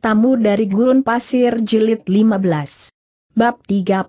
Tamu dari Gurun Pasir Jilid 15. Bab 35.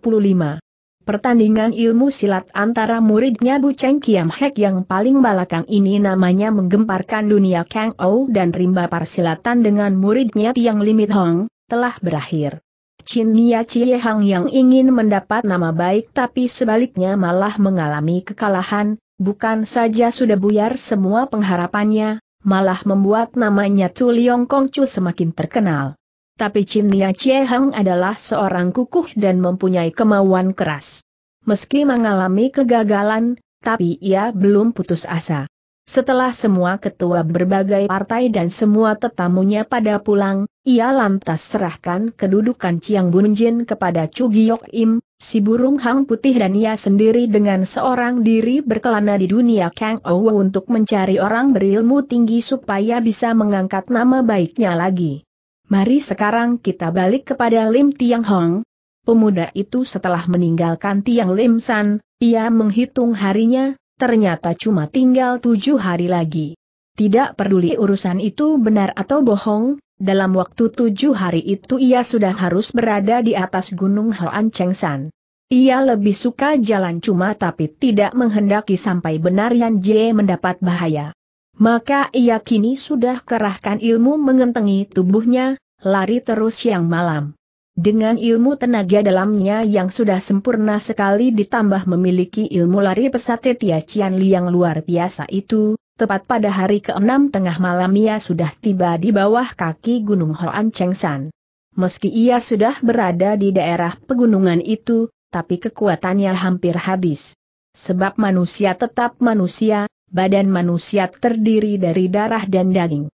Pertandingan ilmu silat antara muridnya Bu Cheng Kiam Hek yang paling balakang ini namanya menggemparkan dunia Kang Ou dan rimba Parsilatan dengan muridnya Tiang Limit Hong, telah berakhir. Chin Nia Chie Hang yang ingin mendapat nama baik tapi sebaliknya malah mengalami kekalahan, bukan saja sudah buyar semua pengharapannya, malah membuat namanya Chu Liong Kongcu semakin terkenal. Tapi Chin Nia Chie Hang adalah seorang kukuh dan mempunyai kemauan keras. Meski mengalami kegagalan, tapi ia belum putus asa. Setelah semua ketua berbagai partai dan semua tetamunya pada pulang, ia lantas serahkan kedudukan Chiang Bunjin kepada Chu Giok Im, si burung hang putih dan ia sendiri dengan seorang diri berkelana di dunia Kang Ou untuk mencari orang berilmu tinggi supaya bisa mengangkat nama baiknya lagi. Mari sekarang kita balik kepada Lim Tiang Hong. Pemuda itu setelah meninggalkan Tiang Lim San, ia menghitung harinya, ternyata cuma tinggal tujuh hari lagi. Tidak peduli urusan itu benar atau bohong, dalam waktu tujuh hari itu ia sudah harus berada di atas gunung Hoan Cheng San. Ia lebih suka jalan cuma tapi tidak menghendaki sampai benar Yan Jie mendapat bahaya. Maka ia kini sudah kerahkan ilmu mengentengi tubuhnya, lari terus siang malam. Dengan ilmu tenaga dalamnya yang sudah sempurna sekali ditambah memiliki ilmu lari pesat Setia Cian Li yang luar biasa itu, tepat pada hari ke-6 tengah malam ia sudah tiba di bawah kaki Gunung Hoan Cheng San. Meski ia sudah berada di daerah pegunungan itu, tapi kekuatannya hampir habis. Sebab manusia tetap manusia, badan manusia terdiri dari darah dan daging.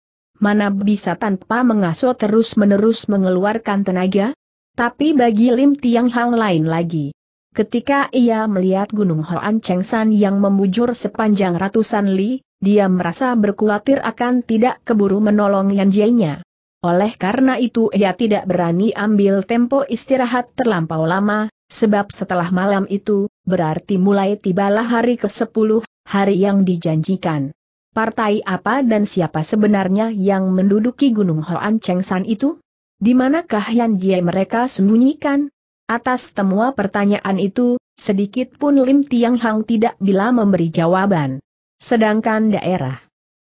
Mana bisa tanpa mengasuh terus-menerus mengeluarkan tenaga? Tapi bagi Lim Tiang Hang lain lagi. Ketika ia melihat Gunung Hoan Cheng San yang membujur sepanjang ratusan li, dia merasa berkhawatir akan tidak keburu menolong Yan jie Oleh karena itu ia tidak berani ambil tempo istirahat terlampau lama, sebab setelah malam itu, berarti mulai tibalah hari ke-10, hari yang dijanjikan. Partai apa dan siapa sebenarnya yang menduduki Gunung Hoan Cheng San itu? Di manakah Yan Jie mereka sembunyikan? Atas semua pertanyaan itu, sedikit pun Lim Tiang Hang tidak bila memberi jawaban. Sedangkan daerah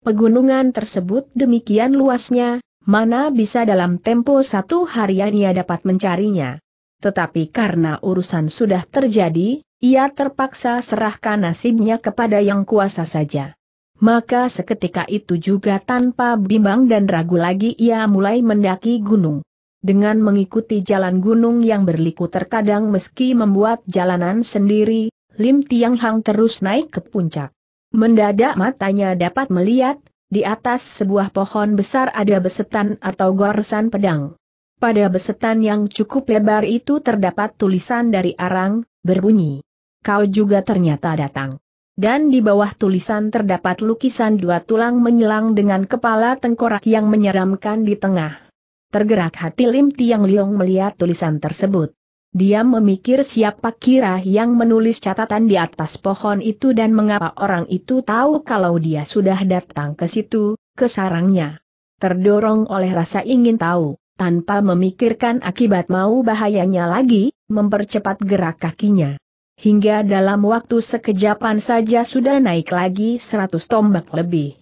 pegunungan tersebut demikian luasnya, mana bisa dalam tempo satu harian ia dapat mencarinya. Tetapi karena urusan sudah terjadi, ia terpaksa serahkan nasibnya kepada yang kuasa saja. Maka seketika itu juga tanpa bimbang dan ragu lagi ia mulai mendaki gunung. Dengan mengikuti jalan gunung yang berliku terkadang meski membuat jalanan sendiri, Lim Tiang Hang terus naik ke puncak. Mendadak matanya dapat melihat, di atas sebuah pohon besar ada besetan atau goresan pedang. Pada besetan yang cukup lebar itu terdapat tulisan dari arang, berbunyi. Kau juga ternyata datang dan di bawah tulisan terdapat lukisan dua tulang menyelang dengan kepala tengkorak yang menyeramkan di tengah. Tergerak hati Lim Tiang Liong melihat tulisan tersebut. Dia memikir siapa kira yang menulis catatan di atas pohon itu dan mengapa orang itu tahu kalau dia sudah datang ke situ, ke sarangnya. Terdorong oleh rasa ingin tahu, tanpa memikirkan akibat mau bahayanya lagi, mempercepat gerak kakinya hingga dalam waktu sekejapan saja sudah naik lagi seratus tombak lebih.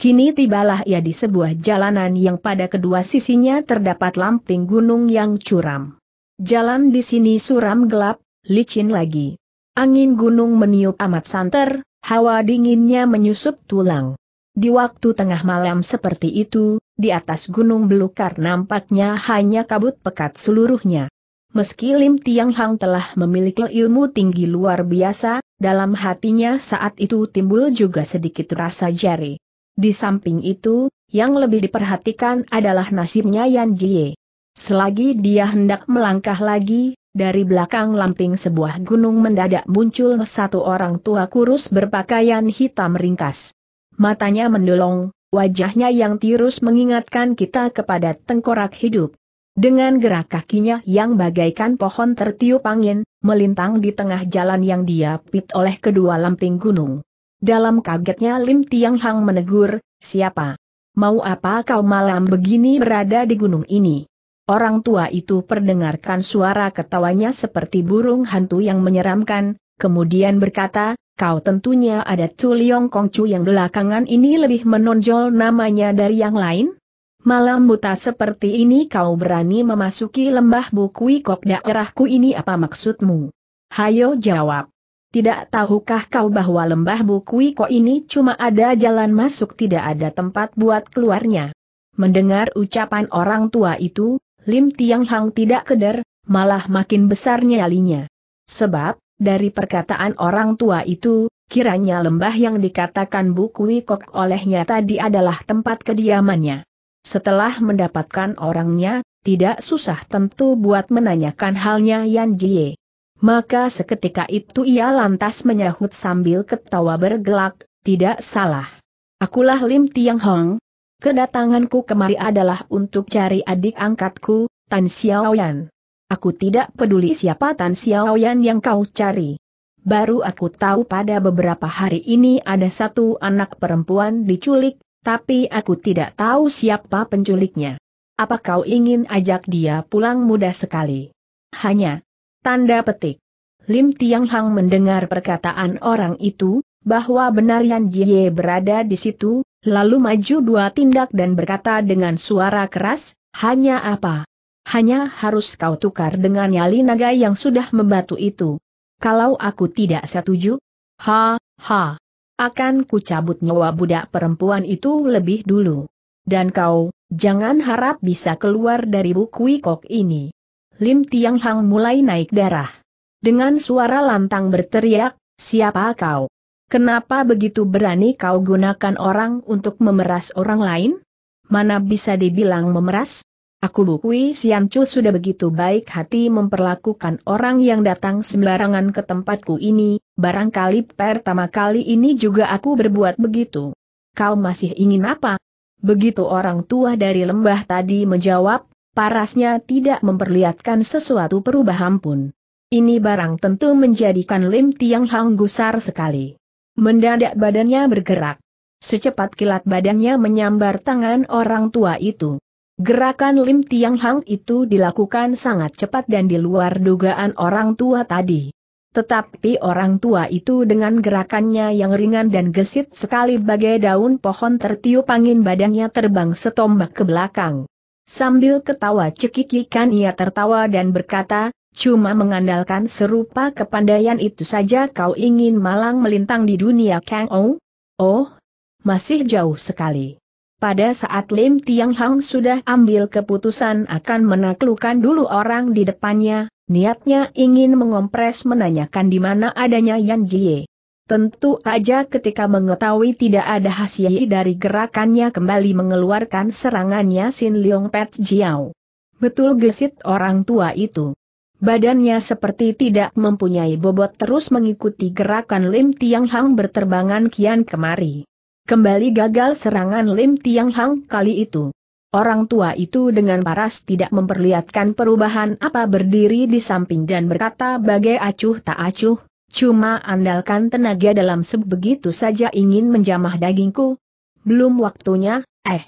Kini tibalah ia di sebuah jalanan yang pada kedua sisinya terdapat lamping gunung yang curam. Jalan di sini suram gelap, licin lagi. Angin gunung meniup amat santer, hawa dinginnya menyusup tulang. Di waktu tengah malam seperti itu, di atas gunung belukar nampaknya hanya kabut pekat seluruhnya. Meski Lim Tiang Hang telah memiliki ilmu tinggi luar biasa, dalam hatinya saat itu timbul juga sedikit rasa jari. Di samping itu, yang lebih diperhatikan adalah nasibnya Yan Jie. Selagi dia hendak melangkah lagi, dari belakang lamping sebuah gunung mendadak muncul satu orang tua kurus berpakaian hitam ringkas. Matanya mendolong, wajahnya yang tirus mengingatkan kita kepada tengkorak hidup. Dengan gerak kakinya yang bagaikan pohon tertiup angin, melintang di tengah jalan yang diapit oleh kedua lamping gunung. Dalam kagetnya Lim Tiang Hang menegur, siapa? Mau apa kau malam begini berada di gunung ini? Orang tua itu perdengarkan suara ketawanya seperti burung hantu yang menyeramkan, kemudian berkata, kau tentunya ada Chu Kongcu yang belakangan ini lebih menonjol namanya dari yang lain? Malam buta seperti ini kau berani memasuki lembah bukui kok daerahku ini apa maksudmu? Hayo jawab. Tidak tahukah kau bahwa lembah bukui kok ini cuma ada jalan masuk tidak ada tempat buat keluarnya? Mendengar ucapan orang tua itu, Lim Tiang Hang tidak keder, malah makin besar nyalinya. Sebab, dari perkataan orang tua itu, kiranya lembah yang dikatakan bukui kok olehnya tadi adalah tempat kediamannya setelah mendapatkan orangnya, tidak susah tentu buat menanyakan halnya Yan Jie. Maka seketika itu ia lantas menyahut sambil ketawa bergelak, tidak salah. Akulah Lim Tiang Hong. Kedatanganku kemari adalah untuk cari adik angkatku, Tan Xiaoyan. Aku tidak peduli siapa Tan Xiaoyan yang kau cari. Baru aku tahu pada beberapa hari ini ada satu anak perempuan diculik, tapi aku tidak tahu siapa penculiknya. Apa kau ingin ajak dia pulang mudah sekali? Hanya tanda petik. Lim Tiang Hang mendengar perkataan orang itu, bahwa benar Yan Jie berada di situ, lalu maju dua tindak dan berkata dengan suara keras, hanya apa? Hanya harus kau tukar dengan nyali naga yang sudah membatu itu. Kalau aku tidak setuju? Ha, ha akan kucabut nyawa budak perempuan itu lebih dulu. Dan kau, jangan harap bisa keluar dari buku kok ini. Lim Tiang Hang mulai naik darah. Dengan suara lantang berteriak, siapa kau? Kenapa begitu berani kau gunakan orang untuk memeras orang lain? Mana bisa dibilang memeras? Aku Bukui Chu sudah begitu baik hati memperlakukan orang yang datang sembarangan ke tempatku ini, barangkali pertama kali ini juga aku berbuat begitu. Kau masih ingin apa? Begitu orang tua dari lembah tadi menjawab, parasnya tidak memperlihatkan sesuatu perubahan pun. Ini barang tentu menjadikan Lim Tiang Hang gusar sekali. Mendadak badannya bergerak. Secepat kilat badannya menyambar tangan orang tua itu. Gerakan Lim Tiang Hang itu dilakukan sangat cepat dan di luar dugaan orang tua tadi. Tetapi orang tua itu dengan gerakannya yang ringan dan gesit sekali bagai daun pohon tertiup angin badannya terbang setombak ke belakang. Sambil ketawa cekikikan ia tertawa dan berkata, cuma mengandalkan serupa kepandaian itu saja kau ingin malang melintang di dunia Kang Ou? Oh, masih jauh sekali. Pada saat Lim Tiang Hang sudah ambil keputusan akan menaklukkan dulu orang di depannya, Niatnya ingin mengompres menanyakan di mana adanya Yan Jie. Tentu aja ketika mengetahui tidak ada hasil dari gerakannya kembali mengeluarkan serangannya Sin Leong Pet Jiao. Betul gesit orang tua itu. Badannya seperti tidak mempunyai bobot terus mengikuti gerakan Lim Tiang Hang berterbangan kian kemari. Kembali gagal serangan Lim Tiang Hang kali itu. Orang tua itu dengan paras tidak memperlihatkan perubahan apa berdiri di samping dan berkata bagai acuh tak acuh, cuma andalkan tenaga dalam sebegitu saja ingin menjamah dagingku. Belum waktunya, eh.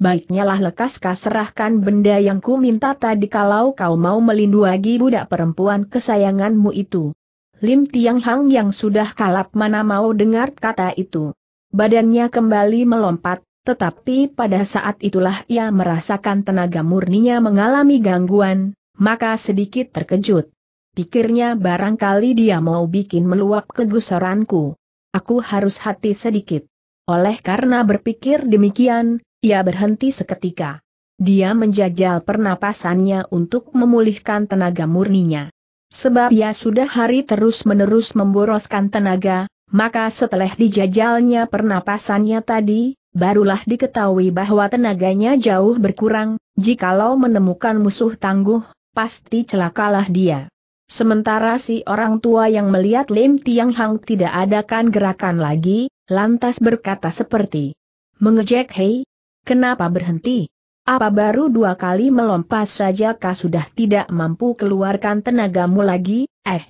Baiknya lah lekas serahkan benda yang ku minta tadi kalau kau mau melindungi budak perempuan kesayanganmu itu. Lim Tiang Hang yang sudah kalap mana mau dengar kata itu. Badannya kembali melompat, tetapi pada saat itulah ia merasakan tenaga murninya mengalami gangguan, maka sedikit terkejut. Pikirnya barangkali dia mau bikin meluap kegusaranku. Aku harus hati sedikit. Oleh karena berpikir demikian, ia berhenti seketika. Dia menjajal pernapasannya untuk memulihkan tenaga murninya. Sebab ia sudah hari terus-menerus memboroskan tenaga, maka setelah dijajalnya pernapasannya tadi, barulah diketahui bahwa tenaganya jauh berkurang, jikalau menemukan musuh tangguh, pasti celakalah dia. Sementara si orang tua yang melihat Lim Tiang Hang tidak adakan gerakan lagi, lantas berkata seperti, Mengejek hei, kenapa berhenti? Apa baru dua kali melompat saja kah sudah tidak mampu keluarkan tenagamu lagi, eh?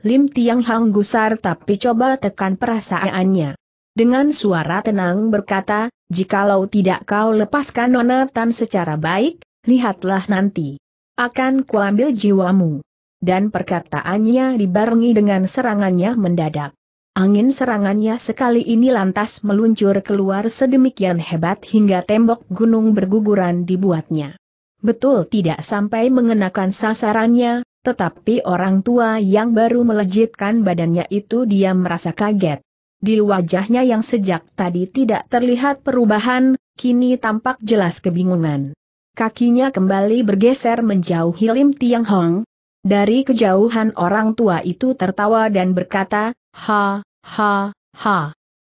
Lim Tiang Hang gusar tapi coba tekan perasaannya. Dengan suara tenang berkata, jikalau tidak kau lepaskan Nona Tan secara baik, lihatlah nanti. Akan kuambil jiwamu. Dan perkataannya dibarengi dengan serangannya mendadak. Angin serangannya sekali ini lantas meluncur keluar sedemikian hebat hingga tembok gunung berguguran dibuatnya. Betul tidak sampai mengenakan sasarannya, tetapi orang tua yang baru melejitkan badannya itu dia merasa kaget. Di wajahnya yang sejak tadi tidak terlihat perubahan, kini tampak jelas kebingungan. Kakinya kembali bergeser menjauhi Lim Tiang Hong. Dari kejauhan orang tua itu tertawa dan berkata, Ha, ha, ha.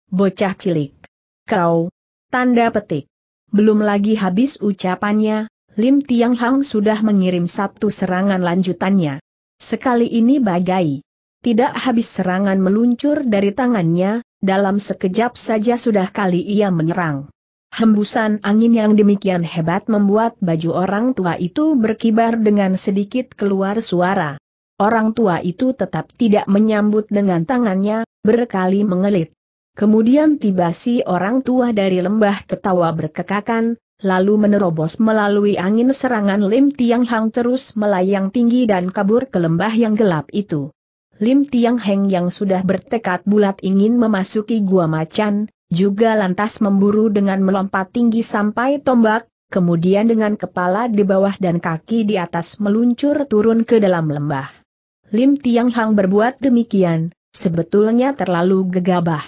Bocah cilik. Kau. Tanda petik. Belum lagi habis ucapannya, Lim Tiang Hong sudah mengirim satu serangan lanjutannya. Sekali ini bagai tidak habis serangan meluncur dari tangannya, dalam sekejap saja sudah kali ia menyerang. Hembusan angin yang demikian hebat membuat baju orang tua itu berkibar dengan sedikit keluar suara. Orang tua itu tetap tidak menyambut dengan tangannya, berkali mengelit. Kemudian tiba si orang tua dari lembah ketawa berkekakan, lalu menerobos melalui angin serangan Lim Tiang Hang terus melayang tinggi dan kabur ke lembah yang gelap itu. Lim Tiang Heng yang sudah bertekad bulat ingin memasuki gua macan, juga lantas memburu dengan melompat tinggi sampai tombak, kemudian dengan kepala di bawah dan kaki di atas meluncur turun ke dalam lembah. Lim Tiang Hang berbuat demikian, sebetulnya terlalu gegabah.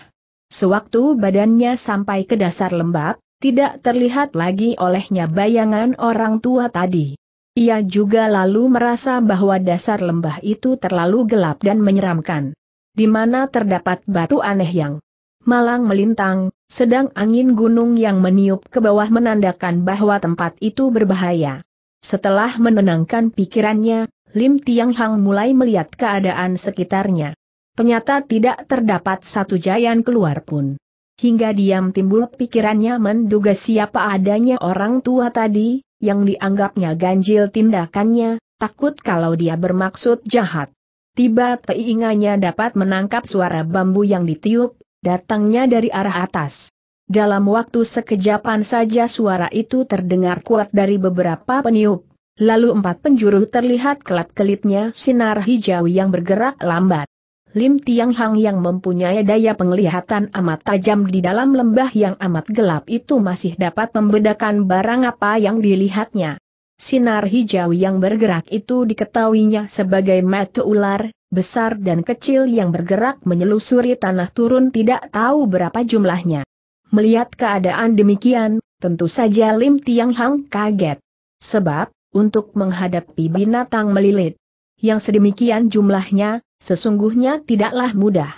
Sewaktu badannya sampai ke dasar lembah, tidak terlihat lagi olehnya bayangan orang tua tadi. Ia juga lalu merasa bahwa dasar lembah itu terlalu gelap dan menyeramkan. Di mana terdapat batu aneh yang malang melintang, sedang angin gunung yang meniup ke bawah menandakan bahwa tempat itu berbahaya. Setelah menenangkan pikirannya, Lim Tiang Hang mulai melihat keadaan sekitarnya. Penyata tidak terdapat satu jayan keluar pun. Hingga diam timbul pikirannya menduga siapa adanya orang tua tadi, yang dianggapnya ganjil tindakannya, takut kalau dia bermaksud jahat. Tiba teinganya dapat menangkap suara bambu yang ditiup, datangnya dari arah atas. Dalam waktu sekejapan saja suara itu terdengar kuat dari beberapa peniup, lalu empat penjuru terlihat kelap-kelipnya sinar hijau yang bergerak lambat. Lim Tiang Hang yang mempunyai daya penglihatan amat tajam di dalam lembah yang amat gelap itu masih dapat membedakan barang apa yang dilihatnya. Sinar hijau yang bergerak itu diketahuinya sebagai mata ular, besar dan kecil yang bergerak menyelusuri tanah turun tidak tahu berapa jumlahnya. Melihat keadaan demikian, tentu saja Lim Tiang Hang kaget. Sebab, untuk menghadapi binatang melilit, yang sedemikian jumlahnya, Sesungguhnya tidaklah mudah.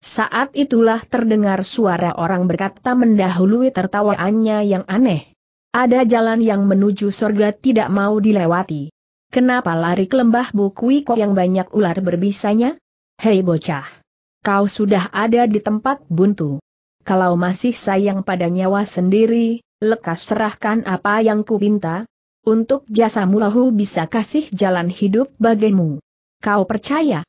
Saat itulah terdengar suara orang berkata mendahului tertawaannya yang aneh. Ada jalan yang menuju surga tidak mau dilewati. Kenapa lari ke lembah bukui kok yang banyak ular berbisanya? Hei bocah! Kau sudah ada di tempat buntu. Kalau masih sayang pada nyawa sendiri, lekas serahkan apa yang kupinta. Untuk jasamu mulahu bisa kasih jalan hidup bagimu. Kau percaya?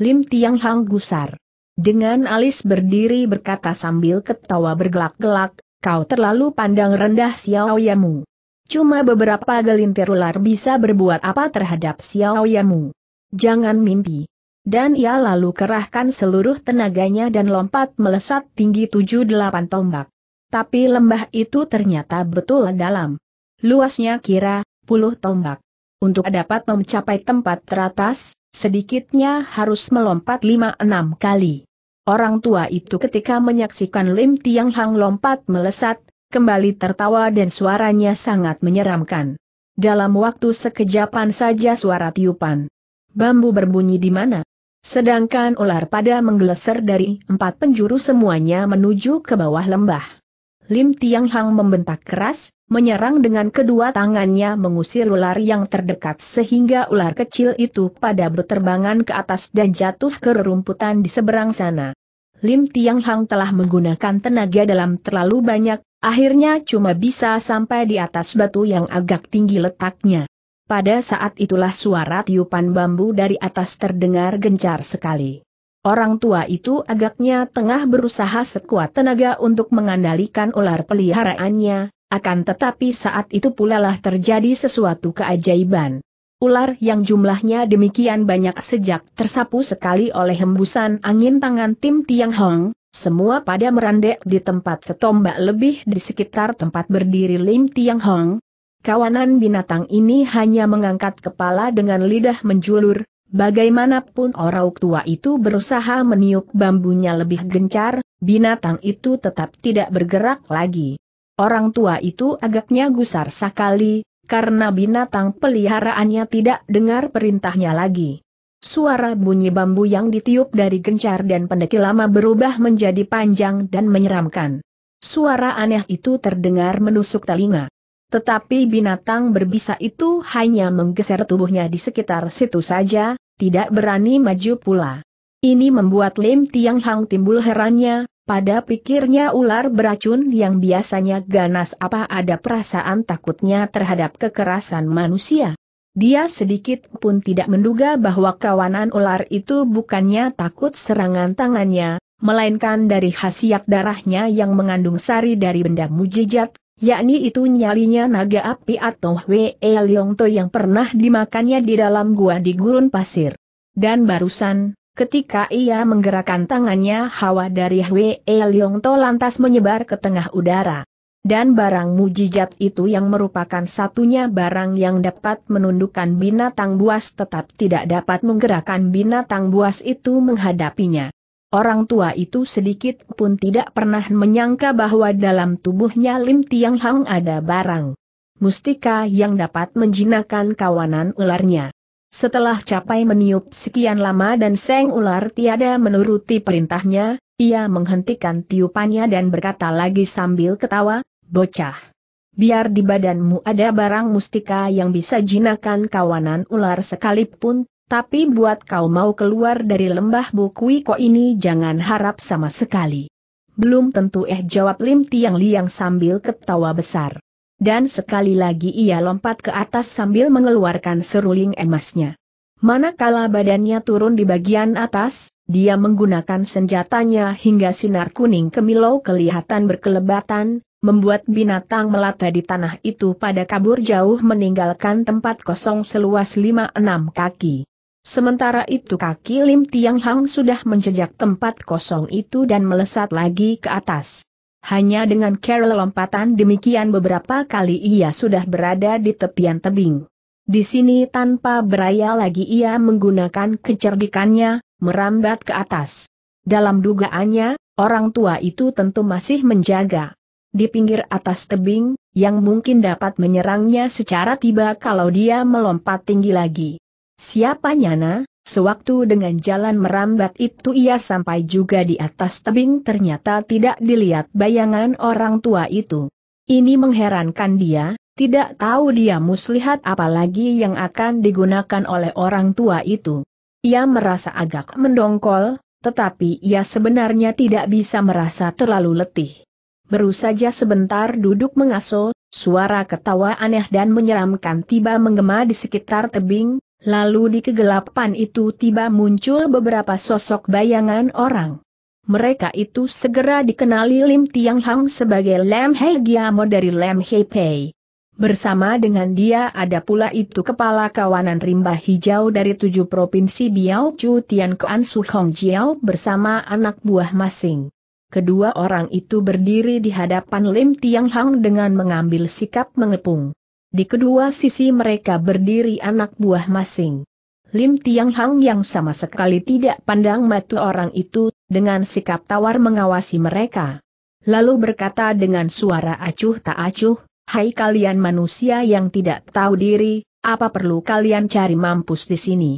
Lim Tiang Hang gusar. Dengan alis berdiri berkata sambil ketawa bergelak-gelak, kau terlalu pandang rendah Xiao Yamu. Cuma beberapa gelintir ular bisa berbuat apa terhadap Xiao Yamu. Jangan mimpi. Dan ia lalu kerahkan seluruh tenaganya dan lompat melesat tinggi tujuh delapan tombak. Tapi lembah itu ternyata betul dalam. Luasnya kira, puluh tombak untuk dapat mencapai tempat teratas, sedikitnya harus melompat 5-6 kali. Orang tua itu ketika menyaksikan Lim Tiang Hang lompat melesat, kembali tertawa dan suaranya sangat menyeramkan. Dalam waktu sekejapan saja suara tiupan. Bambu berbunyi di mana? Sedangkan ular pada menggeleser dari empat penjuru semuanya menuju ke bawah lembah. Lim Tiang Hang membentak keras, menyerang dengan kedua tangannya mengusir ular yang terdekat sehingga ular kecil itu pada berterbangan ke atas dan jatuh ke rerumputan di seberang sana. Lim Tiang Hang telah menggunakan tenaga dalam terlalu banyak, akhirnya cuma bisa sampai di atas batu yang agak tinggi letaknya. Pada saat itulah suara tiupan bambu dari atas terdengar gencar sekali. Orang tua itu agaknya tengah berusaha sekuat tenaga untuk mengendalikan ular peliharaannya, akan tetapi saat itu pula lah terjadi sesuatu keajaiban. Ular yang jumlahnya demikian banyak sejak tersapu sekali oleh hembusan angin tangan tim Tiang Hong, semua pada merandek di tempat setombak lebih di sekitar tempat berdiri Lim Tiang Hong. Kawanan binatang ini hanya mengangkat kepala dengan lidah menjulur, Bagaimanapun orang tua itu berusaha meniup bambunya lebih gencar, binatang itu tetap tidak bergerak lagi. Orang tua itu agaknya gusar sekali, karena binatang peliharaannya tidak dengar perintahnya lagi. Suara bunyi bambu yang ditiup dari gencar dan pendeki lama berubah menjadi panjang dan menyeramkan. Suara aneh itu terdengar menusuk telinga. Tetapi binatang berbisa itu hanya menggeser tubuhnya di sekitar situ saja, tidak berani maju pula. Ini membuat Lim Tiang Hang timbul herannya, pada pikirnya ular beracun yang biasanya ganas apa ada perasaan takutnya terhadap kekerasan manusia. Dia sedikit pun tidak menduga bahwa kawanan ular itu bukannya takut serangan tangannya, melainkan dari khasiat darahnya yang mengandung sari dari benda mujijat, yakni itu nyalinya naga api atau Hwe e Leongto yang pernah dimakannya di dalam gua di gurun pasir. Dan barusan, ketika ia menggerakkan tangannya hawa dari Hwe e Leongto lantas menyebar ke tengah udara. Dan barang mujijat itu yang merupakan satunya barang yang dapat menundukkan binatang buas tetap tidak dapat menggerakkan binatang buas itu menghadapinya. Orang tua itu sedikit pun tidak pernah menyangka bahwa dalam tubuhnya Lim Tiang Hang ada barang mustika yang dapat menjinakkan kawanan ularnya. Setelah capai meniup sekian lama dan seng ular tiada menuruti perintahnya, ia menghentikan tiupannya dan berkata lagi sambil ketawa, bocah. Biar di badanmu ada barang mustika yang bisa jinakan kawanan ular sekalipun, tapi buat kau mau keluar dari lembah Bukuiko ini jangan harap sama sekali. Belum tentu eh jawab Lim Tiang Liang sambil ketawa besar. Dan sekali lagi ia lompat ke atas sambil mengeluarkan seruling emasnya. Manakala badannya turun di bagian atas, dia menggunakan senjatanya hingga sinar kuning kemilau kelihatan berkelebatan, membuat binatang melata di tanah itu pada kabur jauh meninggalkan tempat kosong seluas 5-6 kaki. Sementara itu kaki Lim Tiang Hang sudah menjejak tempat kosong itu dan melesat lagi ke atas. Hanya dengan cara lompatan demikian beberapa kali ia sudah berada di tepian tebing. Di sini tanpa beraya lagi ia menggunakan kecerdikannya, merambat ke atas. Dalam dugaannya, orang tua itu tentu masih menjaga. Di pinggir atas tebing, yang mungkin dapat menyerangnya secara tiba kalau dia melompat tinggi lagi. Siapa Nyana? Sewaktu dengan jalan merambat itu ia sampai juga di atas tebing ternyata tidak dilihat bayangan orang tua itu. Ini mengherankan dia, tidak tahu dia muslihat apalagi yang akan digunakan oleh orang tua itu. Ia merasa agak mendongkol, tetapi ia sebenarnya tidak bisa merasa terlalu letih. Baru saja sebentar duduk mengaso, suara ketawa aneh dan menyeramkan tiba menggema di sekitar tebing, Lalu di kegelapan itu tiba muncul beberapa sosok bayangan orang. Mereka itu segera dikenali Lim Tiang Hang sebagai Lam Hei Giamo dari Lam Hei Pei. Bersama dengan dia ada pula itu kepala kawanan rimba hijau dari tujuh provinsi Biao Chu Tian Kuan Su Hong Jiao bersama anak buah masing. Kedua orang itu berdiri di hadapan Lim Tiang Hang dengan mengambil sikap mengepung. Di kedua sisi mereka berdiri anak buah masing. Lim Tiang Hang yang sama sekali tidak pandang mata orang itu, dengan sikap tawar mengawasi mereka. Lalu berkata dengan suara acuh tak acuh, Hai kalian manusia yang tidak tahu diri, apa perlu kalian cari mampus di sini?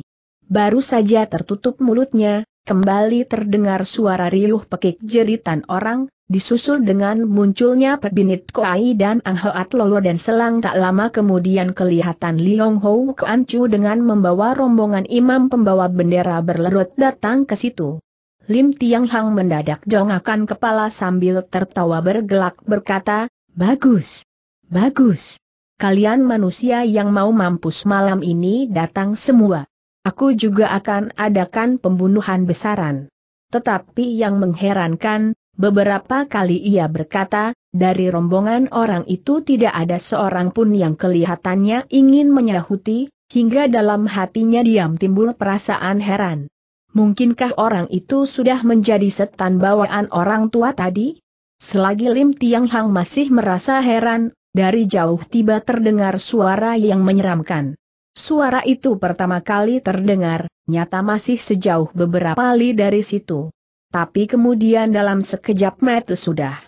Baru saja tertutup mulutnya, kembali terdengar suara riuh pekik jeritan orang, Disusul dengan munculnya Perbinit Koai dan Ang Hoat Lolo dan selang tak lama kemudian kelihatan Liong Hou Kancu dengan membawa rombongan imam pembawa bendera berlerut datang ke situ. Lim Tiang Hang mendadak jongakan kepala sambil tertawa bergelak berkata, Bagus! Bagus! Kalian manusia yang mau mampus malam ini datang semua. Aku juga akan adakan pembunuhan besaran. Tetapi yang mengherankan, Beberapa kali ia berkata, dari rombongan orang itu tidak ada seorang pun yang kelihatannya ingin menyahuti, hingga dalam hatinya diam timbul perasaan heran. Mungkinkah orang itu sudah menjadi setan bawaan orang tua tadi? Selagi Lim Tiang Hang masih merasa heran, dari jauh tiba terdengar suara yang menyeramkan. Suara itu pertama kali terdengar, nyata masih sejauh beberapa li dari situ. Tapi kemudian dalam sekejap mata sudah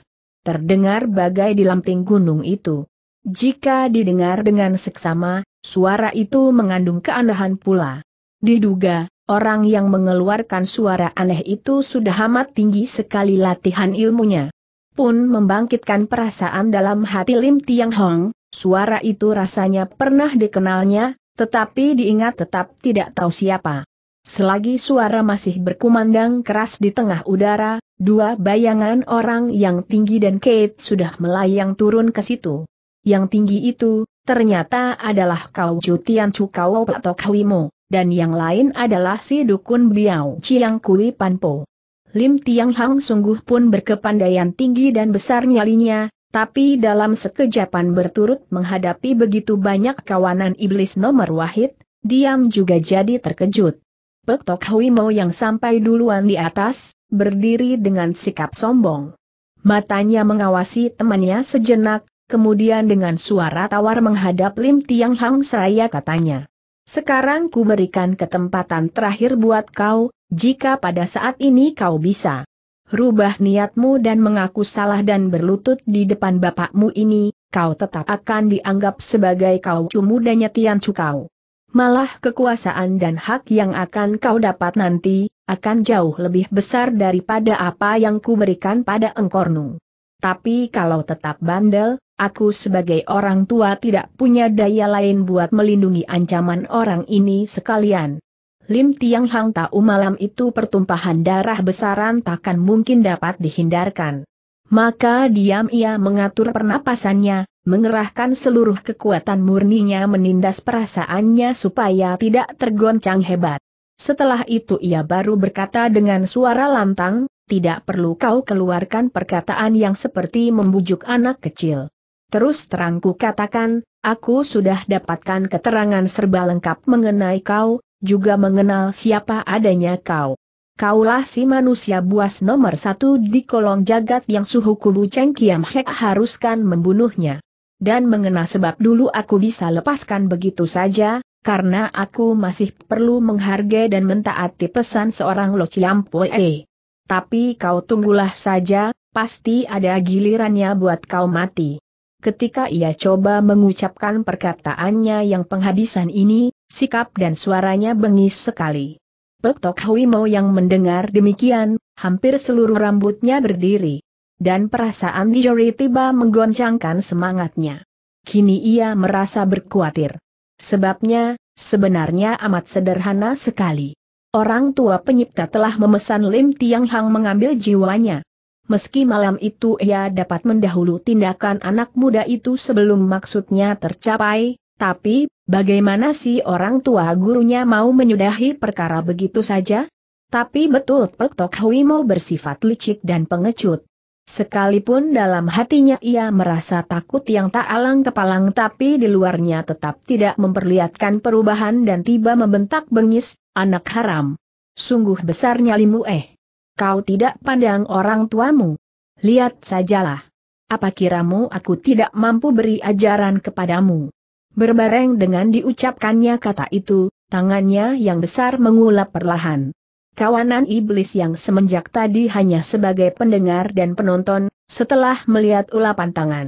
terdengar bagai di lamping gunung itu. Jika didengar dengan seksama, suara itu mengandung keanehan pula. Diduga, orang yang mengeluarkan suara aneh itu sudah amat tinggi sekali latihan ilmunya. Pun membangkitkan perasaan dalam hati Lim Tiang Hong, suara itu rasanya pernah dikenalnya, tetapi diingat tetap tidak tahu siapa. Selagi suara masih berkumandang keras di tengah udara, dua bayangan orang yang tinggi dan Kate sudah melayang turun ke situ. Yang tinggi itu, ternyata adalah Kau Jutian Cukau atau Kawimo, dan yang lain adalah si Dukun Biao Chiang Kui Panpo. Lim Tiang Hang sungguh pun berkepandaian tinggi dan besar nyalinya, tapi dalam sekejapan berturut menghadapi begitu banyak kawanan iblis nomor wahid, diam juga jadi terkejut. Pek Tok Hui Mo yang sampai duluan di atas, berdiri dengan sikap sombong. Matanya mengawasi temannya sejenak, kemudian dengan suara tawar menghadap Lim Tiang Hang seraya katanya. Sekarang ku berikan ketempatan terakhir buat kau, jika pada saat ini kau bisa rubah niatmu dan mengaku salah dan berlutut di depan bapakmu ini, kau tetap akan dianggap sebagai kau cumudanya Tian Cukau malah kekuasaan dan hak yang akan kau dapat nanti, akan jauh lebih besar daripada apa yang kuberikan pada engkornu. Tapi kalau tetap bandel, aku sebagai orang tua tidak punya daya lain buat melindungi ancaman orang ini sekalian. Lim Tiang Hang tahu malam itu pertumpahan darah besaran takkan mungkin dapat dihindarkan. Maka diam ia mengatur pernapasannya, mengerahkan seluruh kekuatan murninya menindas perasaannya supaya tidak tergoncang hebat. Setelah itu ia baru berkata dengan suara lantang, tidak perlu kau keluarkan perkataan yang seperti membujuk anak kecil. Terus terangku katakan, aku sudah dapatkan keterangan serba lengkap mengenai kau, juga mengenal siapa adanya kau. Kaulah si manusia buas nomor satu di kolong jagat yang suhu kubu Cheng Kiam Hek haruskan membunuhnya dan mengena sebab dulu aku bisa lepaskan begitu saja, karena aku masih perlu menghargai dan mentaati pesan seorang Lo Ciampoe. Tapi kau tunggulah saja, pasti ada gilirannya buat kau mati. Ketika ia coba mengucapkan perkataannya yang penghabisan ini, sikap dan suaranya bengis sekali. Petok Hui Mo yang mendengar demikian, hampir seluruh rambutnya berdiri dan perasaan Dijori tiba menggoncangkan semangatnya. Kini ia merasa berkuatir. Sebabnya, sebenarnya amat sederhana sekali. Orang tua penyipta telah memesan Lim Tiang Hang mengambil jiwanya. Meski malam itu ia dapat mendahulu tindakan anak muda itu sebelum maksudnya tercapai, tapi, bagaimana si orang tua gurunya mau menyudahi perkara begitu saja? Tapi betul Pek Tok Hui mau bersifat licik dan pengecut. Sekalipun dalam hatinya ia merasa takut yang tak alang kepalang tapi di luarnya tetap tidak memperlihatkan perubahan dan tiba membentak bengis, anak haram. Sungguh besar nyalimu eh. Kau tidak pandang orang tuamu. Lihat sajalah. Apa kiramu aku tidak mampu beri ajaran kepadamu? Berbareng dengan diucapkannya kata itu, tangannya yang besar mengulap perlahan. Kawanan iblis yang semenjak tadi hanya sebagai pendengar dan penonton, setelah melihat ulapan tangan.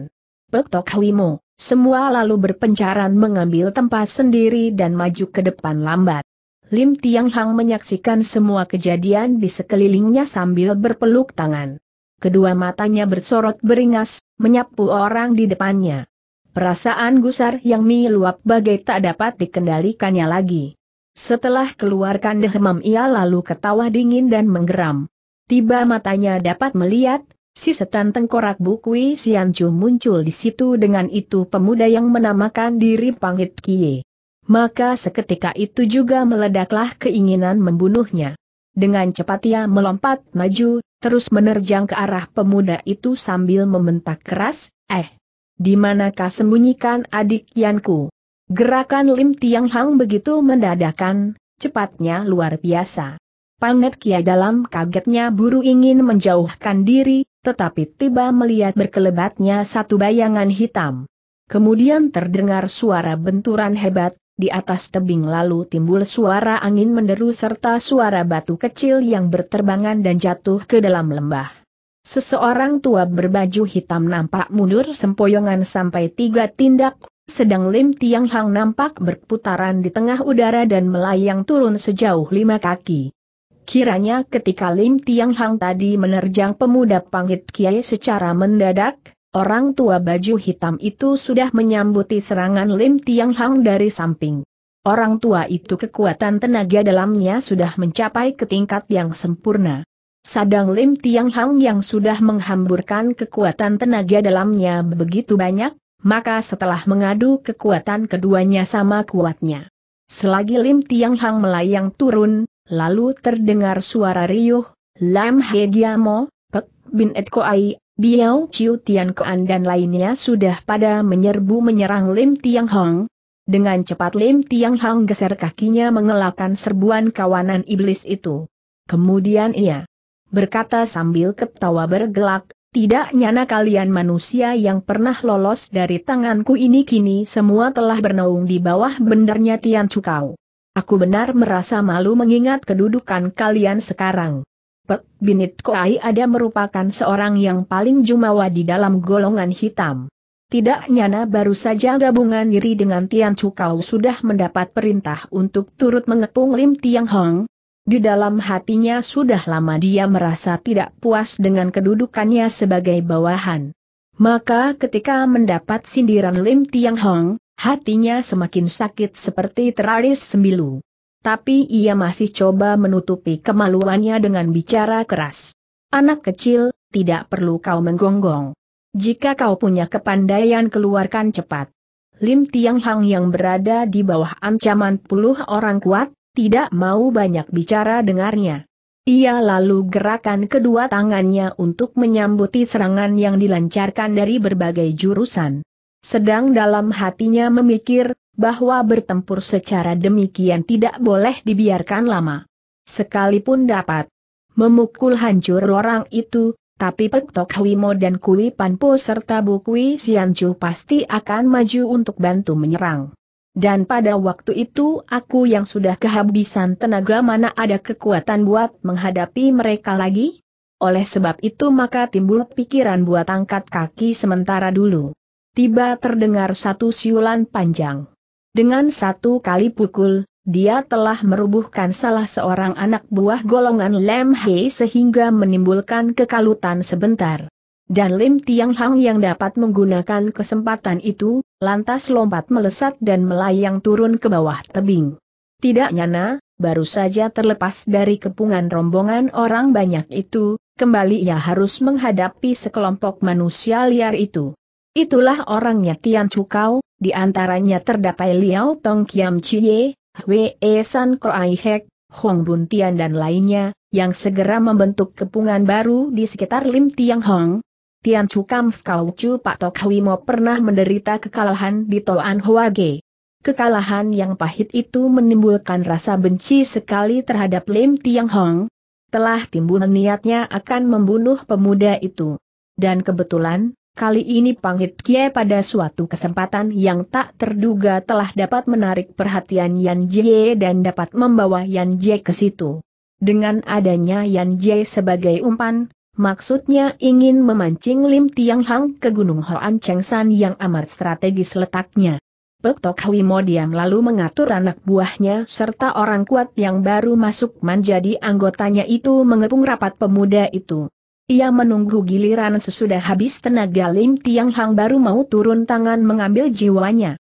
Pek Tok Hwimo, semua lalu berpencaran mengambil tempat sendiri dan maju ke depan lambat. Lim Tiang Hang menyaksikan semua kejadian di sekelilingnya sambil berpeluk tangan. Kedua matanya bersorot beringas, menyapu orang di depannya. Perasaan gusar yang meluap bagai tak dapat dikendalikannya lagi. Setelah keluarkan dehemam ia lalu ketawa dingin dan menggeram. Tiba matanya dapat melihat, si setan tengkorak Bukui Siancu muncul di situ dengan itu pemuda yang menamakan diri Pangit Kie. Maka seketika itu juga meledaklah keinginan membunuhnya. Dengan cepat ia melompat maju, terus menerjang ke arah pemuda itu sambil membentak keras, eh, di manakah sembunyikan adik Yanku? Gerakan Lim Tiang Hang begitu mendadakan, cepatnya luar biasa. Panget Kia dalam kagetnya buru ingin menjauhkan diri, tetapi tiba melihat berkelebatnya satu bayangan hitam. Kemudian terdengar suara benturan hebat, di atas tebing lalu timbul suara angin menderu serta suara batu kecil yang berterbangan dan jatuh ke dalam lembah. Seseorang tua berbaju hitam nampak mundur sempoyongan sampai tiga tindak, sedang Lim Tiang Hang nampak berputaran di tengah udara dan melayang turun sejauh lima kaki. Kiranya ketika Lim Tiang Hang tadi menerjang pemuda pangit kiai secara mendadak, orang tua baju hitam itu sudah menyambuti serangan Lim Tiang Hang dari samping. Orang tua itu kekuatan tenaga dalamnya sudah mencapai ke tingkat yang sempurna. Sadang Lim Tiang Hang yang sudah menghamburkan kekuatan tenaga dalamnya begitu banyak, maka setelah mengadu kekuatan keduanya sama kuatnya. Selagi Lim Tiang Hang melayang turun, lalu terdengar suara riuh, Lam He Giamo, Pek Bin Et Koai, Biao Chiu Tian Koan dan lainnya sudah pada menyerbu menyerang Lim Tiang Hang, dengan cepat Lim Tiang Hang geser kakinya mengelakkan serbuan kawanan iblis itu. Kemudian ia berkata sambil ketawa bergelak, tidak nyana kalian manusia yang pernah lolos dari tanganku ini kini semua telah bernaung di bawah bendernya Tian Cukau. Aku benar merasa malu mengingat kedudukan kalian sekarang. Pek Binit Koai ada merupakan seorang yang paling jumawa di dalam golongan hitam. Tidak nyana baru saja gabungan diri dengan Tian Cukau sudah mendapat perintah untuk turut mengepung Lim Tiang Hong, di dalam hatinya sudah lama dia merasa tidak puas dengan kedudukannya sebagai bawahan. Maka ketika mendapat sindiran Lim Tiang Hong, hatinya semakin sakit seperti teraris sembilu. Tapi ia masih coba menutupi kemaluannya dengan bicara keras. Anak kecil, tidak perlu kau menggonggong. Jika kau punya kepandaian keluarkan cepat. Lim Tiang Hang yang berada di bawah ancaman puluh orang kuat, tidak mau banyak bicara dengarnya. Ia lalu gerakan kedua tangannya untuk menyambuti serangan yang dilancarkan dari berbagai jurusan. Sedang dalam hatinya memikir, bahwa bertempur secara demikian tidak boleh dibiarkan lama. Sekalipun dapat memukul hancur orang itu, tapi Pek Tok Mo dan Kui Panpo serta Bu Kui Sianju pasti akan maju untuk bantu menyerang. Dan pada waktu itu aku yang sudah kehabisan tenaga mana ada kekuatan buat menghadapi mereka lagi? Oleh sebab itu maka timbul pikiran buat angkat kaki sementara dulu. Tiba terdengar satu siulan panjang. Dengan satu kali pukul, dia telah merubuhkan salah seorang anak buah golongan Lem Hei sehingga menimbulkan kekalutan sebentar dan Lim Tiang Hang yang dapat menggunakan kesempatan itu, lantas lompat melesat dan melayang turun ke bawah tebing. Tidak nyana, baru saja terlepas dari kepungan rombongan orang banyak itu, kembali ia harus menghadapi sekelompok manusia liar itu. Itulah orangnya Tian Chukau, di antaranya terdapat Liao Tong Kiam Chie, Hwee San Kroai Hek, Hong Bun Tian dan lainnya, yang segera membentuk kepungan baru di sekitar Lim Tiang Hong, Tian Chu Kam Fkau Chu Pak Tok Hwimo pernah menderita kekalahan di Toan Huage. Kekalahan yang pahit itu menimbulkan rasa benci sekali terhadap Lim Tiang Hong. Telah timbul niatnya akan membunuh pemuda itu. Dan kebetulan, kali ini Pangit Kie pada suatu kesempatan yang tak terduga telah dapat menarik perhatian Yan Jie dan dapat membawa Yan Jie ke situ. Dengan adanya Yan Jie sebagai umpan, Maksudnya ingin memancing Lim Tiang Hang ke Gunung Hoan Cheng San yang amat strategis letaknya. Pek Tok Hui Mo diam lalu mengatur anak buahnya serta orang kuat yang baru masuk menjadi anggotanya itu mengepung rapat pemuda itu. Ia menunggu giliran sesudah habis tenaga Lim Tiang Hang baru mau turun tangan mengambil jiwanya.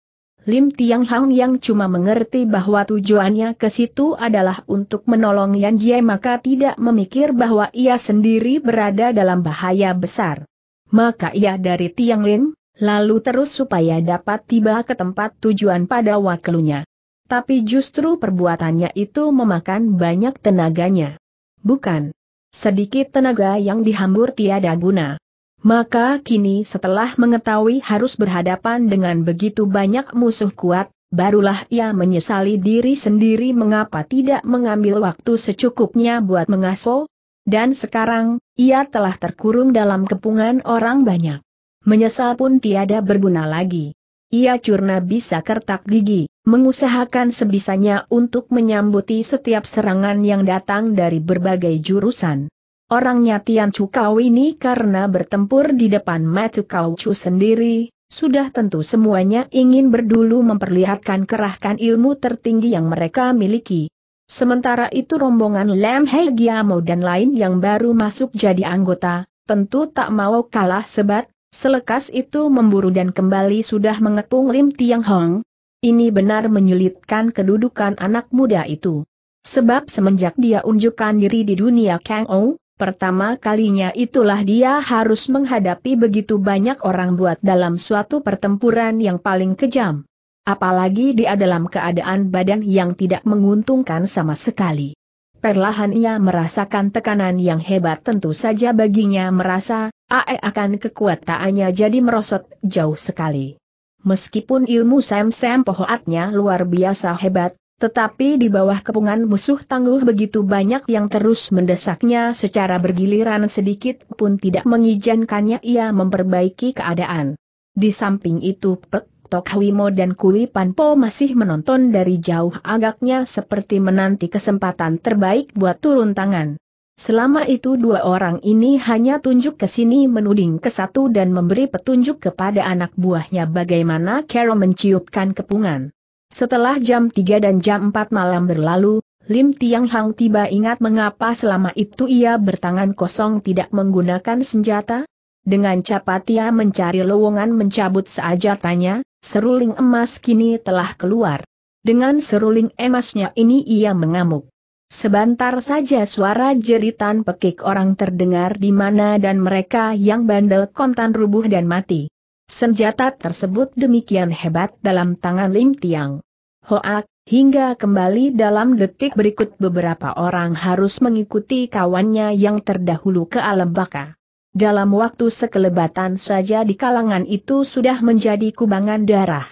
Lim Tiang Hang yang cuma mengerti bahwa tujuannya ke situ adalah untuk menolong Yan Jie maka tidak memikir bahwa ia sendiri berada dalam bahaya besar. Maka ia dari Tiang Lin, lalu terus supaya dapat tiba ke tempat tujuan pada wakilnya. Tapi justru perbuatannya itu memakan banyak tenaganya. Bukan sedikit tenaga yang dihambur tiada guna. Maka kini setelah mengetahui harus berhadapan dengan begitu banyak musuh kuat, Barulah ia menyesali diri sendiri mengapa tidak mengambil waktu secukupnya buat mengaso. dan sekarang, ia telah terkurung dalam kepungan orang banyak. Menyesal pun tiada berguna lagi. Ia curna bisa kertak gigi, mengusahakan sebisanya untuk menyambuti setiap serangan yang datang dari berbagai jurusan. Orangnya Tian Cukau ini karena bertempur di depan Matu Kau Chu sendiri, sudah tentu semuanya ingin berdulu memperlihatkan kerahkan ilmu tertinggi yang mereka miliki. Sementara itu rombongan Lam Hei Giamo dan lain yang baru masuk jadi anggota, tentu tak mau kalah sebat, selekas itu memburu dan kembali sudah mengepung Lim Tiang Hong. Ini benar menyulitkan kedudukan anak muda itu. Sebab semenjak dia unjukkan diri di dunia Kang Ou, Pertama kalinya itulah dia harus menghadapi begitu banyak orang buat dalam suatu pertempuran yang paling kejam. Apalagi dia dalam keadaan badan yang tidak menguntungkan sama sekali. Perlahan ia merasakan tekanan yang hebat tentu saja baginya merasa, AE akan kekuatannya jadi merosot jauh sekali. Meskipun ilmu Sam Sam Pohoatnya luar biasa hebat, tetapi di bawah kepungan musuh tangguh begitu banyak yang terus mendesaknya secara bergiliran sedikit pun tidak mengizinkannya ia memperbaiki keadaan. Di samping itu Pek Tok Hwimo dan Kui Panpo masih menonton dari jauh agaknya seperti menanti kesempatan terbaik buat turun tangan. Selama itu dua orang ini hanya tunjuk ke sini menuding ke satu dan memberi petunjuk kepada anak buahnya bagaimana Carol menciupkan kepungan. Setelah jam 3 dan jam 4 malam berlalu, Lim Tiang Hang tiba ingat mengapa selama itu ia bertangan kosong tidak menggunakan senjata? Dengan cepat ia mencari lowongan mencabut tanya, seruling emas kini telah keluar. Dengan seruling emasnya ini ia mengamuk. Sebentar saja suara jeritan pekik orang terdengar di mana dan mereka yang bandel kontan rubuh dan mati. Senjata tersebut demikian hebat dalam tangan Lim Tiang. Hoak, hingga kembali dalam detik berikut beberapa orang harus mengikuti kawannya yang terdahulu ke alam baka. Dalam waktu sekelebatan saja di kalangan itu sudah menjadi kubangan darah.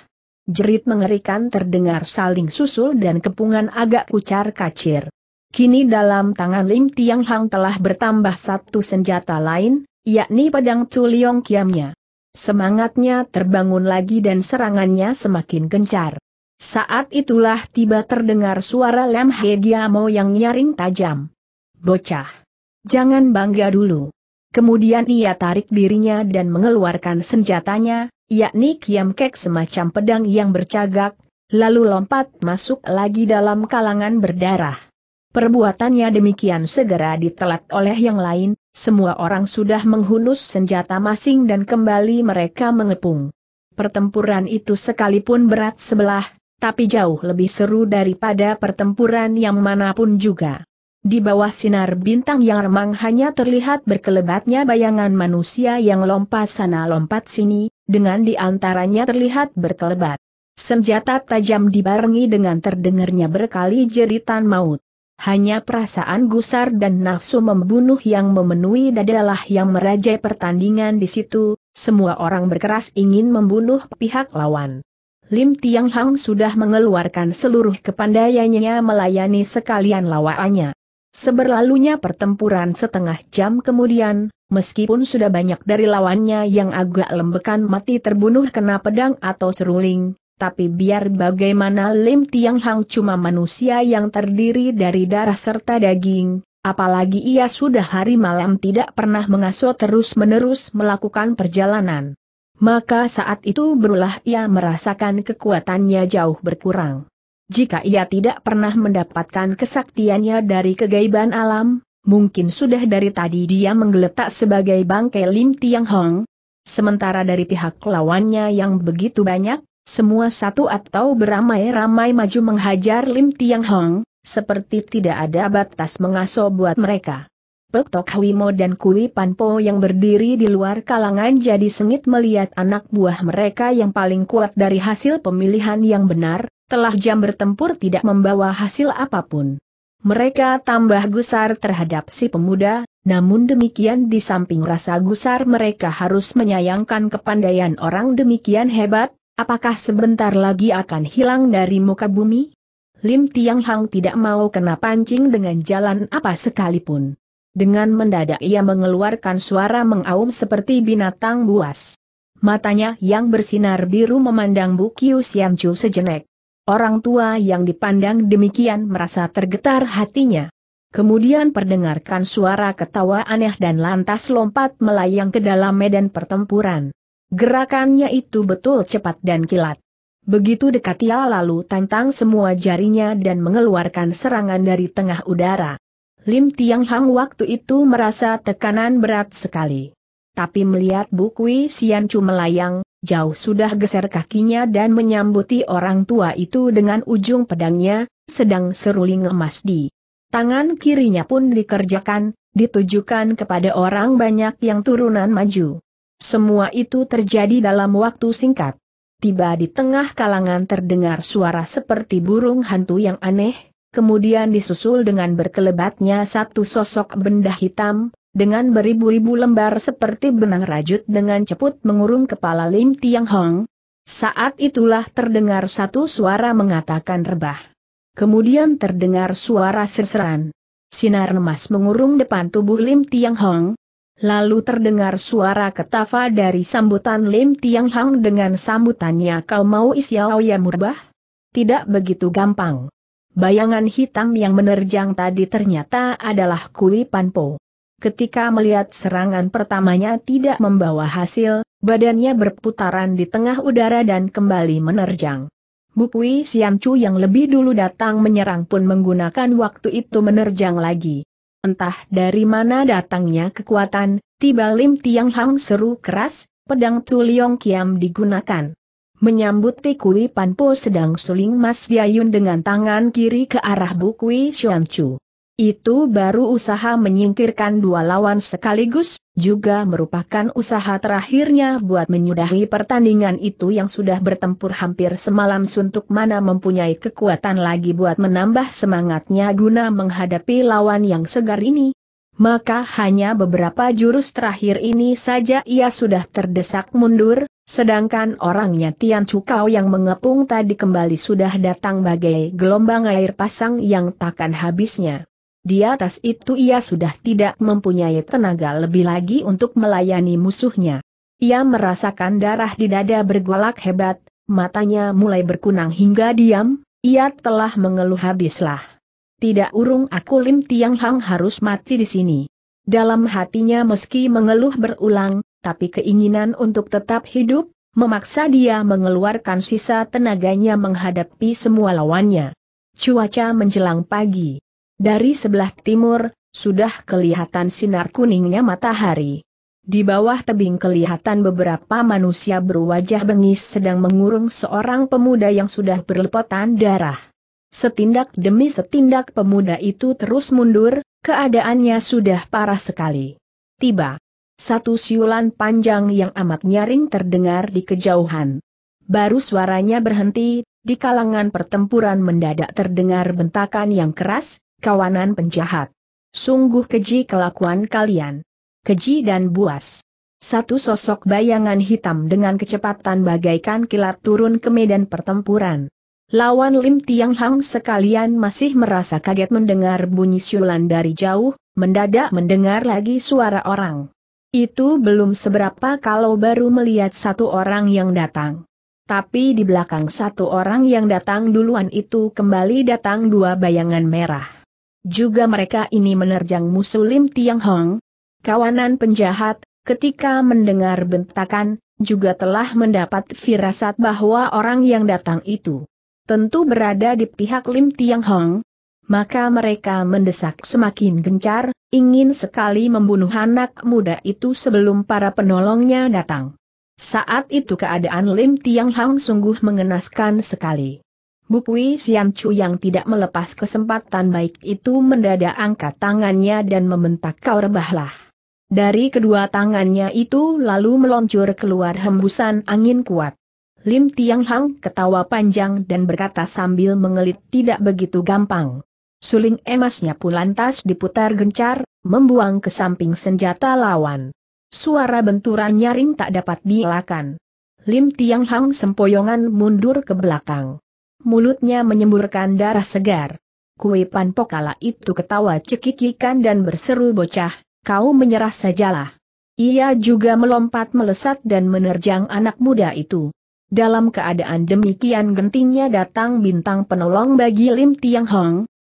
Jerit mengerikan terdengar saling susul dan kepungan agak kucar kacir. Kini dalam tangan Lim Tiang Hang telah bertambah satu senjata lain, yakni pedang Culiong Kiamnya. Semangatnya terbangun lagi dan serangannya semakin gencar. Saat itulah tiba terdengar suara Lam He Giamo yang nyaring tajam. Bocah. Jangan bangga dulu. Kemudian ia tarik dirinya dan mengeluarkan senjatanya, yakni kiam kek semacam pedang yang bercagak, lalu lompat masuk lagi dalam kalangan berdarah. Perbuatannya demikian segera ditelat oleh yang lain, semua orang sudah menghunus senjata masing dan kembali mereka mengepung. Pertempuran itu sekalipun berat sebelah, tapi jauh lebih seru daripada pertempuran yang manapun juga. Di bawah sinar bintang yang remang hanya terlihat berkelebatnya bayangan manusia yang lompat sana lompat sini, dengan diantaranya terlihat berkelebat. Senjata tajam dibarengi dengan terdengarnya berkali jeritan maut. Hanya perasaan gusar dan nafsu membunuh yang memenuhi dadalah yang merajai pertandingan di situ, semua orang berkeras ingin membunuh pihak lawan. Lim Tiang Hang sudah mengeluarkan seluruh kepandaiannya melayani sekalian lawaannya. Seberlalunya pertempuran setengah jam kemudian, meskipun sudah banyak dari lawannya yang agak lembekan mati terbunuh kena pedang atau seruling, tapi biar bagaimana Lim Tiang Hang cuma manusia yang terdiri dari darah serta daging, apalagi ia sudah hari malam tidak pernah mengasuh terus-menerus melakukan perjalanan. Maka saat itu berulah ia merasakan kekuatannya jauh berkurang. Jika ia tidak pernah mendapatkan kesaktiannya dari kegaiban alam, mungkin sudah dari tadi dia menggeletak sebagai bangkai Lim Tiang Hong. Sementara dari pihak lawannya yang begitu banyak, semua satu atau beramai-ramai maju menghajar Lim Tiang Hong, seperti tidak ada batas mengaso buat mereka. Pek Tok Wimo dan Kui Panpo yang berdiri di luar kalangan jadi sengit melihat anak buah mereka yang paling kuat dari hasil pemilihan yang benar, telah jam bertempur tidak membawa hasil apapun. Mereka tambah gusar terhadap si pemuda, namun demikian di samping rasa gusar mereka harus menyayangkan kepandaian orang demikian hebat, Apakah sebentar lagi akan hilang dari muka bumi? Lim Tiang Hang tidak mau kena pancing dengan jalan apa sekalipun. Dengan mendadak ia mengeluarkan suara mengaum seperti binatang buas. Matanya yang bersinar biru memandang Bu Kiu Sian Chu sejenak. Orang tua yang dipandang demikian merasa tergetar hatinya. Kemudian perdengarkan suara ketawa aneh dan lantas lompat melayang ke dalam medan pertempuran. Gerakannya itu betul cepat dan kilat. Begitu dekat ia lalu tantang semua jarinya dan mengeluarkan serangan dari tengah udara. Lim Tiang Hang waktu itu merasa tekanan berat sekali. Tapi melihat Bukwi Chu melayang, jauh sudah geser kakinya dan menyambuti orang tua itu dengan ujung pedangnya, sedang seruling emas di tangan kirinya pun dikerjakan, ditujukan kepada orang banyak yang turunan maju. Semua itu terjadi dalam waktu singkat. Tiba di tengah kalangan terdengar suara seperti burung hantu yang aneh, kemudian disusul dengan berkelebatnya satu sosok benda hitam, dengan beribu-ribu lembar seperti benang rajut dengan ceput mengurung kepala Lim Tiang Hong. Saat itulah terdengar satu suara mengatakan rebah. Kemudian terdengar suara serseran. Sinar emas mengurung depan tubuh Lim Tiang Hong, Lalu terdengar suara ketawa dari sambutan Lim Tiang Hang dengan sambutannya kau mau isyau ya murbah? Tidak begitu gampang. Bayangan hitam yang menerjang tadi ternyata adalah Kui Panpo. Ketika melihat serangan pertamanya tidak membawa hasil, badannya berputaran di tengah udara dan kembali menerjang. Bukui Chu yang lebih dulu datang menyerang pun menggunakan waktu itu menerjang lagi. Entah dari mana datangnya kekuatan, tiba Lim Tiang Hang seru keras, pedang Tuliong Kiam digunakan. Menyambut Tikui Panpo sedang suling Mas Yayun dengan tangan kiri ke arah Bukui Chu. Itu baru usaha menyingkirkan dua lawan sekaligus, juga merupakan usaha terakhirnya buat menyudahi pertandingan itu yang sudah bertempur hampir semalam suntuk mana mempunyai kekuatan lagi buat menambah semangatnya guna menghadapi lawan yang segar ini. Maka hanya beberapa jurus terakhir ini saja ia sudah terdesak mundur, sedangkan orangnya Tian Cukau yang mengepung tadi kembali sudah datang bagai gelombang air pasang yang takkan habisnya. Di atas itu ia sudah tidak mempunyai tenaga lebih lagi untuk melayani musuhnya. Ia merasakan darah di dada bergolak hebat, matanya mulai berkunang hingga diam, ia telah mengeluh habislah. Tidak urung aku Lim Tiang Hang harus mati di sini. Dalam hatinya meski mengeluh berulang, tapi keinginan untuk tetap hidup, memaksa dia mengeluarkan sisa tenaganya menghadapi semua lawannya. Cuaca menjelang pagi. Dari sebelah timur, sudah kelihatan sinar kuningnya matahari. Di bawah tebing kelihatan beberapa manusia berwajah bengis sedang mengurung seorang pemuda yang sudah berlepotan darah. Setindak demi setindak pemuda itu terus mundur, keadaannya sudah parah sekali. Tiba. Satu siulan panjang yang amat nyaring terdengar di kejauhan. Baru suaranya berhenti, di kalangan pertempuran mendadak terdengar bentakan yang keras, kawanan penjahat. Sungguh keji kelakuan kalian. Keji dan buas. Satu sosok bayangan hitam dengan kecepatan bagaikan kilat turun ke medan pertempuran. Lawan Lim Tiang Hang sekalian masih merasa kaget mendengar bunyi siulan dari jauh, mendadak mendengar lagi suara orang. Itu belum seberapa kalau baru melihat satu orang yang datang. Tapi di belakang satu orang yang datang duluan itu kembali datang dua bayangan merah. Juga mereka ini menerjang Lim Tiang Hong, Kawanan penjahat, ketika mendengar bentakan, juga telah mendapat firasat bahwa orang yang datang itu tentu berada di pihak Lim Tiang Hong. maka mereka mendesak semakin gencar, ingin sekali membunuh anak muda itu sebelum para penolongnya datang. Saat itu keadaan Lim Tiang Hong sungguh mengenaskan sekali. Bukwi Siam Chu yang tidak melepas kesempatan baik itu mendadak angkat tangannya dan membentak kau rebahlah. Dari kedua tangannya itu lalu meluncur keluar hembusan angin kuat. Lim Tiang Hang ketawa panjang dan berkata sambil mengelit tidak begitu gampang. Suling emasnya pun lantas diputar gencar, membuang ke samping senjata lawan. Suara benturan nyaring tak dapat dielakkan. Lim Tiang Hang sempoyongan mundur ke belakang mulutnya menyemburkan darah segar. Pan Pokala itu ketawa cekikikan dan berseru bocah, kau menyerah sajalah. Ia juga melompat melesat dan menerjang anak muda itu. Dalam keadaan demikian gentingnya datang bintang penolong bagi Lim Tiang Hong.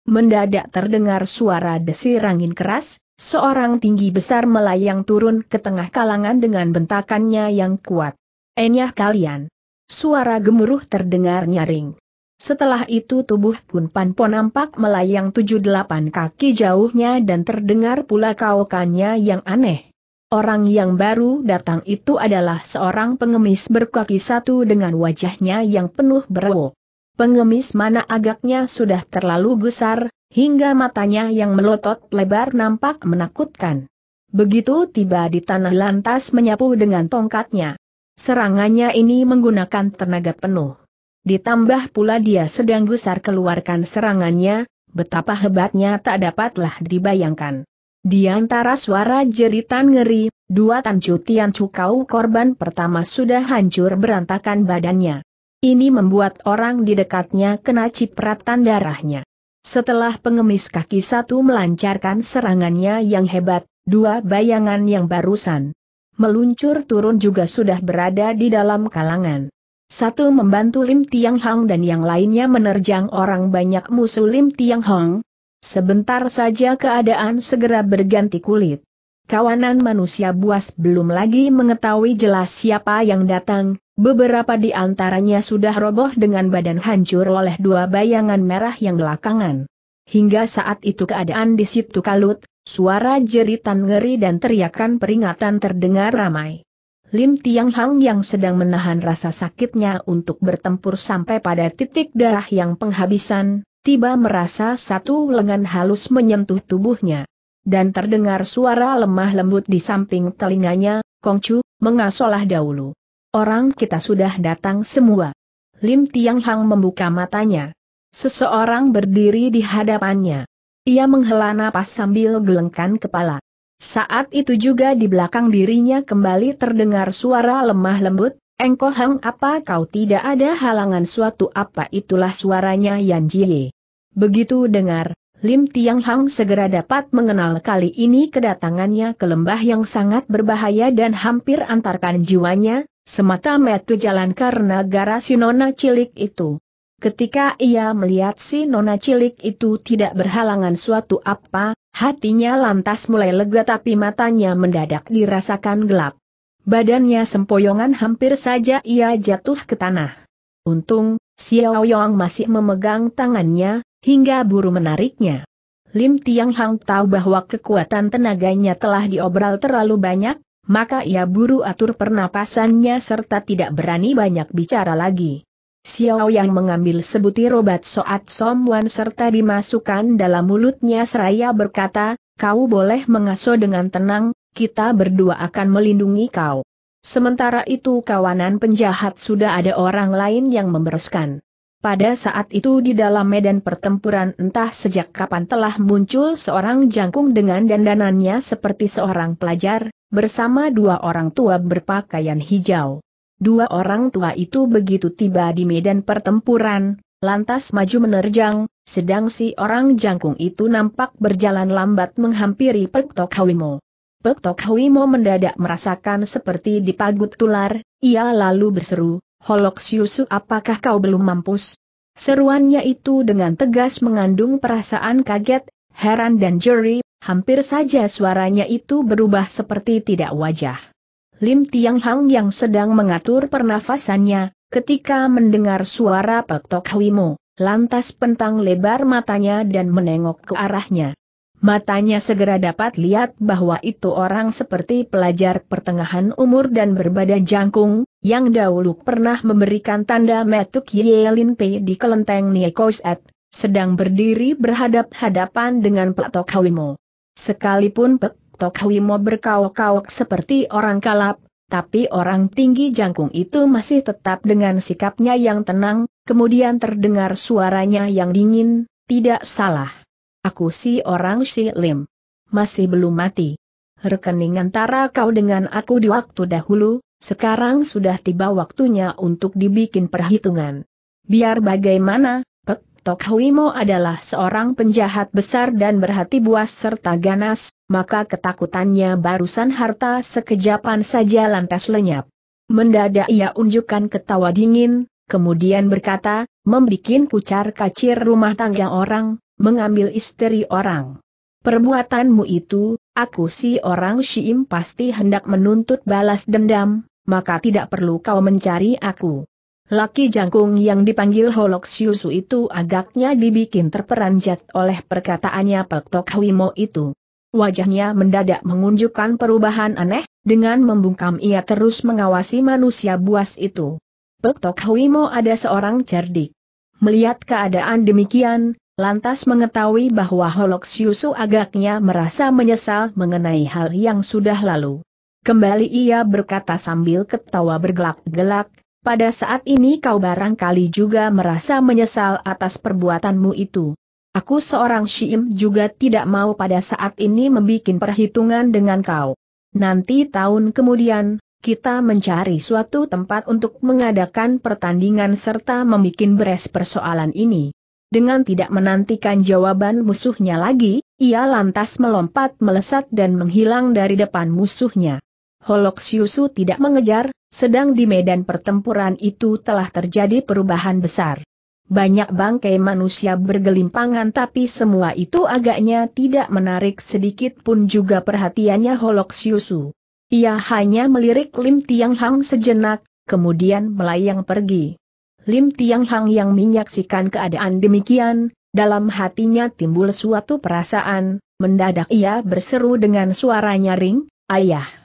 Mendadak terdengar suara desir angin keras, seorang tinggi besar melayang turun ke tengah kalangan dengan bentakannya yang kuat. Enyah kalian. Suara gemuruh terdengar nyaring. Setelah itu tubuh Kun Panpo nampak melayang tujuh delapan kaki jauhnya dan terdengar pula kaukannya yang aneh. Orang yang baru datang itu adalah seorang pengemis berkaki satu dengan wajahnya yang penuh berwo. Pengemis mana agaknya sudah terlalu gusar, hingga matanya yang melotot lebar nampak menakutkan. Begitu tiba di tanah lantas menyapu dengan tongkatnya. Serangannya ini menggunakan tenaga penuh. Ditambah pula dia sedang gusar keluarkan serangannya, betapa hebatnya tak dapatlah dibayangkan. Di antara suara jeritan ngeri, dua Tancu Tiancu Kau korban pertama sudah hancur berantakan badannya. Ini membuat orang di dekatnya kena cipratan darahnya. Setelah pengemis kaki satu melancarkan serangannya yang hebat, dua bayangan yang barusan meluncur turun juga sudah berada di dalam kalangan. Satu membantu Lim Tiang Hang dan yang lainnya menerjang orang banyak musuh Lim Tiang Hang. Sebentar saja keadaan segera berganti kulit. Kawanan manusia buas belum lagi mengetahui jelas siapa yang datang, beberapa di antaranya sudah roboh dengan badan hancur oleh dua bayangan merah yang belakangan. Hingga saat itu keadaan di situ kalut, suara jeritan ngeri dan teriakan peringatan terdengar ramai. Lim Tiang Hang yang sedang menahan rasa sakitnya untuk bertempur sampai pada titik darah yang penghabisan, tiba merasa satu lengan halus menyentuh tubuhnya. Dan terdengar suara lemah lembut di samping telinganya, Kong Chu mengasolah dahulu. Orang kita sudah datang semua. Lim Tiang Hang membuka matanya. Seseorang berdiri di hadapannya. Ia menghela napas sambil gelengkan kepala. Saat itu juga di belakang dirinya kembali terdengar suara lemah lembut, Engko Hang apa kau tidak ada halangan suatu apa itulah suaranya Yan Jie. Begitu dengar, Lim Tiang Hang segera dapat mengenal kali ini kedatangannya ke lembah yang sangat berbahaya dan hampir antarkan jiwanya, semata metu jalan karena gara si nona cilik itu. Ketika ia melihat si nona cilik itu tidak berhalangan suatu apa, Hatinya lantas mulai lega tapi matanya mendadak dirasakan gelap. Badannya sempoyongan hampir saja ia jatuh ke tanah. Untung, Xiao Yong masih memegang tangannya, hingga buru menariknya. Lim Tiang Hang tahu bahwa kekuatan tenaganya telah diobral terlalu banyak, maka ia buru atur pernapasannya serta tidak berani banyak bicara lagi. Xiao yang mengambil sebutir obat soat somwan serta dimasukkan dalam mulutnya seraya berkata, kau boleh mengasuh dengan tenang, kita berdua akan melindungi kau. Sementara itu kawanan penjahat sudah ada orang lain yang membereskan. Pada saat itu di dalam medan pertempuran entah sejak kapan telah muncul seorang jangkung dengan dandanannya seperti seorang pelajar, bersama dua orang tua berpakaian hijau. Dua orang tua itu begitu tiba di medan pertempuran, lantas maju menerjang, sedang si orang jangkung itu nampak berjalan lambat menghampiri Pektok Hawimo. Pektok Hawimo mendadak merasakan seperti dipagut tular, ia lalu berseru, Holok Siusu apakah kau belum mampus? Seruannya itu dengan tegas mengandung perasaan kaget, heran dan jeri, hampir saja suaranya itu berubah seperti tidak wajah. Lim Tiang Hang yang sedang mengatur pernafasannya, ketika mendengar suara Pak Tok Hwimo, lantas pentang lebar matanya dan menengok ke arahnya. Matanya segera dapat lihat bahwa itu orang seperti pelajar pertengahan umur dan berbadan jangkung, yang dahulu pernah memberikan tanda metuk Yelin P di kelenteng Niekoset, sedang berdiri berhadap-hadapan dengan Pak Tok Hawimo. Sekalipun Pek Tok Hui Mo berkaok-kaok seperti orang kalap, tapi orang tinggi jangkung itu masih tetap dengan sikapnya yang tenang, kemudian terdengar suaranya yang dingin, tidak salah. Aku si orang si Lim. Masih belum mati. Rekening antara kau dengan aku di waktu dahulu, sekarang sudah tiba waktunya untuk dibikin perhitungan. Biar bagaimana, Tok Huimo adalah seorang penjahat besar dan berhati buas serta ganas, maka ketakutannya barusan harta sekejapan saja lantas lenyap. Mendadak ia unjukkan ketawa dingin, kemudian berkata, membikin kucar kacir rumah tangga orang, mengambil istri orang. Perbuatanmu itu, aku si orang Syiim pasti hendak menuntut balas dendam, maka tidak perlu kau mencari aku. Laki jangkung yang dipanggil Holoxiusu itu agaknya dibikin terperanjat oleh perkataannya Pek Tok Mo itu. Wajahnya mendadak mengunjukkan perubahan aneh, dengan membungkam ia terus mengawasi manusia buas itu. Pek Tok Mo ada seorang cerdik. Melihat keadaan demikian, lantas mengetahui bahwa Holoxiusu agaknya merasa menyesal mengenai hal yang sudah lalu. Kembali ia berkata sambil ketawa bergelak-gelak, pada saat ini kau barangkali juga merasa menyesal atas perbuatanmu itu. Aku seorang Syim juga tidak mau pada saat ini membuat perhitungan dengan kau. Nanti tahun kemudian, kita mencari suatu tempat untuk mengadakan pertandingan serta membuat beres persoalan ini. Dengan tidak menantikan jawaban musuhnya lagi, ia lantas melompat melesat dan menghilang dari depan musuhnya. Holok tidak mengejar, sedang di medan pertempuran itu telah terjadi perubahan besar. Banyak bangkai manusia bergelimpangan tapi semua itu agaknya tidak menarik sedikit pun juga perhatiannya Holok Siusu. Ia hanya melirik Lim Tiang Hang sejenak, kemudian melayang pergi. Lim Tiang Hang yang menyaksikan keadaan demikian, dalam hatinya timbul suatu perasaan, mendadak ia berseru dengan suara nyaring, Ayah!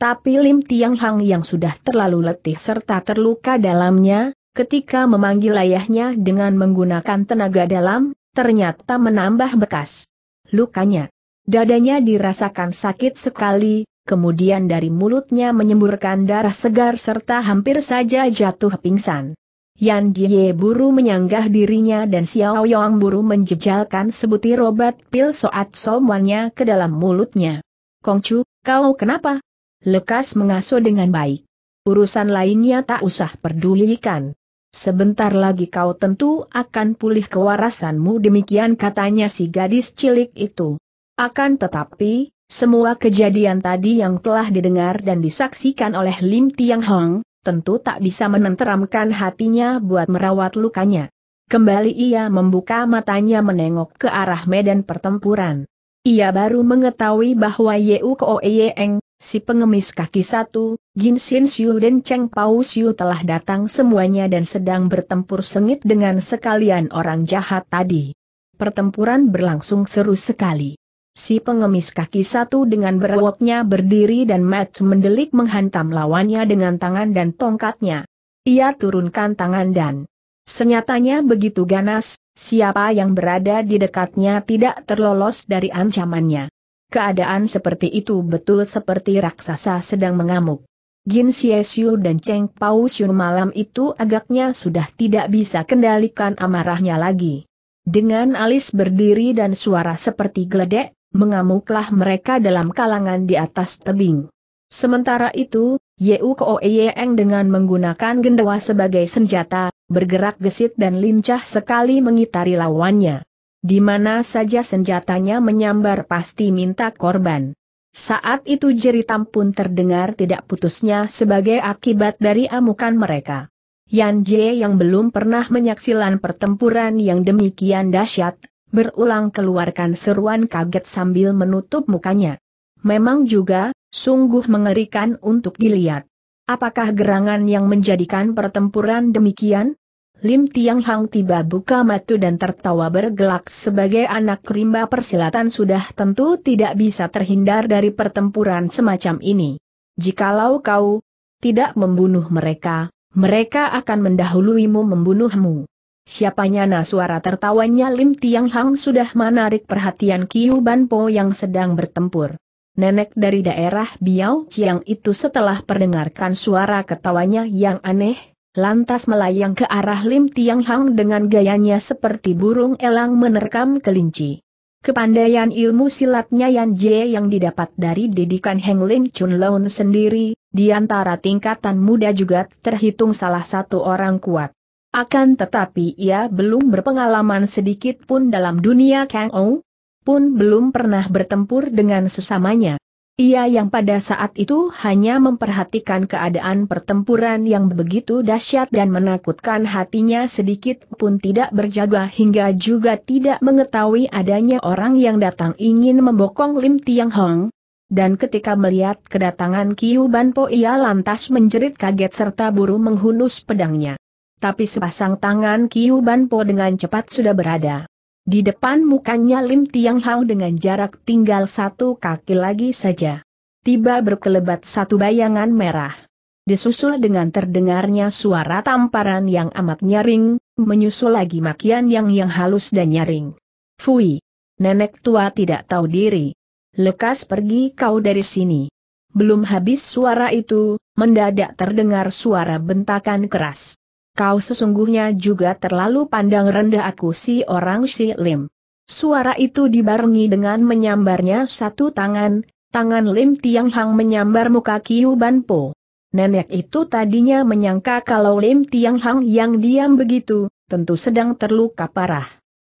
Tapi Lim Tiang Hang yang sudah terlalu letih serta terluka dalamnya, ketika memanggil ayahnya dengan menggunakan tenaga dalam, ternyata menambah bekas lukanya. Dadanya dirasakan sakit sekali, kemudian dari mulutnya menyemburkan darah segar serta hampir saja jatuh pingsan. Yan Jie buru menyanggah dirinya dan Xiao Yong buru menjejalkan sebutir obat pil soat somannya ke dalam mulutnya. Kongcu, kau kenapa? lekas mengasuh dengan baik. Urusan lainnya tak usah pedulikan. Sebentar lagi kau tentu akan pulih kewarasanmu demikian katanya si gadis cilik itu. Akan tetapi, semua kejadian tadi yang telah didengar dan disaksikan oleh Lim Tiang Hong, tentu tak bisa menenteramkan hatinya buat merawat lukanya. Kembali ia membuka matanya menengok ke arah medan pertempuran. Ia baru mengetahui bahwa Yeu Yeeng, si pengemis kaki satu, Jin Xin Xiu dan Cheng Pao Xiu telah datang semuanya dan sedang bertempur sengit dengan sekalian orang jahat tadi. Pertempuran berlangsung seru sekali. Si pengemis kaki satu dengan berwoknya berdiri dan Matt mendelik menghantam lawannya dengan tangan dan tongkatnya. Ia turunkan tangan dan senyatanya begitu ganas, siapa yang berada di dekatnya tidak terlolos dari ancamannya. Keadaan seperti itu betul seperti raksasa sedang mengamuk. Jin Siesiu dan Cheng Pao Xiu malam itu agaknya sudah tidak bisa kendalikan amarahnya lagi. Dengan alis berdiri dan suara seperti geledek, mengamuklah mereka dalam kalangan di atas tebing. Sementara itu, Yeu Koeyeng dengan menggunakan gendawa sebagai senjata, bergerak gesit dan lincah sekali mengitari lawannya. Di mana saja senjatanya menyambar pasti minta korban. Saat itu jeritam pun terdengar tidak putusnya sebagai akibat dari amukan mereka. Yan Jie yang belum pernah menyaksikan pertempuran yang demikian dahsyat, berulang keluarkan seruan kaget sambil menutup mukanya. Memang juga, sungguh mengerikan untuk dilihat. Apakah gerangan yang menjadikan pertempuran demikian? Lim Tiang Hang tiba buka matu dan tertawa bergelak sebagai anak rimba persilatan sudah tentu tidak bisa terhindar dari pertempuran semacam ini. Jikalau kau tidak membunuh mereka, mereka akan mendahuluimu membunuhmu. Siapanya nah suara tertawanya Lim Tiang Hang sudah menarik perhatian Kiu Ban Po yang sedang bertempur. Nenek dari daerah Biao Chiang itu setelah perdengarkan suara ketawanya yang aneh, lantas melayang ke arah Lim Tiang Hang dengan gayanya seperti burung elang menerkam kelinci. Kepandaian ilmu silatnya Yan Jie yang didapat dari didikan Heng Lin Chun Lon sendiri, di antara tingkatan muda juga terhitung salah satu orang kuat. Akan tetapi ia belum berpengalaman sedikit pun dalam dunia Kang Ou, pun belum pernah bertempur dengan sesamanya. Ia yang pada saat itu hanya memperhatikan keadaan pertempuran yang begitu dahsyat dan menakutkan hatinya sedikit pun tidak berjaga hingga juga tidak mengetahui adanya orang yang datang ingin membokong Lim Tiang Hong. Dan ketika melihat kedatangan Kiu Banpo ia lantas menjerit kaget serta buru menghunus pedangnya. Tapi sepasang tangan Kiu Banpo dengan cepat sudah berada di depan mukanya Lim Tiang Hao dengan jarak tinggal satu kaki lagi saja. Tiba berkelebat satu bayangan merah. Disusul dengan terdengarnya suara tamparan yang amat nyaring, menyusul lagi makian yang yang halus dan nyaring. Fui! Nenek tua tidak tahu diri. Lekas pergi kau dari sini. Belum habis suara itu, mendadak terdengar suara bentakan keras kau sesungguhnya juga terlalu pandang rendah aku si orang si Lim. Suara itu dibarengi dengan menyambarnya satu tangan, tangan Lim Tiang Hang menyambar muka Kiu Ban Po. Nenek itu tadinya menyangka kalau Lim Tiang Hang yang diam begitu, tentu sedang terluka parah.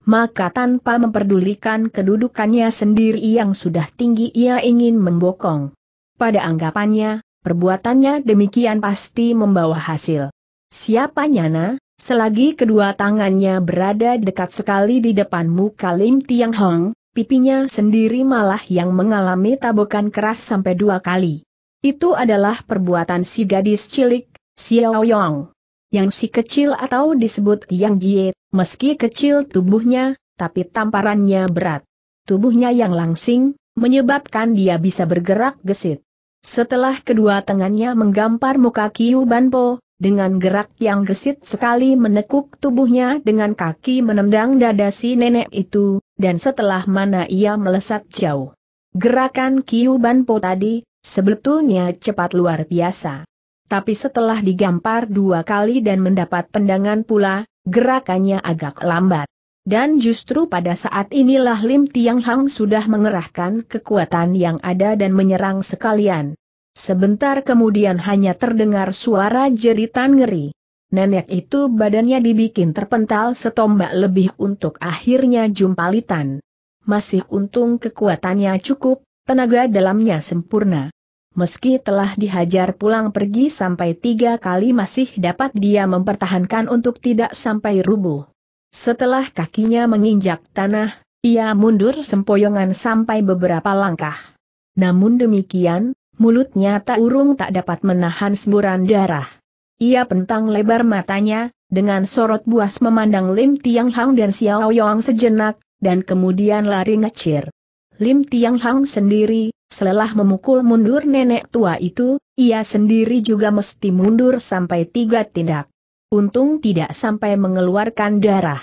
Maka tanpa memperdulikan kedudukannya sendiri yang sudah tinggi ia ingin membokong. Pada anggapannya, perbuatannya demikian pasti membawa hasil. Siapa Nyana? Selagi kedua tangannya berada dekat sekali di depan muka Lim Tiang Hong, pipinya sendiri malah yang mengalami tabokan keras sampai dua kali. Itu adalah perbuatan si gadis cilik, Xiao Yong. Yang si kecil atau disebut Yang Jie, meski kecil tubuhnya, tapi tamparannya berat. Tubuhnya yang langsing, menyebabkan dia bisa bergerak gesit. Setelah kedua tangannya menggampar muka Kiu Banpo, dengan gerak yang gesit sekali menekuk tubuhnya dengan kaki menendang dada si nenek itu, dan setelah mana ia melesat jauh. Gerakan Kiu Banpo tadi, sebetulnya cepat luar biasa. Tapi setelah digampar dua kali dan mendapat pendangan pula, gerakannya agak lambat. Dan justru pada saat inilah Lim Tiang Hang sudah mengerahkan kekuatan yang ada dan menyerang sekalian. Sebentar kemudian hanya terdengar suara jeritan ngeri. Nenek itu badannya dibikin terpental setombak lebih untuk akhirnya jumpalitan. Masih untung kekuatannya cukup, tenaga dalamnya sempurna. Meski telah dihajar pulang pergi sampai tiga kali masih dapat dia mempertahankan untuk tidak sampai rubuh. Setelah kakinya menginjak tanah, ia mundur sempoyongan sampai beberapa langkah. Namun demikian, mulutnya tak urung tak dapat menahan semburan darah. Ia pentang lebar matanya, dengan sorot buas memandang Lim Tiang Hang dan Xiao Yong sejenak, dan kemudian lari ngecir. Lim Tiang Hang sendiri, Selelah memukul mundur nenek tua itu, ia sendiri juga mesti mundur sampai tiga tindak. Untung tidak sampai mengeluarkan darah.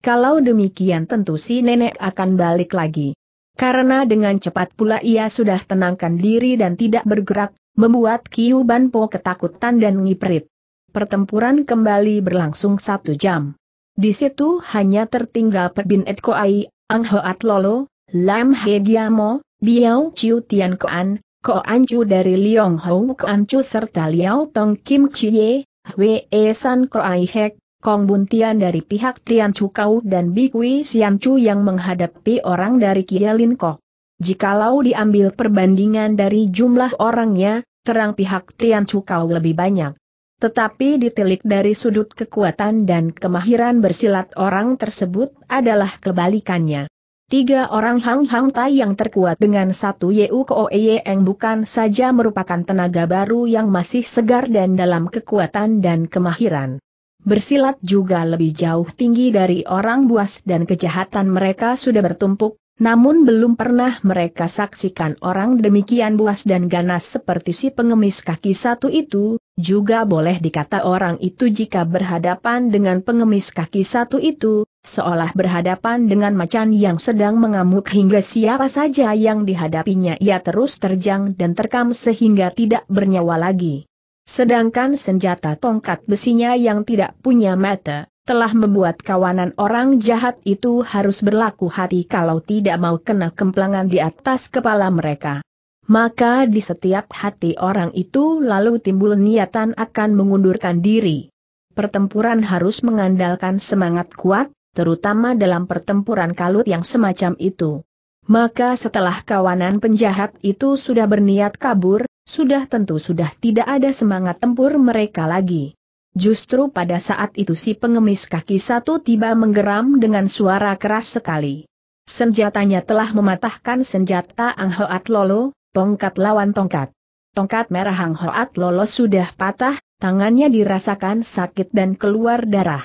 Kalau demikian tentu si nenek akan balik lagi. Karena dengan cepat pula ia sudah tenangkan diri dan tidak bergerak, membuat Kiu Banpo ketakutan dan ngiprit. Pertempuran kembali berlangsung satu jam. Di situ hanya tertinggal Perbin Etko Ai, Ang Hoat Lolo, Lam He Giamo, Biao Chiu Tian Koan, Ko Chu dari Liong Hou Koan Chu serta Liao Tong Kim Chie, Wei e San Ko Ai Hek, Kong Buntian dari pihak Tian Chu Kau dan Bikwi Sian Chu yang menghadapi orang dari Kialin Kok. Jikalau diambil perbandingan dari jumlah orangnya, terang pihak Tian Chu Kau lebih banyak. Tetapi ditilik dari sudut kekuatan dan kemahiran bersilat orang tersebut adalah kebalikannya. Tiga orang Hang Hang Tai yang terkuat dengan satu Yeu Ko e Yang bukan saja merupakan tenaga baru yang masih segar dan dalam kekuatan dan kemahiran bersilat juga lebih jauh tinggi dari orang buas dan kejahatan mereka sudah bertumpuk, namun belum pernah mereka saksikan orang demikian buas dan ganas seperti si pengemis kaki satu itu, juga boleh dikata orang itu jika berhadapan dengan pengemis kaki satu itu, seolah berhadapan dengan macan yang sedang mengamuk hingga siapa saja yang dihadapinya ia terus terjang dan terkam sehingga tidak bernyawa lagi. Sedangkan senjata tongkat besinya yang tidak punya mata, telah membuat kawanan orang jahat itu harus berlaku hati kalau tidak mau kena kemplangan di atas kepala mereka. Maka di setiap hati orang itu lalu timbul niatan akan mengundurkan diri. Pertempuran harus mengandalkan semangat kuat, terutama dalam pertempuran kalut yang semacam itu. Maka setelah kawanan penjahat itu sudah berniat kabur, sudah tentu sudah tidak ada semangat tempur mereka lagi. Justru pada saat itu si pengemis kaki satu tiba menggeram dengan suara keras sekali. Senjatanya telah mematahkan senjata Ang Hoat Lolo, tongkat lawan tongkat. Tongkat merah Ang Hoat Lolo sudah patah, tangannya dirasakan sakit dan keluar darah.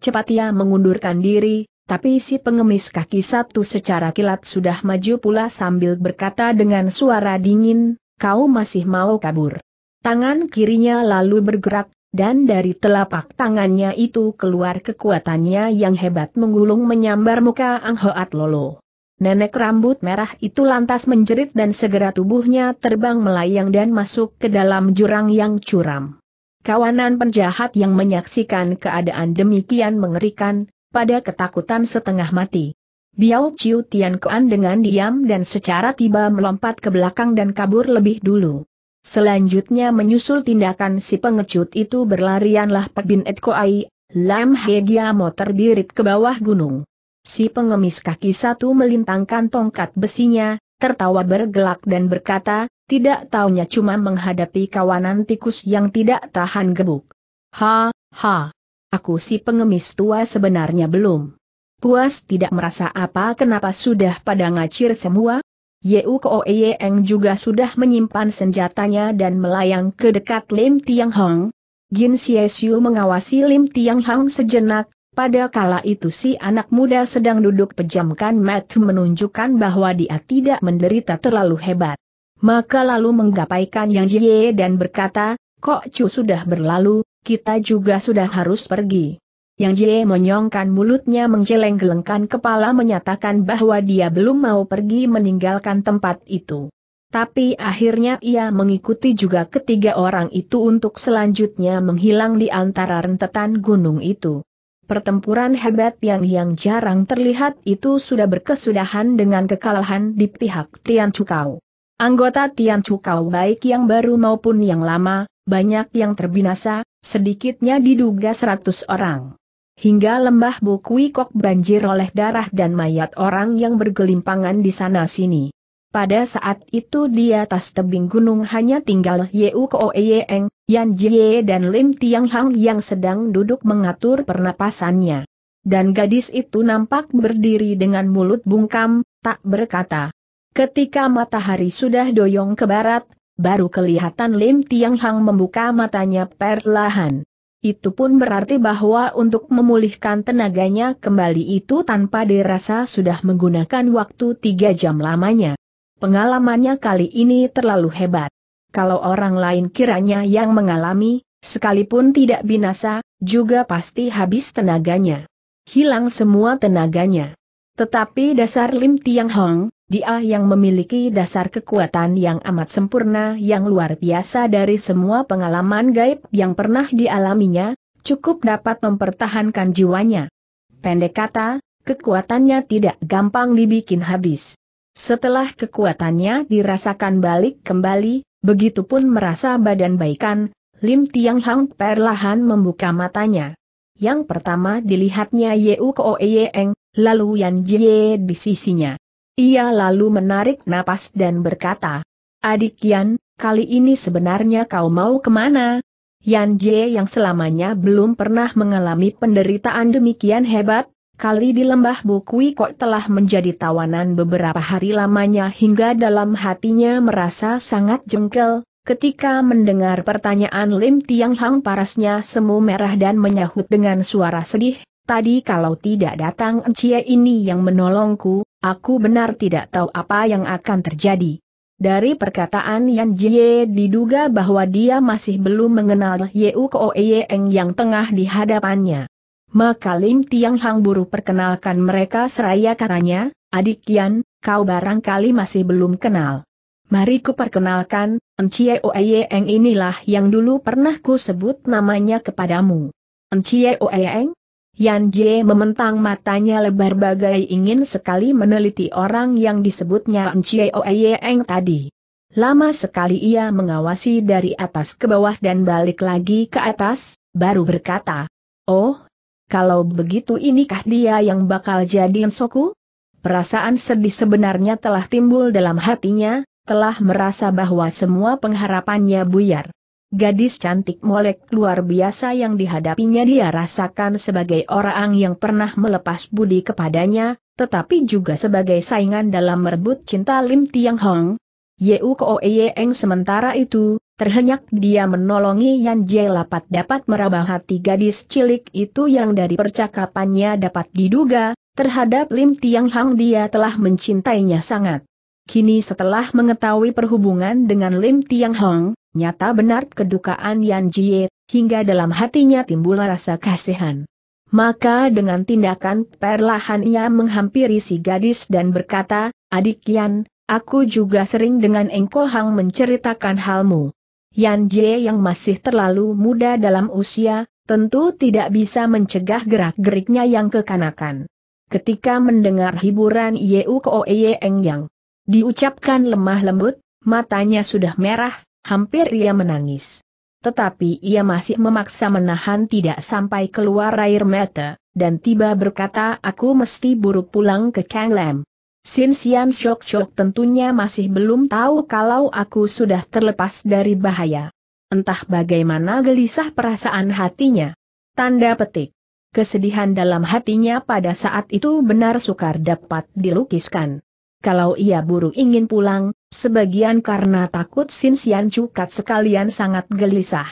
Cepat ia mengundurkan diri, tapi si pengemis kaki satu secara kilat sudah maju pula sambil berkata dengan suara dingin, kau masih mau kabur. Tangan kirinya lalu bergerak, dan dari telapak tangannya itu keluar kekuatannya yang hebat menggulung menyambar muka Ang Hoat Lolo. Nenek rambut merah itu lantas menjerit dan segera tubuhnya terbang melayang dan masuk ke dalam jurang yang curam. Kawanan penjahat yang menyaksikan keadaan demikian mengerikan, pada ketakutan setengah mati. Biao Chiu Tian Kuan dengan diam dan secara tiba melompat ke belakang dan kabur lebih dulu. Selanjutnya menyusul tindakan si pengecut itu berlarianlah Bin Et Koai, Lam mo terbirit ke bawah gunung. Si pengemis kaki satu melintangkan tongkat besinya, tertawa bergelak dan berkata, tidak taunya cuma menghadapi kawanan tikus yang tidak tahan gebuk. Ha, ha. Aku si pengemis tua sebenarnya belum. Puas tidak merasa apa kenapa sudah pada ngacir semua? Yeu Koeyeng juga sudah menyimpan senjatanya dan melayang ke dekat Lim Tiang Hong. Jin Siesiu mengawasi Lim Tiang Hong sejenak, pada kala itu si anak muda sedang duduk pejamkan mata menunjukkan bahwa dia tidak menderita terlalu hebat. Maka lalu menggapaikan Yang Jie dan berkata, Kok Cu sudah berlalu, kita juga sudah harus pergi. Yang Jie menyongkan mulutnya menggeleng-gelengkan kepala menyatakan bahwa dia belum mau pergi meninggalkan tempat itu. Tapi akhirnya ia mengikuti juga ketiga orang itu untuk selanjutnya menghilang di antara rentetan gunung itu. Pertempuran hebat yang yang jarang terlihat itu sudah berkesudahan dengan kekalahan di pihak Tian Cukau. Anggota Tian Cukau baik yang baru maupun yang lama, banyak yang terbinasa, sedikitnya diduga 100 orang hingga lembah kok banjir oleh darah dan mayat orang yang bergelimpangan di sana-sini. Pada saat itu di atas tebing gunung hanya tinggal Yeu Ko Eng, Yan Jie dan Lim Tiang Hang yang sedang duduk mengatur pernapasannya. Dan gadis itu nampak berdiri dengan mulut bungkam, tak berkata. Ketika matahari sudah doyong ke barat, baru kelihatan Lim Tiang Hang membuka matanya perlahan. Itu pun berarti bahwa untuk memulihkan tenaganya kembali itu tanpa dirasa sudah menggunakan waktu tiga jam lamanya. Pengalamannya kali ini terlalu hebat. Kalau orang lain kiranya yang mengalami, sekalipun tidak binasa, juga pasti habis tenaganya. Hilang semua tenaganya. Tetapi dasar Lim Tiang Hong, dia yang memiliki dasar kekuatan yang amat sempurna yang luar biasa dari semua pengalaman gaib yang pernah dialaminya, cukup dapat mempertahankan jiwanya. Pendek kata, kekuatannya tidak gampang dibikin habis. Setelah kekuatannya dirasakan balik kembali, begitupun merasa badan baikan, Lim Tiang Hang perlahan membuka matanya. Yang pertama dilihatnya Yeu Koeyeng, lalu Yan Jie di sisinya. Ia lalu menarik napas dan berkata, Adik Yan, kali ini sebenarnya kau mau kemana? Yan Jie yang selamanya belum pernah mengalami penderitaan demikian hebat, kali di lembah Bukui kok telah menjadi tawanan beberapa hari lamanya hingga dalam hatinya merasa sangat jengkel, ketika mendengar pertanyaan Lim Tiang Hang parasnya semu merah dan menyahut dengan suara sedih, Tadi kalau tidak datang Cie ini yang menolongku, aku benar tidak tahu apa yang akan terjadi. Dari perkataan Yan Jie diduga bahwa dia masih belum mengenal Yeu Ko Eng yang tengah di hadapannya. Maka Lim Tiang Hang buru perkenalkan mereka seraya katanya, adik Yan, kau barangkali masih belum kenal. Mari ku perkenalkan, Encie Oeyeng inilah yang dulu pernah ku sebut namanya kepadamu. Encie Oeyeng, Yan Jie mementang matanya lebar bagai ingin sekali meneliti orang yang disebutnya Encie Oeyeng tadi. Lama sekali ia mengawasi dari atas ke bawah dan balik lagi ke atas, baru berkata, Oh, kalau begitu inikah dia yang bakal jadi Nsoku?". Perasaan sedih sebenarnya telah timbul dalam hatinya, telah merasa bahwa semua pengharapannya buyar. Gadis cantik molek luar biasa yang dihadapinya dia rasakan sebagai orang yang pernah melepas budi kepadanya, tetapi juga sebagai saingan dalam merebut cinta Lim Tiang Hong. Yeu Ko e Eng sementara itu, terhenyak dia menolongi Yan Jie Lapat dapat meraba hati gadis cilik itu yang dari percakapannya dapat diduga, terhadap Lim Tiang Hong dia telah mencintainya sangat. Kini setelah mengetahui perhubungan dengan Lim Tiang Hong, Nyata benar kedukaan Yan Jie, hingga dalam hatinya timbul rasa kasihan. Maka dengan tindakan perlahan ia menghampiri si gadis dan berkata, Adik Yan, aku juga sering dengan Engko Hang menceritakan halmu. Yan Jie yang masih terlalu muda dalam usia, tentu tidak bisa mencegah gerak-geriknya yang kekanakan. Ketika mendengar hiburan Yeu Koe Eng yang diucapkan lemah lembut, matanya sudah merah, Hampir ia menangis. Tetapi ia masih memaksa menahan tidak sampai keluar air mata, dan tiba berkata aku mesti buruk pulang ke Lam. Sin Sian Shok Shok tentunya masih belum tahu kalau aku sudah terlepas dari bahaya. Entah bagaimana gelisah perasaan hatinya. Tanda petik. Kesedihan dalam hatinya pada saat itu benar sukar dapat dilukiskan kalau ia buru ingin pulang, sebagian karena takut Sin Sian Cukat sekalian sangat gelisah.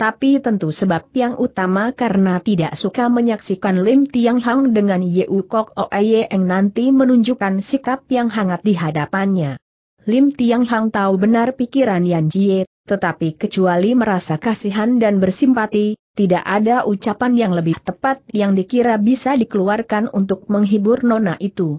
Tapi tentu sebab yang utama karena tidak suka menyaksikan Lim Tiang Hang dengan U Kok yang nanti menunjukkan sikap yang hangat di hadapannya. Lim Tiang Hang tahu benar pikiran Yan Jie, tetapi kecuali merasa kasihan dan bersimpati, tidak ada ucapan yang lebih tepat yang dikira bisa dikeluarkan untuk menghibur nona itu.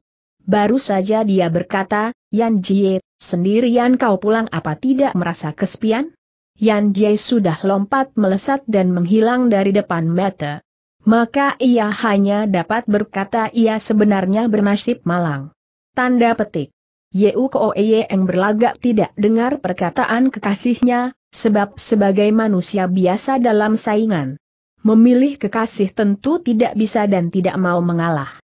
Baru saja dia berkata, Yan Jie, sendirian kau pulang apa tidak merasa kesepian? Yan Jie sudah lompat melesat dan menghilang dari depan mata. Maka ia hanya dapat berkata ia sebenarnya bernasib malang. Tanda petik. Yeu Koe yang berlagak tidak dengar perkataan kekasihnya, sebab sebagai manusia biasa dalam saingan. Memilih kekasih tentu tidak bisa dan tidak mau mengalah.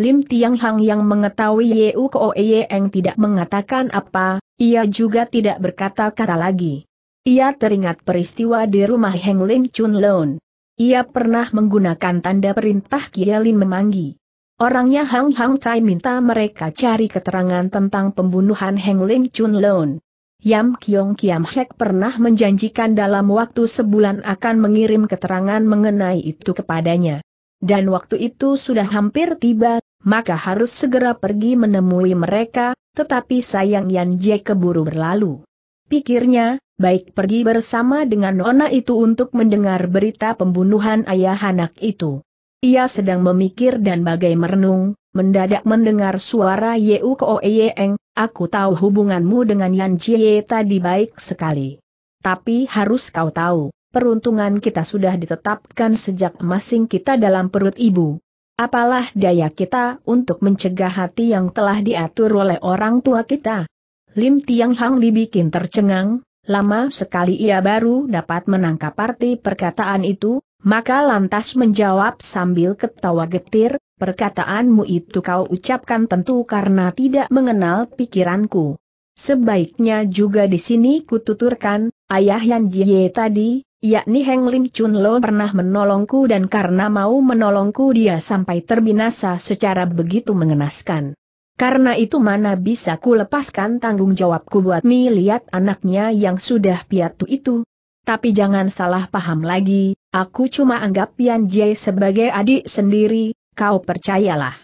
Lim Tiang Hang yang mengetahui Yeu Ko eng tidak mengatakan apa, ia juga tidak berkata-kata lagi. Ia teringat peristiwa di rumah Heng Lim Chun Lon. Ia pernah menggunakan tanda perintah Lin memanggi. Orangnya Hang Hang cai minta mereka cari keterangan tentang pembunuhan Heng Lim Chun Lon. Yam Kiong Kiam Hek pernah menjanjikan dalam waktu sebulan akan mengirim keterangan mengenai itu kepadanya. Dan waktu itu sudah hampir tiba, maka harus segera pergi menemui mereka, tetapi sayang Yan Jie keburu berlalu. Pikirnya, baik pergi bersama dengan Nona itu untuk mendengar berita pembunuhan ayah anak itu. Ia sedang memikir dan bagai merenung, mendadak mendengar suara Yeu Ko Eng. aku tahu hubunganmu dengan Yan Jie tadi baik sekali. Tapi harus kau tahu, peruntungan kita sudah ditetapkan sejak masing kita dalam perut ibu. Apalah daya kita untuk mencegah hati yang telah diatur oleh orang tua kita? Lim Tiang Hang dibikin tercengang, lama sekali ia baru dapat menangkap arti perkataan itu, maka lantas menjawab sambil ketawa getir, perkataanmu itu kau ucapkan tentu karena tidak mengenal pikiranku. Sebaiknya juga di sini kututurkan, ayah Yan Jie tadi, yakni Heng Lim Chun Lo pernah menolongku dan karena mau menolongku dia sampai terbinasa secara begitu mengenaskan. Karena itu mana bisa ku lepaskan tanggung jawabku buat mi lihat anaknya yang sudah piatu itu. Tapi jangan salah paham lagi, aku cuma anggap Yan Jie sebagai adik sendiri, kau percayalah.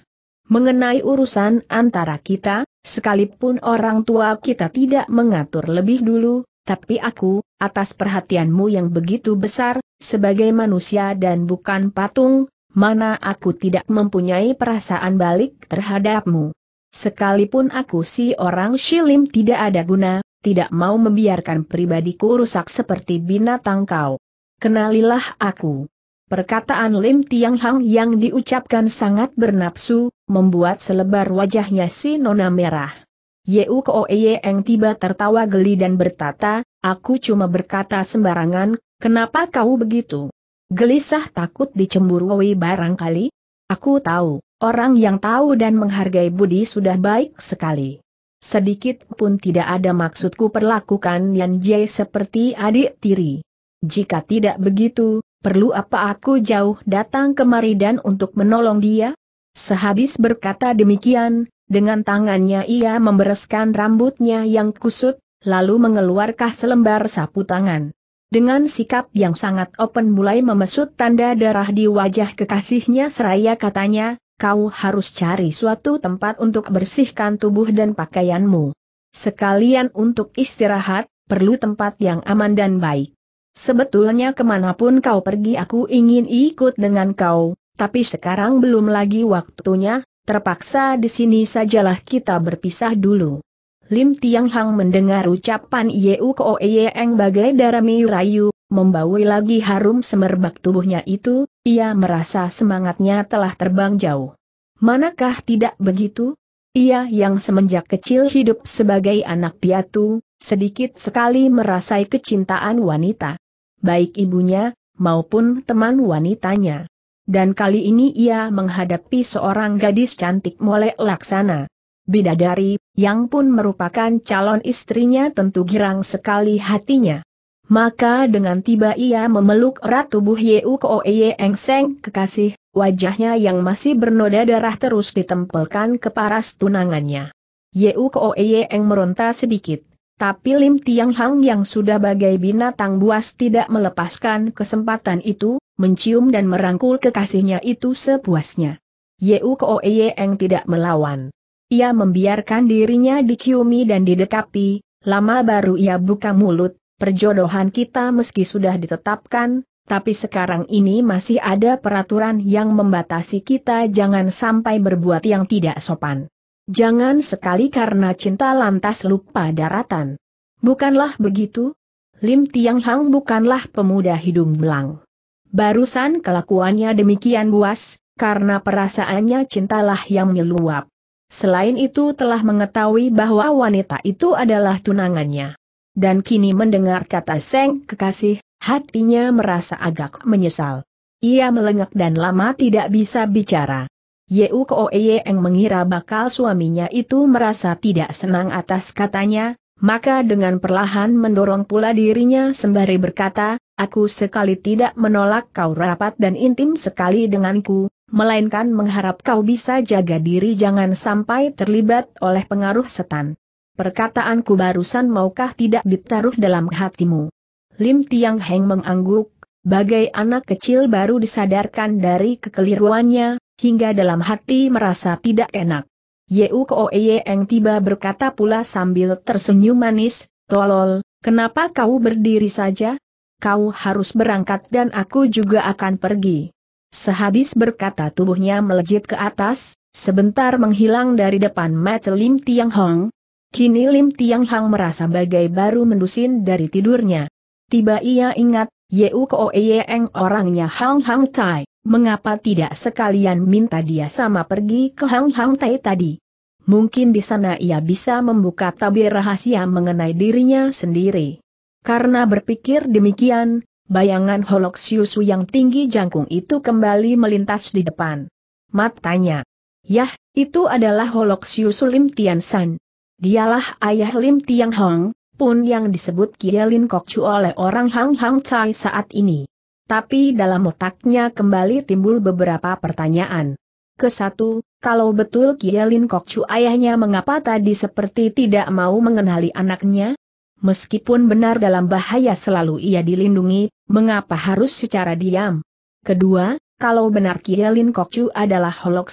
Mengenai urusan antara kita, sekalipun orang tua kita tidak mengatur lebih dulu, tapi aku, atas perhatianmu yang begitu besar, sebagai manusia dan bukan patung, mana aku tidak mempunyai perasaan balik terhadapmu. Sekalipun aku si orang Shilim tidak ada guna, tidak mau membiarkan pribadiku rusak seperti binatang kau. Kenalilah aku. Perkataan Lim Tiang Hang yang diucapkan sangat bernapsu, membuat selebar wajahnya si Nona merah. Yeu Koeye Eng tiba tertawa geli dan bertata, aku cuma berkata sembarangan, kenapa kau begitu? Gelisah takut dicemburui barangkali? Aku tahu, orang yang tahu dan menghargai budi sudah baik sekali. Sedikit pun tidak ada maksudku perlakukan Yan Jie seperti adik tiri. Jika tidak begitu, perlu apa aku jauh datang kemari dan untuk menolong dia? Sehabis berkata demikian, dengan tangannya ia membereskan rambutnya yang kusut, lalu mengeluarkan selembar sapu tangan. Dengan sikap yang sangat open mulai memesut tanda darah di wajah kekasihnya seraya katanya, kau harus cari suatu tempat untuk bersihkan tubuh dan pakaianmu. Sekalian untuk istirahat, perlu tempat yang aman dan baik. Sebetulnya kemanapun kau pergi aku ingin ikut dengan kau, tapi sekarang belum lagi waktunya, terpaksa di sini sajalah kita berpisah dulu. Lim Tiang Hang mendengar ucapan Yeu Ko Eyeng bagai darah rayu, membawai lagi harum semerbak tubuhnya itu, ia merasa semangatnya telah terbang jauh. Manakah tidak begitu? Ia yang semenjak kecil hidup sebagai anak piatu, sedikit sekali merasai kecintaan wanita. Baik ibunya, maupun teman wanitanya dan kali ini ia menghadapi seorang gadis cantik mulai laksana. Bidadari, yang pun merupakan calon istrinya tentu girang sekali hatinya. Maka dengan tiba ia memeluk erat tubuh Yeu Koeye Eng Seng kekasih, wajahnya yang masih bernoda darah terus ditempelkan ke paras tunangannya. Yeu Koeye e Eng meronta sedikit, tapi Lim Tiang Hang yang sudah bagai binatang buas tidak melepaskan kesempatan itu, mencium dan merangkul kekasihnya itu sepuasnya. Yeu Koe Eng tidak melawan. Ia membiarkan dirinya diciumi dan didekapi, lama baru ia buka mulut, perjodohan kita meski sudah ditetapkan, tapi sekarang ini masih ada peraturan yang membatasi kita jangan sampai berbuat yang tidak sopan. Jangan sekali karena cinta lantas lupa daratan. Bukanlah begitu? Lim Tiang Hang bukanlah pemuda hidung belang. Barusan kelakuannya demikian buas, karena perasaannya cintalah yang meluap. Selain itu telah mengetahui bahwa wanita itu adalah tunangannya. Dan kini mendengar kata Seng kekasih, hatinya merasa agak menyesal. Ia melengak dan lama tidak bisa bicara. Yeu Koeye yang mengira bakal suaminya itu merasa tidak senang atas katanya, maka dengan perlahan mendorong pula dirinya sembari berkata, Aku sekali tidak menolak kau rapat dan intim sekali denganku, melainkan mengharap kau bisa jaga diri jangan sampai terlibat oleh pengaruh setan. Perkataanku barusan maukah tidak ditaruh dalam hatimu? Lim Tiang Heng mengangguk, bagai anak kecil baru disadarkan dari kekeliruannya, hingga dalam hati merasa tidak enak. Yeu Koe Eng tiba berkata pula sambil tersenyum manis, Tolol, kenapa kau berdiri saja? kau harus berangkat dan aku juga akan pergi. Sehabis berkata tubuhnya melejit ke atas, sebentar menghilang dari depan mata Lim Tiang Hong. Kini Lim Tiang Hong merasa bagai baru mendusin dari tidurnya. Tiba ia ingat, Yeu Koeyeng orangnya Hang Hang Tai, mengapa tidak sekalian minta dia sama pergi ke Hang Hang Tai tadi? Mungkin di sana ia bisa membuka tabir rahasia mengenai dirinya sendiri. Karena berpikir demikian, bayangan Holok Siusu yang tinggi jangkung itu kembali melintas di depan. Matanya. Yah, itu adalah Holok Siusu Lim Tian San. Dialah ayah Lim Tiang Hong, pun yang disebut Kielin Kokcu oleh orang Hang Hang Chai saat ini. Tapi dalam otaknya kembali timbul beberapa pertanyaan. Kesatu, kalau betul Kielin Kokcu ayahnya mengapa tadi seperti tidak mau mengenali anaknya? Meskipun benar dalam bahaya selalu ia dilindungi, mengapa harus secara diam? Kedua, kalau benar Kielin Kokcu adalah Holok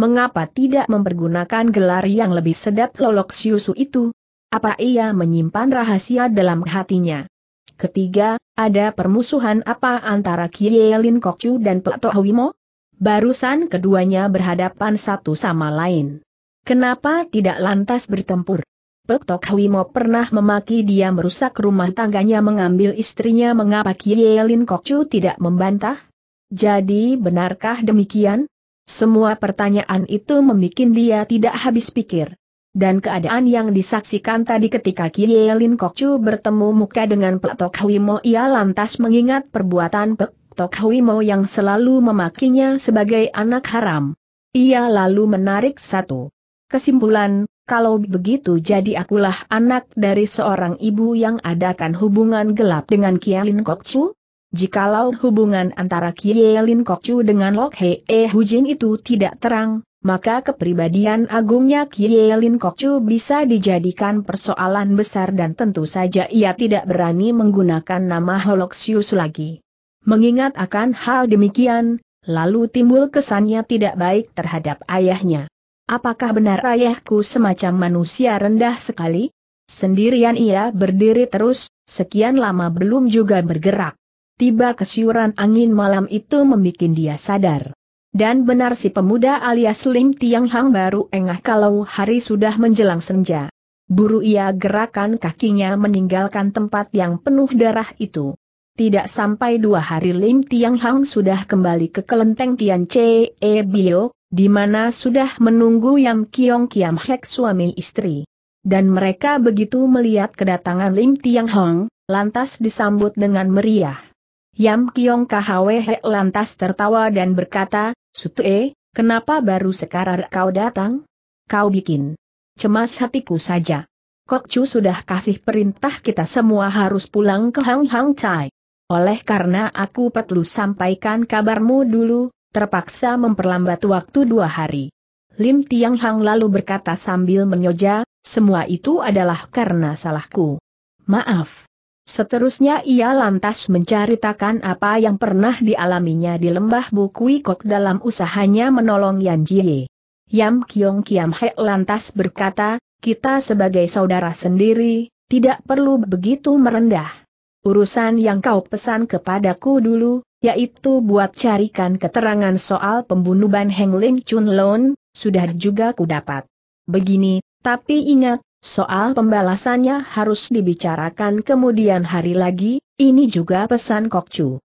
mengapa tidak mempergunakan gelar yang lebih sedap Holoxiusu itu? Apa ia menyimpan rahasia dalam hatinya? Ketiga, ada permusuhan apa antara Kielin Kokcu dan Plato Hwimo? Barusan keduanya berhadapan satu sama lain. Kenapa tidak lantas bertempur? Pek Tok Mo pernah memaki dia merusak rumah tangganya mengambil istrinya mengapa Kie Lin Kok Chu tidak membantah? Jadi benarkah demikian? Semua pertanyaan itu membuat dia tidak habis pikir. Dan keadaan yang disaksikan tadi ketika Kie Lin Kok Chu bertemu muka dengan Pek Tok Mo ia lantas mengingat perbuatan Pek Tok Mo yang selalu memakinya sebagai anak haram. Ia lalu menarik satu kesimpulan, kalau begitu jadi akulah anak dari seorang ibu yang adakan hubungan gelap dengan Kialin Kokcu? Jikalau hubungan antara Kialin Kokcu dengan Lok He e Hujin itu tidak terang, maka kepribadian agungnya Kok Kokcu bisa dijadikan persoalan besar dan tentu saja ia tidak berani menggunakan nama Holoxius lagi. Mengingat akan hal demikian, lalu timbul kesannya tidak baik terhadap ayahnya. Apakah benar ayahku semacam manusia rendah sekali? Sendirian ia berdiri terus, sekian lama belum juga bergerak. Tiba kesiuran angin malam itu membuat dia sadar. Dan benar si pemuda alias Lim Tiang Hang baru engah kalau hari sudah menjelang senja. Buru ia gerakan kakinya meninggalkan tempat yang penuh darah itu. Tidak sampai dua hari Lim Tiang Hang sudah kembali ke kelenteng Tian Che e Bio, di mana sudah menunggu Yam Kiong Kiam Hek suami istri. Dan mereka begitu melihat kedatangan Lim Tiang Hong, lantas disambut dengan meriah. Yam Kiong Khwe lantas tertawa dan berkata, Sutue, kenapa baru sekarang kau datang? Kau bikin cemas hatiku saja. Kok Chu sudah kasih perintah kita semua harus pulang ke Hang Hang Chai. Oleh karena aku perlu sampaikan kabarmu dulu, terpaksa memperlambat waktu dua hari. Lim Tiang Hang lalu berkata sambil menyoja, semua itu adalah karena salahku. Maaf. Seterusnya ia lantas menceritakan apa yang pernah dialaminya di lembah buku Kok dalam usahanya menolong Yan Jie. Yam Kiong Kiam He lantas berkata, kita sebagai saudara sendiri, tidak perlu begitu merendah. Urusan yang kau pesan kepadaku dulu, yaitu buat carikan keterangan soal pembunuhan Heng Ling Chun Lon, sudah juga kudapat. Begini, tapi ingat, soal pembalasannya harus dibicarakan kemudian hari lagi, ini juga pesan Kok Chu.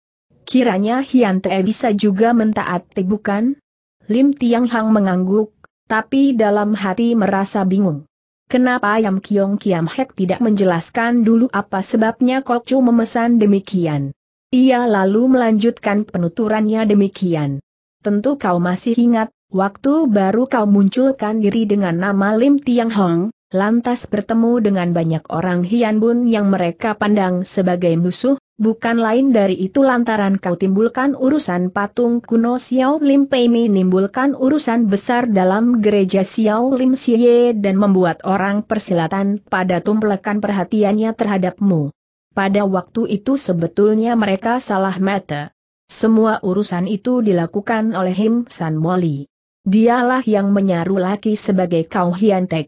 Kiranya Hian Te bisa juga mentaati bukan? Lim Tiang Hang mengangguk, tapi dalam hati merasa bingung. Kenapa Yam Kiong Kiam Hek tidak menjelaskan dulu apa sebabnya Kok Chu memesan demikian? Ia lalu melanjutkan penuturannya demikian. Tentu kau masih ingat, waktu baru kau munculkan diri dengan nama Lim Tiang Hong, lantas bertemu dengan banyak orang Hian Bun yang mereka pandang sebagai musuh, bukan lain dari itu lantaran kau timbulkan urusan patung kuno Xiao Lim Pei menimbulkan urusan besar dalam gereja Xiao Lim Xie dan membuat orang persilatan pada tumplekan perhatiannya terhadapmu. Pada waktu itu sebetulnya mereka salah mata. Semua urusan itu dilakukan oleh Him San Moli. Dialah yang menyaru laki sebagai Kau Hian Te.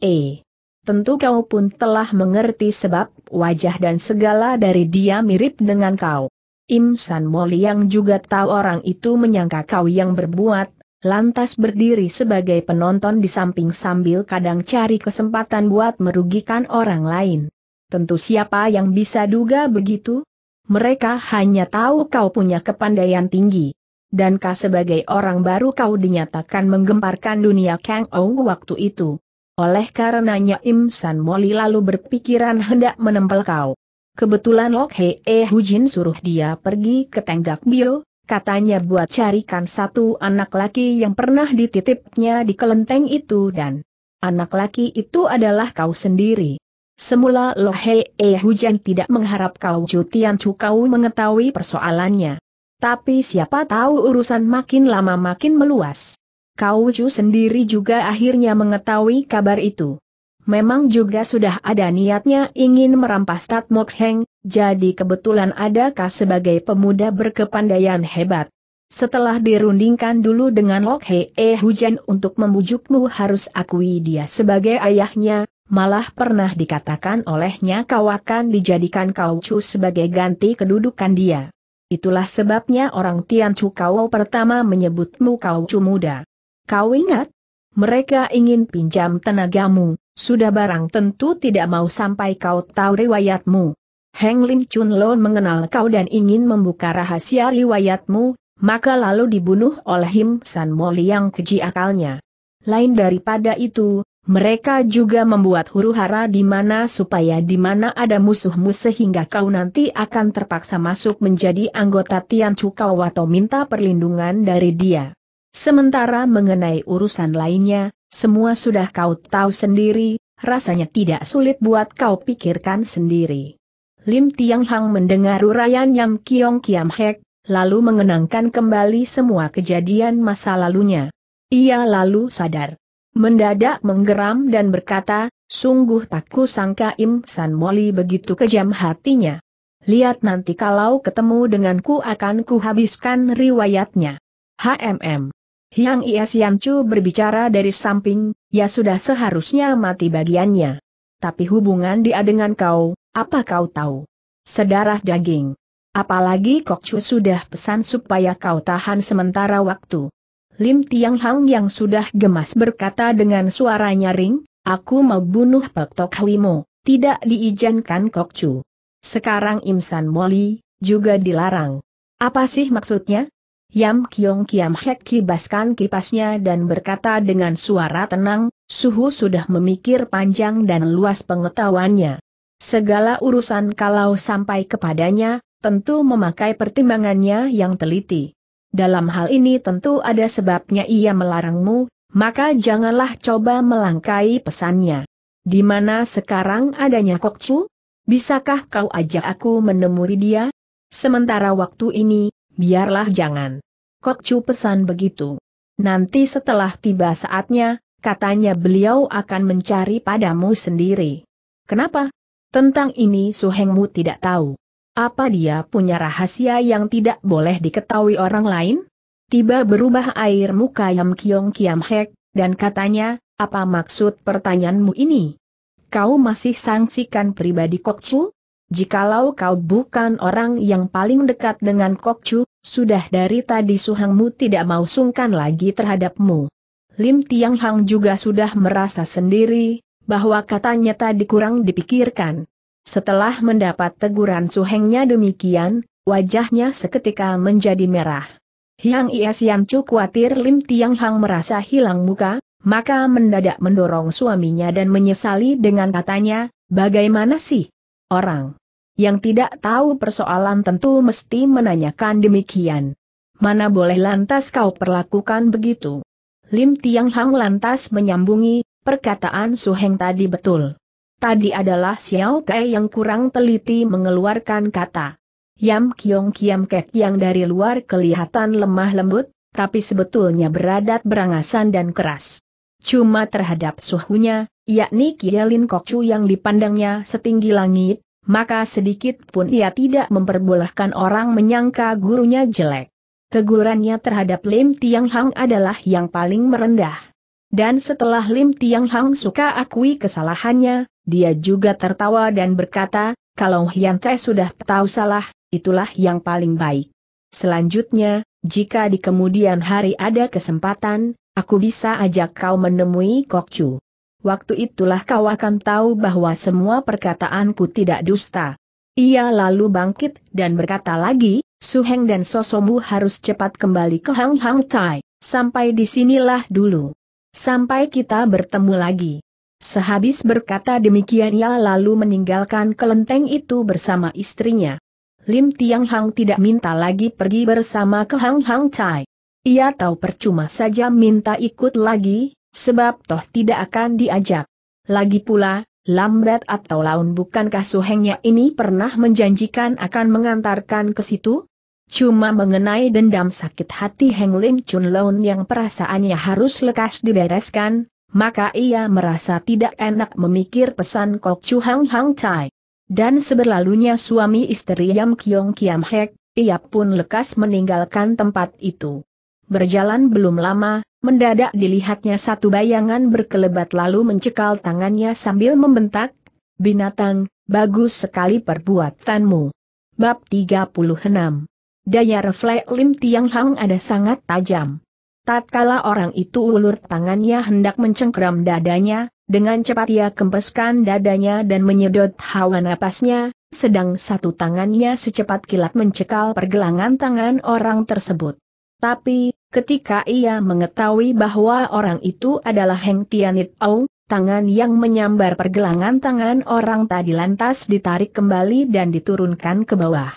Tentu kau pun telah mengerti sebab wajah dan segala dari dia mirip dengan kau. Im San Moli yang juga tahu orang itu menyangka kau yang berbuat, lantas berdiri sebagai penonton di samping sambil kadang cari kesempatan buat merugikan orang lain. Tentu siapa yang bisa duga begitu? Mereka hanya tahu kau punya kepandaian tinggi. Dan kau sebagai orang baru kau dinyatakan menggemparkan dunia Kang Ou waktu itu. Oleh karenanya Im San Moli lalu berpikiran hendak menempel kau. Kebetulan Lok Hee Hujin suruh dia pergi ke Tenggak Bio, katanya buat carikan satu anak laki yang pernah dititipnya di kelenteng itu dan anak laki itu adalah kau sendiri. Semula Lohe Eh Hujan tidak mengharap kau Jutian Chu kau mengetahui persoalannya. Tapi siapa tahu urusan makin lama makin meluas. Kau Ju sendiri juga akhirnya mengetahui kabar itu. Memang juga sudah ada niatnya ingin merampas Tat Mok Heng, jadi kebetulan adakah sebagai pemuda berkepandaian hebat. Setelah dirundingkan dulu dengan Lok E Hujan untuk membujukmu harus akui dia sebagai ayahnya, malah pernah dikatakan olehnya kau akan dijadikan Kaucu sebagai ganti kedudukan dia. Itulah sebabnya orang Tianchu Kau pertama menyebutmu Kaucu muda. Kau ingat? Mereka ingin pinjam tenagamu, sudah barang tentu tidak mau sampai kau tahu riwayatmu. Heng Lim Chun Lo mengenal kau dan ingin membuka rahasia riwayatmu, maka lalu dibunuh oleh Him San Mo Liang keji akalnya. Lain daripada itu, mereka juga membuat huru-hara di mana supaya di mana ada musuhmu sehingga kau nanti akan terpaksa masuk menjadi anggota Tian Cukau atau minta perlindungan dari dia. Sementara mengenai urusan lainnya, semua sudah kau tahu sendiri, rasanya tidak sulit buat kau pikirkan sendiri. Lim Tiang Hang mendengar urayan Yam Kiong Kiam Hek, lalu mengenangkan kembali semua kejadian masa lalunya. Ia lalu sadar mendadak menggeram dan berkata, sungguh tak sangka Im San Moli begitu kejam hatinya. Lihat nanti kalau ketemu denganku akan kuhabiskan riwayatnya. HMM. Hyang Ies Yancu berbicara dari samping, ya sudah seharusnya mati bagiannya. Tapi hubungan dia dengan kau, apa kau tahu? Sedarah daging. Apalagi kok Kokcu sudah pesan supaya kau tahan sementara waktu. Lim Tiang Hang yang sudah gemas berkata dengan suara nyaring, aku mau bunuh Pek Tok Hwimo, tidak diizinkan Kok Chu. Sekarang Imsan Moli, juga dilarang. Apa sih maksudnya? Yam Kiong Kiam Hek kibaskan kipasnya dan berkata dengan suara tenang, Suhu sudah memikir panjang dan luas pengetahuannya. Segala urusan kalau sampai kepadanya, tentu memakai pertimbangannya yang teliti. Dalam hal ini tentu ada sebabnya ia melarangmu, maka janganlah coba melangkai pesannya. Di mana sekarang adanya Kokcu? Bisakah kau ajak aku menemui dia? Sementara waktu ini, biarlah jangan. Kokcu pesan begitu. Nanti setelah tiba saatnya, katanya beliau akan mencari padamu sendiri. Kenapa? Tentang ini Suhengmu tidak tahu. Apa dia punya rahasia yang tidak boleh diketahui orang lain? Tiba berubah air muka Yam Kiong Kiam Hek, dan katanya, apa maksud pertanyaanmu ini? Kau masih sangsikan pribadi Kok Chu? Jikalau kau bukan orang yang paling dekat dengan Kok Chu, sudah dari tadi suhangmu tidak mau sungkan lagi terhadapmu. Lim Tiang Hang juga sudah merasa sendiri, bahwa katanya tadi kurang dipikirkan. Setelah mendapat teguran suhengnya demikian, wajahnya seketika menjadi merah. Hiang Ies Yan Chu khawatir Lim Tiang Hang merasa hilang muka, maka mendadak mendorong suaminya dan menyesali dengan katanya, bagaimana sih? Orang yang tidak tahu persoalan tentu mesti menanyakan demikian. Mana boleh lantas kau perlakukan begitu? Lim Tiang Hang lantas menyambungi, perkataan suheng tadi betul. Tadi adalah Xiao Kai yang kurang teliti mengeluarkan kata. Yam Kiong Kiam Kek yang dari luar kelihatan lemah lembut, tapi sebetulnya beradat berangasan dan keras. Cuma terhadap suhunya, yakni Kielin Kokcu yang dipandangnya setinggi langit, maka sedikit pun ia tidak memperbolehkan orang menyangka gurunya jelek. Tegurannya terhadap Lim Tiang Hang adalah yang paling merendah. Dan setelah Lim Tiang Hang suka akui kesalahannya, dia juga tertawa dan berkata, kalau Hyante sudah tahu salah, itulah yang paling baik. Selanjutnya, jika di kemudian hari ada kesempatan, aku bisa ajak kau menemui Kokcu. Waktu itulah kau akan tahu bahwa semua perkataanku tidak dusta. Ia lalu bangkit dan berkata lagi, Suheng dan Sosomu harus cepat kembali ke Hang Hang Tai, sampai disinilah dulu. Sampai kita bertemu lagi. Sehabis berkata demikian ia lalu meninggalkan kelenteng itu bersama istrinya. Lim Tiang Hang tidak minta lagi pergi bersama ke Hang Hang Chai. Ia tahu percuma saja minta ikut lagi, sebab toh tidak akan diajak. Lagi pula, Lambat atau laun bukankah suhengnya ini pernah menjanjikan akan mengantarkan ke situ? Cuma mengenai dendam sakit hati Heng Lim Chun Laun yang perasaannya harus lekas dibereskan, maka ia merasa tidak enak memikir pesan Kok Chu Hang Hang Chai. Dan seberlalunya suami istri Yam Kiong Kiam Hek, ia pun lekas meninggalkan tempat itu. Berjalan belum lama, mendadak dilihatnya satu bayangan berkelebat lalu mencekal tangannya sambil membentak, Binatang, bagus sekali perbuatanmu. Bab 36 Daya refleks Lim Tiang Hang ada sangat tajam. Tatkala orang itu ulur tangannya hendak mencengkram dadanya, dengan cepat ia kempeskan dadanya dan menyedot hawa napasnya, sedang satu tangannya secepat kilat mencekal pergelangan tangan orang tersebut. Tapi, ketika ia mengetahui bahwa orang itu adalah Heng Tianit Au, tangan yang menyambar pergelangan tangan orang tadi lantas ditarik kembali dan diturunkan ke bawah.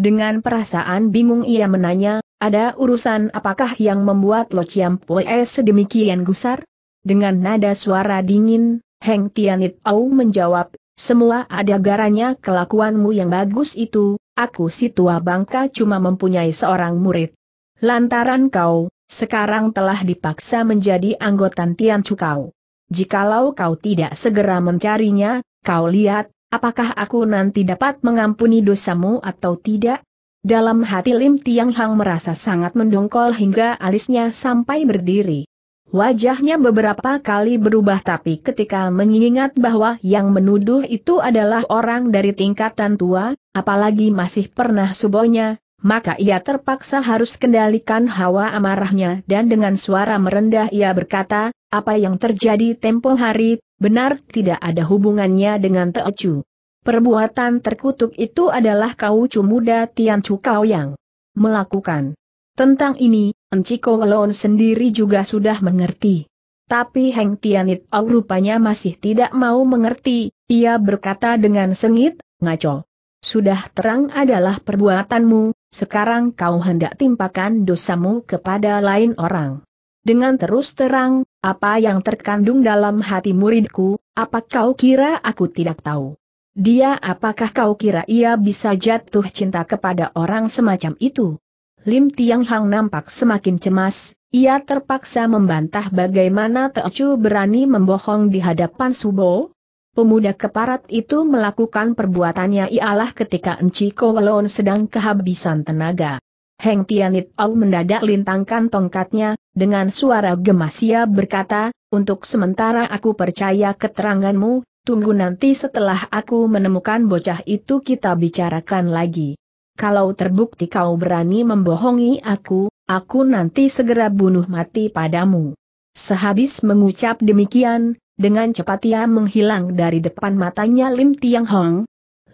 Dengan perasaan bingung ia menanya, ada urusan apakah yang membuat Lo Chiam Pue sedemikian gusar? Dengan nada suara dingin, Heng Tianit Au menjawab, semua ada garanya kelakuanmu yang bagus itu, aku si tua bangka cuma mempunyai seorang murid. Lantaran kau, sekarang telah dipaksa menjadi anggota Tian Chu kau. Jikalau kau tidak segera mencarinya, kau lihat, apakah aku nanti dapat mengampuni dosamu atau tidak? Dalam hati Lim Tiang Hang merasa sangat mendongkol hingga alisnya sampai berdiri. Wajahnya beberapa kali berubah tapi ketika mengingat bahwa yang menuduh itu adalah orang dari tingkatan tua, apalagi masih pernah subonya, maka ia terpaksa harus kendalikan hawa amarahnya dan dengan suara merendah ia berkata, apa yang terjadi tempo hari, benar tidak ada hubungannya dengan Teocu. Perbuatan terkutuk itu adalah kau kaucu muda Chu Kau yang melakukan. Tentang ini, Enciko Lon sendiri juga sudah mengerti. Tapi Heng Tianit Au rupanya masih tidak mau mengerti, ia berkata dengan sengit, ngaco. Sudah terang adalah perbuatanmu, sekarang kau hendak timpakan dosamu kepada lain orang. Dengan terus terang, apa yang terkandung dalam hati muridku, apa kau kira aku tidak tahu? Dia apakah kau kira ia bisa jatuh cinta kepada orang semacam itu? Lim Tiang Hang nampak semakin cemas, ia terpaksa membantah bagaimana Teocu berani membohong di hadapan Subo. Pemuda keparat itu melakukan perbuatannya ialah ketika Enci Kowalon sedang kehabisan tenaga. Heng Tianit Au mendadak lintangkan tongkatnya, dengan suara gemas ia berkata, untuk sementara aku percaya keteranganmu, tunggu nanti setelah aku menemukan bocah itu kita bicarakan lagi. Kalau terbukti kau berani membohongi aku, aku nanti segera bunuh mati padamu. Sehabis mengucap demikian, dengan cepat ia menghilang dari depan matanya Lim Tiang Hong.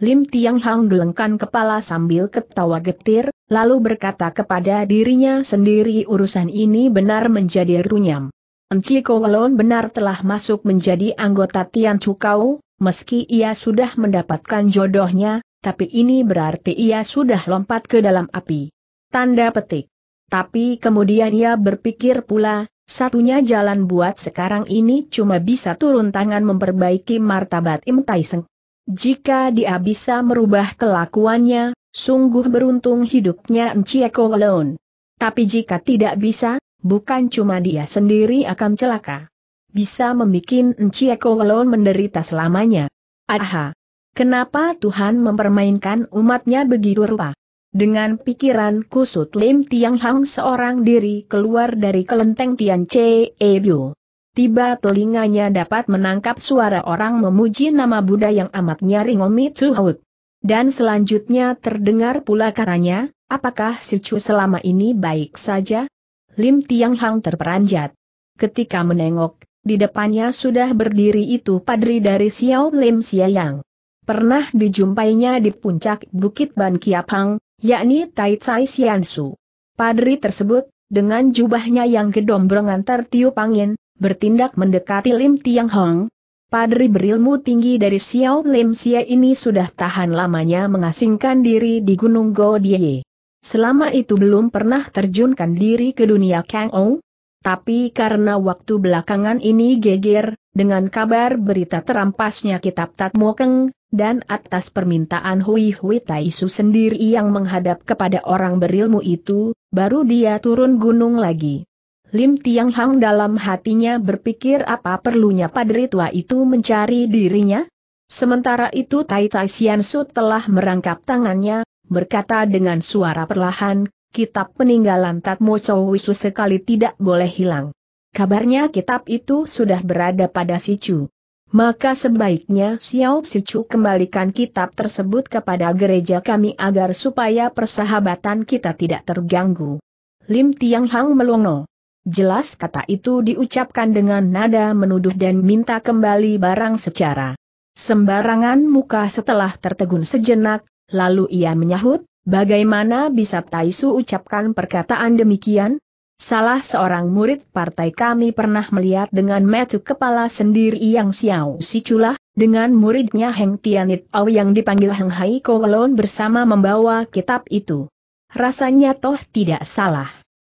Lim Tiang Hong gelengkan kepala sambil ketawa getir, lalu berkata kepada dirinya sendiri urusan ini benar menjadi runyam. Enciko Walon benar telah masuk menjadi anggota Tian Cukau, meski ia sudah mendapatkan jodohnya, tapi ini berarti ia sudah lompat ke dalam api. Tanda petik. Tapi kemudian ia berpikir pula, satunya jalan buat sekarang ini cuma bisa turun tangan memperbaiki martabat Im Taiseng. Jika dia bisa merubah kelakuannya, sungguh beruntung hidupnya Enciko Walon. Tapi jika tidak bisa, bukan cuma dia sendiri akan celaka. Bisa membuat Encieko Walon menderita selamanya. Aha! Kenapa Tuhan mempermainkan umatnya begitu rupa? Dengan pikiran kusut Lim Tiang Hang seorang diri keluar dari kelenteng Tian Che Ebyo. Tiba telinganya dapat menangkap suara orang memuji nama Buddha yang amat nyaring Omi Tsuhut. Dan selanjutnya terdengar pula katanya, apakah si Chu selama ini baik saja? Lim Tiang Hang terperanjat. Ketika menengok, di depannya sudah berdiri itu padri dari Xiao Lim Yang. Pernah dijumpainya di puncak Bukit Ban Kiap yakni Tai Tsai Siansu. Padri tersebut, dengan jubahnya yang gedombrongan tertiup angin, bertindak mendekati Lim Tiang Hang. Padri berilmu tinggi dari Xiao Lim Sia ini sudah tahan lamanya mengasingkan diri di Gunung Godie. Selama itu belum pernah terjunkan diri ke dunia Kang Ou, tapi karena waktu belakangan ini geger, dengan kabar berita terampasnya kitab Tatmokeng, dan atas permintaan Hui Hui Taisu sendiri yang menghadap kepada orang berilmu itu, baru dia turun gunung lagi. Lim Tiang Hang dalam hatinya berpikir apa perlunya padri tua itu mencari dirinya? Sementara itu Tai Tai Sian Su telah merangkap tangannya, berkata dengan suara perlahan, kitab peninggalan Tatmo Chow Wisu sekali tidak boleh hilang. Kabarnya kitab itu sudah berada pada Sicu. Maka sebaiknya Xiao Sicu kembalikan kitab tersebut kepada gereja kami agar supaya persahabatan kita tidak terganggu. Lim Tiang Hang melongo. Jelas kata itu diucapkan dengan nada menuduh dan minta kembali barang secara sembarangan muka setelah tertegun sejenak, Lalu ia menyahut, bagaimana bisa Taisu ucapkan perkataan demikian? Salah seorang murid partai kami pernah melihat dengan metu kepala sendiri yang Xiao Siculah, dengan muridnya Heng Tianit Au yang dipanggil Heng Hai Kowalon bersama membawa kitab itu. Rasanya toh tidak salah.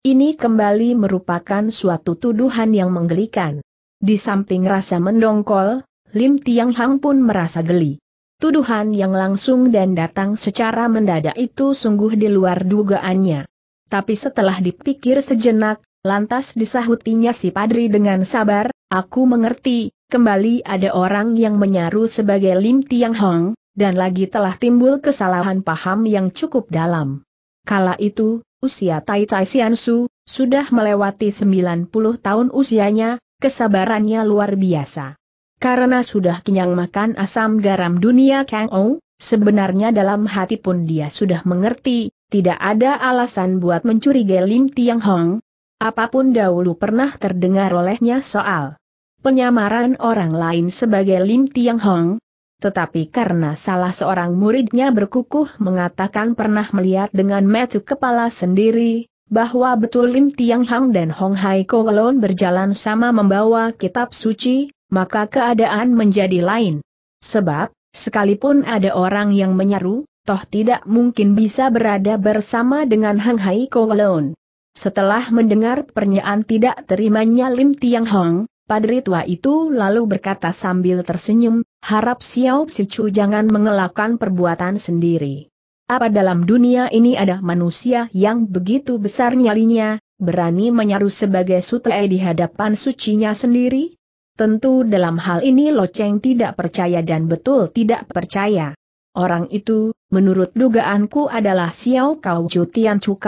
Ini kembali merupakan suatu tuduhan yang menggelikan. Di samping rasa mendongkol, Lim Tiang Hang pun merasa geli. Tuduhan yang langsung dan datang secara mendadak itu sungguh di luar dugaannya. Tapi setelah dipikir sejenak, lantas disahutinya si Padri dengan sabar, aku mengerti, kembali ada orang yang menyaru sebagai Lim Tiang Hong, dan lagi telah timbul kesalahan paham yang cukup dalam. Kala itu, usia Tai Tai Sian Su, sudah melewati 90 tahun usianya, kesabarannya luar biasa. Karena sudah kenyang makan asam garam dunia Kang Ou, sebenarnya dalam hati pun dia sudah mengerti, tidak ada alasan buat mencurigai Lim Tiang Hong. Apapun dahulu pernah terdengar olehnya soal penyamaran orang lain sebagai Lim Tiang Hong, tetapi karena salah seorang muridnya berkukuh mengatakan pernah melihat dengan metu kepala sendiri, bahwa betul Lim Tiang Hong dan Hong Hai Kowalon berjalan sama membawa kitab suci, maka keadaan menjadi lain. Sebab, sekalipun ada orang yang menyeru, toh tidak mungkin bisa berada bersama dengan Hang Hai Kowloon. Setelah mendengar pernyataan tidak terimanya Lim Tiang Hong, Padri tua itu lalu berkata sambil tersenyum, harap Xiao Sichu jangan mengelakkan perbuatan sendiri. Apa dalam dunia ini ada manusia yang begitu besar nyalinya, berani menyaru sebagai sutei di hadapan sucinya sendiri? Tentu dalam hal ini Loceng tidak percaya dan betul tidak percaya. Orang itu, menurut dugaanku adalah Xiao Kau Jutian Tian Chu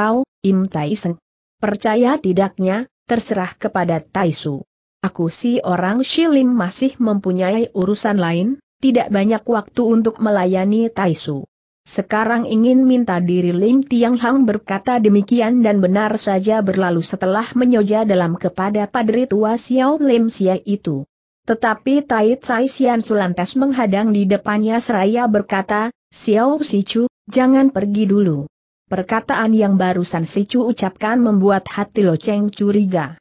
Im Tai Percaya tidaknya, terserah kepada Tai Aku si orang Shilim masih mempunyai urusan lain, tidak banyak waktu untuk melayani Tai sekarang ingin minta diri Lim Tiang Hang berkata demikian dan benar saja berlalu setelah menyoja dalam kepada padri tua Xiao Lim Xie itu. Tetapi Tai Tsai Xian Sulantes menghadang di depannya seraya berkata, Xiao Chu, jangan pergi dulu. Perkataan yang barusan Si Chu ucapkan membuat hati Lo Cheng curiga.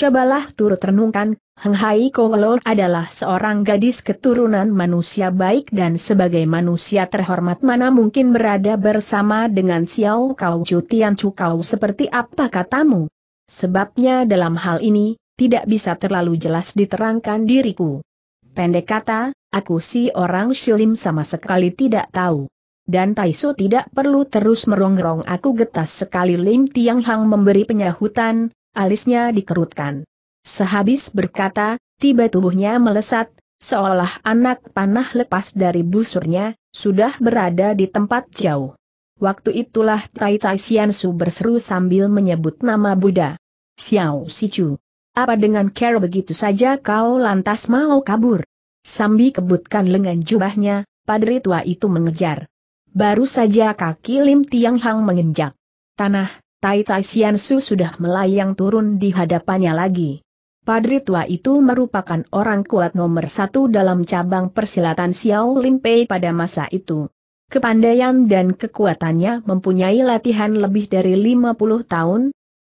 Cobalah turut renungkan, Heng Hai Kowelor adalah seorang gadis keturunan manusia baik dan sebagai manusia terhormat mana mungkin berada bersama dengan Xiao Kau Chu Tian Chu Kau seperti apa katamu. Sebabnya dalam hal ini, tidak bisa terlalu jelas diterangkan diriku. Pendek kata, aku si orang silim sama sekali tidak tahu. Dan Taisu tidak perlu terus merongrong aku getas sekali Lim Tiang Hang memberi penyahutan, alisnya dikerutkan. Sehabis berkata, tiba tubuhnya melesat, seolah anak panah lepas dari busurnya, sudah berada di tempat jauh. Waktu itulah Tai Tai Su berseru sambil menyebut nama Buddha. Xiao Sichu. Apa dengan care begitu saja kau lantas mau kabur? Sambi kebutkan lengan jubahnya, padri tua itu mengejar. Baru saja kaki Lim Tiang Hang menginjak tanah, Tai Tai Sian Su sudah melayang turun di hadapannya lagi. Padri tua itu merupakan orang kuat nomor satu dalam cabang persilatan Xiao Limpei pada masa itu. Kepandaian dan kekuatannya mempunyai latihan lebih dari 50 tahun,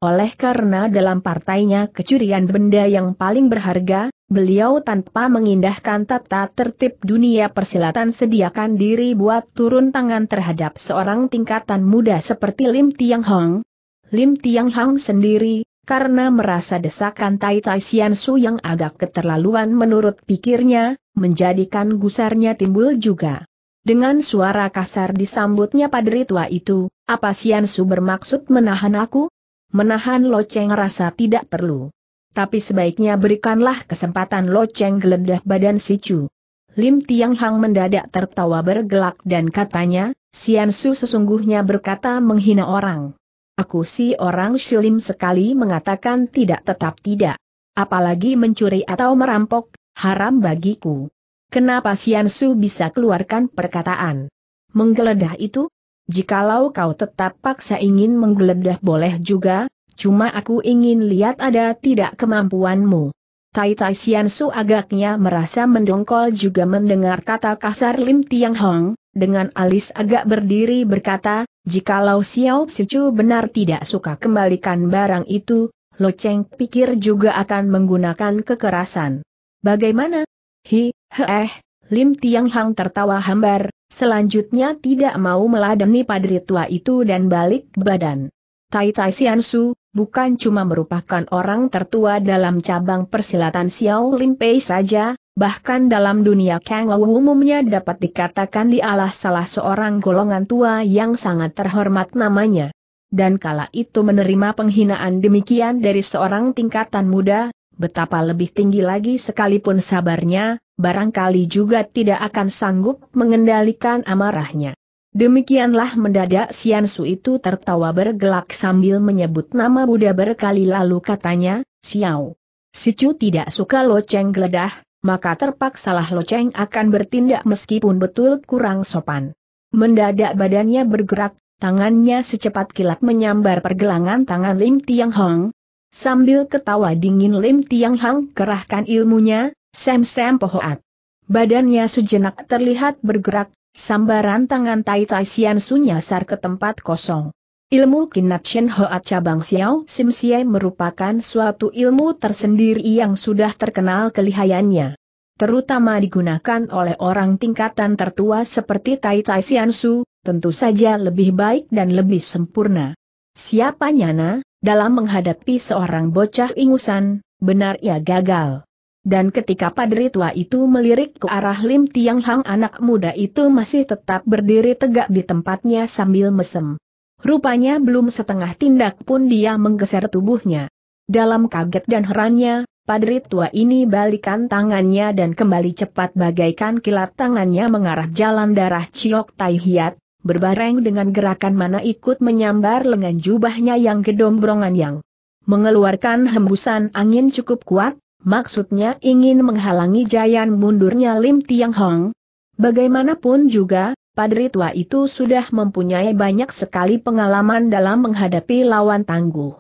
oleh karena dalam partainya kecurian benda yang paling berharga, beliau tanpa mengindahkan tata tertib dunia persilatan sediakan diri buat turun tangan terhadap seorang tingkatan muda seperti Lim Tiang Hong, Lim Tiang Hang sendiri, karena merasa desakan Tai Tai Sian Su yang agak keterlaluan menurut pikirnya, menjadikan gusarnya timbul juga. Dengan suara kasar disambutnya padri tua itu, apa Sian Su bermaksud menahan aku? Menahan loceng rasa tidak perlu. Tapi sebaiknya berikanlah kesempatan loceng geledah badan si Chu. Lim Tiang Hang mendadak tertawa bergelak dan katanya, Sian Su sesungguhnya berkata menghina orang. Aku si orang silim sekali mengatakan tidak tetap tidak. Apalagi mencuri atau merampok, haram bagiku. Kenapa Sian Su bisa keluarkan perkataan? Menggeledah itu? Jikalau kau tetap paksa ingin menggeledah boleh juga, cuma aku ingin lihat ada tidak kemampuanmu. Tai Tai Sian Su agaknya merasa mendongkol juga mendengar kata kasar Lim Tiang Hong, dengan alis agak berdiri berkata, Jikalau Xiao Sichu benar tidak suka kembalikan barang itu, Lo Cheng pikir juga akan menggunakan kekerasan. Bagaimana? Hi, heeh, Lim Tiang Hang tertawa hambar, selanjutnya tidak mau meladeni padri tua itu dan balik badan. Tai Tai Sian Su, bukan cuma merupakan orang tertua dalam cabang persilatan Xiao Lim Pei saja, bahkan dalam dunia Kang umumnya dapat dikatakan dialah salah seorang golongan tua yang sangat terhormat namanya. Dan kala itu menerima penghinaan demikian dari seorang tingkatan muda, betapa lebih tinggi lagi sekalipun sabarnya, barangkali juga tidak akan sanggup mengendalikan amarahnya. Demikianlah mendadak Sian Su itu tertawa bergelak sambil menyebut nama Buddha berkali lalu katanya, Xiao. Chu tidak suka loceng geledah, maka terpaksalah Loceng akan bertindak meskipun betul kurang sopan. Mendadak badannya bergerak, tangannya secepat kilat menyambar pergelangan tangan Lim Tiang Hong. Sambil ketawa dingin Lim Tiang Hong kerahkan ilmunya, Sam Sam pohoat. Badannya sejenak terlihat bergerak, sambaran tangan Tai Tai Sian Su nyasar ke tempat kosong. Ilmu Kinat Shen Hoa cabang Xiao Sim Siai merupakan suatu ilmu tersendiri yang sudah terkenal kelihayannya. Terutama digunakan oleh orang tingkatan tertua seperti Tai Tai Xian Su, tentu saja lebih baik dan lebih sempurna. Siapa nyana, dalam menghadapi seorang bocah ingusan, benar ia gagal. Dan ketika padri tua itu melirik ke arah Lim Tiang Hang anak muda itu masih tetap berdiri tegak di tempatnya sambil mesem. Rupanya belum setengah tindak pun dia menggeser tubuhnya. Dalam kaget dan herannya, padri tua ini balikan tangannya dan kembali cepat bagaikan kilat tangannya mengarah jalan darah Ciok Tai Hiat, berbareng dengan gerakan mana ikut menyambar lengan jubahnya yang gedombrongan yang mengeluarkan hembusan angin cukup kuat, maksudnya ingin menghalangi jayan mundurnya Lim Tiang Hong. Bagaimanapun juga, padri tua itu sudah mempunyai banyak sekali pengalaman dalam menghadapi lawan tangguh.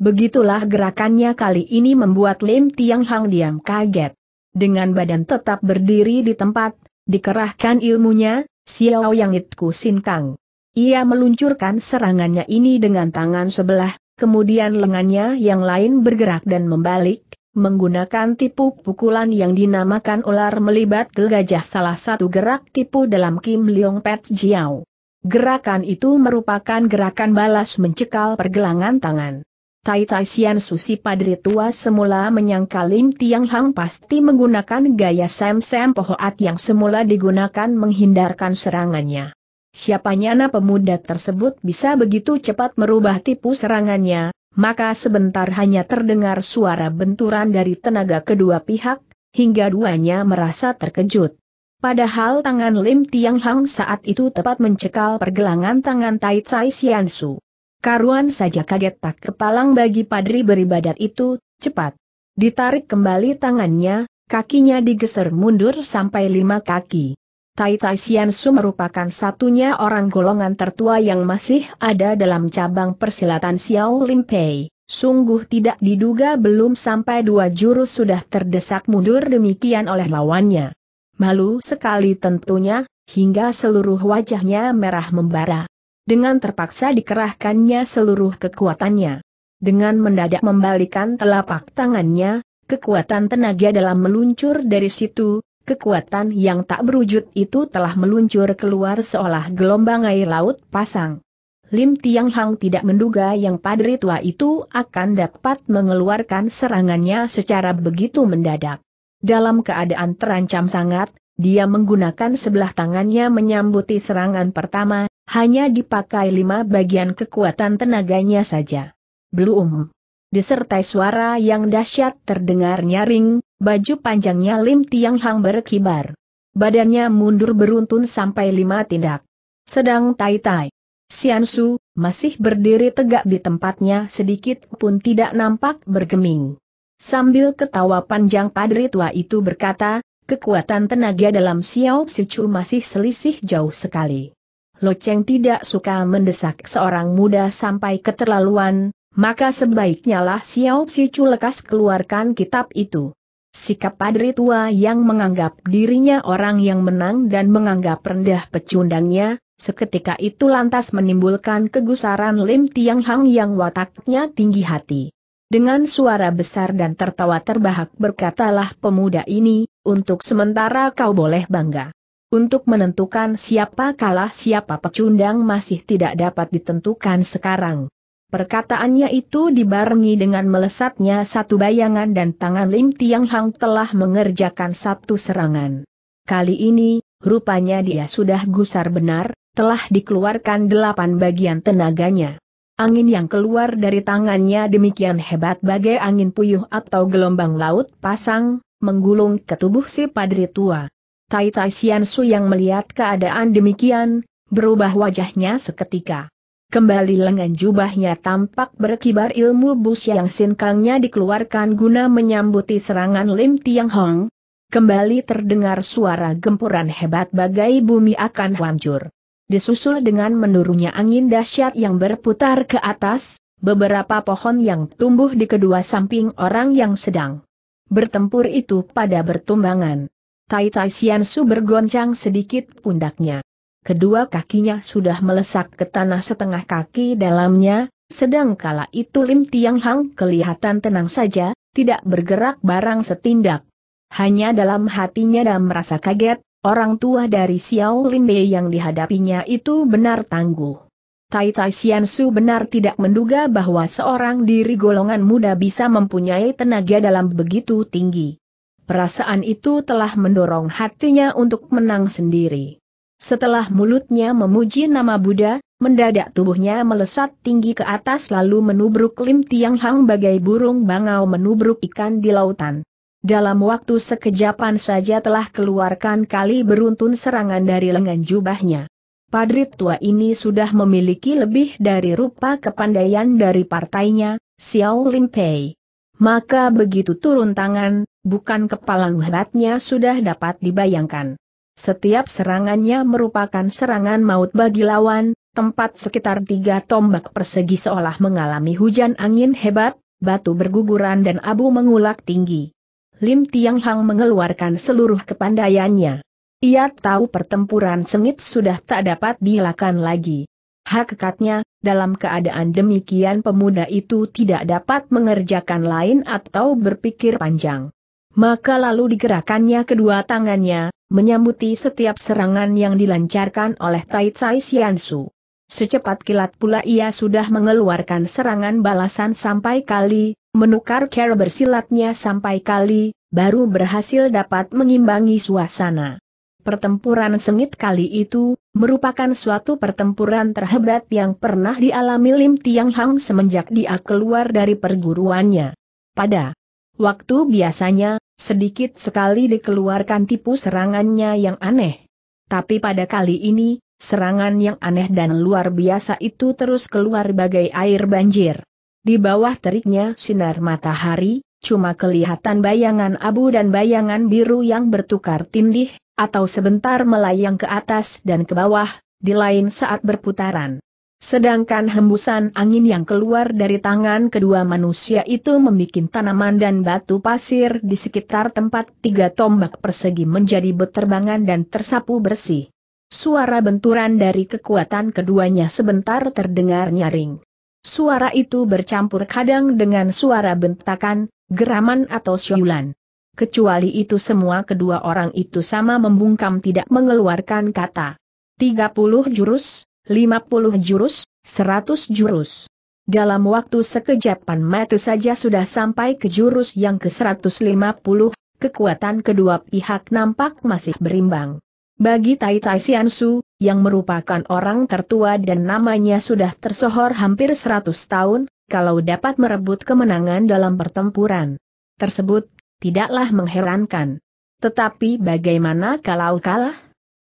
Begitulah gerakannya kali ini membuat Lim Tiang Hang diam kaget. Dengan badan tetap berdiri di tempat, dikerahkan ilmunya, Xiao Yang It Sin Kang. Ia meluncurkan serangannya ini dengan tangan sebelah, kemudian lengannya yang lain bergerak dan membalik, menggunakan tipu pukulan yang dinamakan ular melibat ke gajah salah satu gerak tipu dalam Kim Leong Pet Jiao. Gerakan itu merupakan gerakan balas mencekal pergelangan tangan. Tai Tai Sian Susi Padri tua semula menyangka Lim Tiang Hang pasti menggunakan gaya Sam Sam Pohoat yang semula digunakan menghindarkan serangannya. Siapanya anak pemuda tersebut bisa begitu cepat merubah tipu serangannya, maka sebentar hanya terdengar suara benturan dari tenaga kedua pihak, hingga duanya merasa terkejut. Padahal tangan Lim Tiang Hang saat itu tepat mencekal pergelangan tangan Tai Tsai Su. Karuan saja kaget tak kepalang bagi padri beribadat itu, cepat. Ditarik kembali tangannya, kakinya digeser mundur sampai lima kaki. Tai Tai Sian Su merupakan satunya orang golongan tertua yang masih ada dalam cabang persilatan Xiao Lim Pei. Sungguh tidak diduga belum sampai dua jurus sudah terdesak mundur demikian oleh lawannya. Malu sekali tentunya, hingga seluruh wajahnya merah membara. Dengan terpaksa dikerahkannya seluruh kekuatannya. Dengan mendadak membalikan telapak tangannya, kekuatan tenaga dalam meluncur dari situ, Kekuatan yang tak berwujud itu telah meluncur keluar seolah gelombang air laut pasang. Lim Tiang Hang tidak menduga yang padri tua itu akan dapat mengeluarkan serangannya secara begitu mendadak. Dalam keadaan terancam sangat, dia menggunakan sebelah tangannya menyambuti serangan pertama, hanya dipakai lima bagian kekuatan tenaganya saja. Belum. Disertai suara yang dahsyat terdengar nyaring, Baju panjangnya Lim Tiang Hang berkibar. Badannya mundur beruntun sampai lima tindak. Sedang Tai Tai. Sian Su, masih berdiri tegak di tempatnya sedikit pun tidak nampak bergeming. Sambil ketawa panjang padri tua itu berkata, kekuatan tenaga dalam Xiao Si Chu masih selisih jauh sekali. Lo Cheng tidak suka mendesak seorang muda sampai keterlaluan, maka sebaiknya lah Xiao Si Chu lekas keluarkan kitab itu. Sikap padri tua yang menganggap dirinya orang yang menang dan menganggap rendah pecundangnya, seketika itu lantas menimbulkan kegusaran Lim Tiang Hang yang wataknya tinggi hati. Dengan suara besar dan tertawa terbahak berkatalah pemuda ini, untuk sementara kau boleh bangga. Untuk menentukan siapa kalah siapa pecundang masih tidak dapat ditentukan sekarang. Perkataannya itu dibarengi dengan melesatnya satu bayangan dan tangan Lim Tiang Hang telah mengerjakan satu serangan. Kali ini, rupanya dia sudah gusar benar, telah dikeluarkan delapan bagian tenaganya. Angin yang keluar dari tangannya demikian hebat bagai angin puyuh atau gelombang laut pasang, menggulung ke tubuh si padri tua. Tai Tai Sian Su yang melihat keadaan demikian, berubah wajahnya seketika. Kembali lengan jubahnya tampak berkibar ilmu bus yang sinkangnya dikeluarkan guna menyambuti serangan Lim Tiang Hong. Kembali terdengar suara gempuran hebat bagai bumi akan hancur. Disusul dengan menurunnya angin dahsyat yang berputar ke atas, beberapa pohon yang tumbuh di kedua samping orang yang sedang bertempur itu pada bertumbangan. Tai Tai Sian Su bergoncang sedikit pundaknya kedua kakinya sudah melesak ke tanah setengah kaki dalamnya, sedang kala itu Lim Tiang Hang kelihatan tenang saja, tidak bergerak barang setindak. Hanya dalam hatinya dan merasa kaget, orang tua dari Xiao Lin Bei yang dihadapinya itu benar tangguh. Tai Tai Sian Su benar tidak menduga bahwa seorang diri golongan muda bisa mempunyai tenaga dalam begitu tinggi. Perasaan itu telah mendorong hatinya untuk menang sendiri. Setelah mulutnya memuji nama Buddha, mendadak tubuhnya melesat tinggi ke atas lalu menubruk Lim Tiang Hang bagai burung bangau menubruk ikan di lautan. Dalam waktu sekejapan saja telah keluarkan kali beruntun serangan dari lengan jubahnya. Padri tua ini sudah memiliki lebih dari rupa kepandaian dari partainya, Xiao Lim Pei. Maka begitu turun tangan, bukan kepalang hebatnya sudah dapat dibayangkan. Setiap serangannya merupakan serangan maut bagi lawan, tempat sekitar tiga tombak persegi seolah mengalami hujan angin hebat, batu berguguran dan abu mengulak tinggi. Lim Tiang Hang mengeluarkan seluruh kepandaiannya. Ia tahu pertempuran sengit sudah tak dapat dilakukan lagi. Hakikatnya, dalam keadaan demikian pemuda itu tidak dapat mengerjakan lain atau berpikir panjang. Maka lalu digerakannya kedua tangannya, menyambuti setiap serangan yang dilancarkan oleh Tai Tsai Xiansu. Secepat kilat pula ia sudah mengeluarkan serangan balasan sampai kali, menukar cara bersilatnya sampai kali, baru berhasil dapat mengimbangi suasana. Pertempuran sengit kali itu, merupakan suatu pertempuran terhebat yang pernah dialami Lim Tiang Hang semenjak dia keluar dari perguruannya. Pada waktu biasanya, Sedikit sekali dikeluarkan tipu serangannya yang aneh. Tapi pada kali ini, serangan yang aneh dan luar biasa itu terus keluar bagai air banjir. Di bawah teriknya sinar matahari, cuma kelihatan bayangan abu dan bayangan biru yang bertukar tindih, atau sebentar melayang ke atas dan ke bawah, di lain saat berputaran. Sedangkan hembusan angin yang keluar dari tangan kedua manusia itu membuat tanaman dan batu pasir di sekitar tempat tiga tombak persegi menjadi beterbangan dan tersapu bersih. Suara benturan dari kekuatan keduanya sebentar terdengar nyaring. Suara itu bercampur kadang dengan suara bentakan, geraman atau syulan. Kecuali itu semua kedua orang itu sama membungkam tidak mengeluarkan kata. 30 jurus, 50 jurus, 100 jurus. Dalam waktu sekejap Pan mata saja sudah sampai ke jurus yang ke-150, kekuatan kedua pihak nampak masih berimbang. Bagi Tai Tai Siansu, yang merupakan orang tertua dan namanya sudah tersohor hampir 100 tahun, kalau dapat merebut kemenangan dalam pertempuran tersebut, tidaklah mengherankan. Tetapi bagaimana kalau kalah?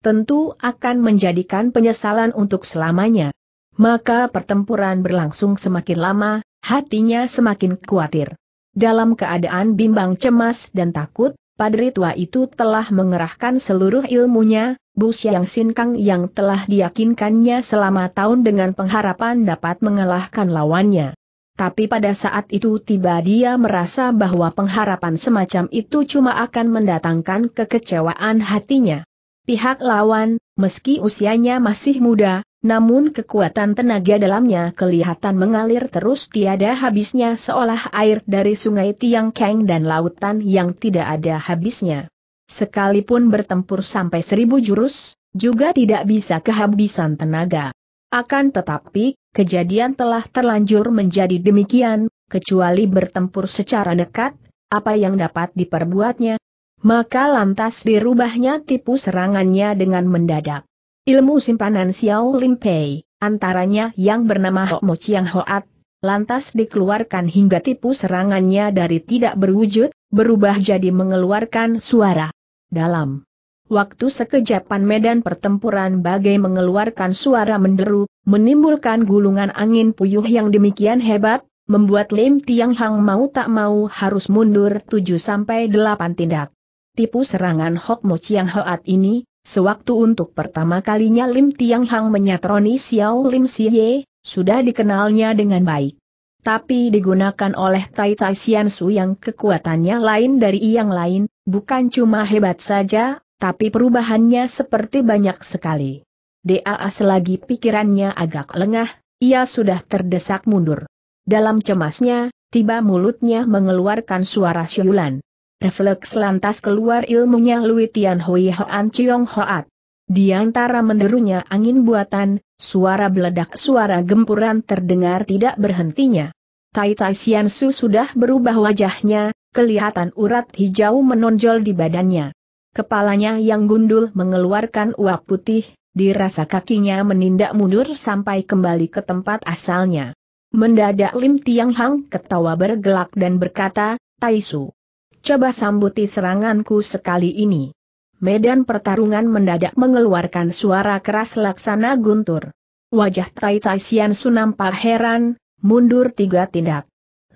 tentu akan menjadikan penyesalan untuk selamanya. Maka pertempuran berlangsung semakin lama, hatinya semakin khawatir. Dalam keadaan bimbang cemas dan takut, Padri tua itu telah mengerahkan seluruh ilmunya, Bu Xiang Sin yang telah diyakinkannya selama tahun dengan pengharapan dapat mengalahkan lawannya. Tapi pada saat itu tiba dia merasa bahwa pengharapan semacam itu cuma akan mendatangkan kekecewaan hatinya. Pihak lawan, meski usianya masih muda, namun kekuatan tenaga dalamnya kelihatan mengalir terus tiada habisnya seolah air dari sungai Tiang Kang dan lautan yang tidak ada habisnya. Sekalipun bertempur sampai seribu jurus, juga tidak bisa kehabisan tenaga. Akan tetapi, kejadian telah terlanjur menjadi demikian, kecuali bertempur secara dekat, apa yang dapat diperbuatnya, maka lantas dirubahnya tipu serangannya dengan mendadak. Ilmu simpanan Xiao Lim Pei, antaranya yang bernama Ho Mo Chiang Hoat, lantas dikeluarkan hingga tipu serangannya dari tidak berwujud, berubah jadi mengeluarkan suara. Dalam waktu sekejapan medan pertempuran bagai mengeluarkan suara menderu, menimbulkan gulungan angin puyuh yang demikian hebat, membuat Lim Tiang Hang mau tak mau harus mundur 7-8 tindak tipu serangan Hok Mo Chiang Hoat ini, sewaktu untuk pertama kalinya Lim Tiang Hang menyatroni Xiao Lim Siye, sudah dikenalnya dengan baik. Tapi digunakan oleh Tai Tai Xian Su yang kekuatannya lain dari yang lain, bukan cuma hebat saja, tapi perubahannya seperti banyak sekali. DAA selagi pikirannya agak lengah, ia sudah terdesak mundur. Dalam cemasnya, tiba mulutnya mengeluarkan suara siulan. Refleks lantas keluar ilmunya Lui Tian Hui Hoan Chiong Hoat. Di antara menderunya angin buatan, suara beledak suara gempuran terdengar tidak berhentinya. Tai Tai Sian Su sudah berubah wajahnya, kelihatan urat hijau menonjol di badannya. Kepalanya yang gundul mengeluarkan uap putih, dirasa kakinya menindak mundur sampai kembali ke tempat asalnya. Mendadak Lim Tiang Hang ketawa bergelak dan berkata, Tai Su coba sambuti seranganku sekali ini. Medan pertarungan mendadak mengeluarkan suara keras laksana guntur. Wajah Tai Tai Sian Sunampak heran, mundur tiga tindak.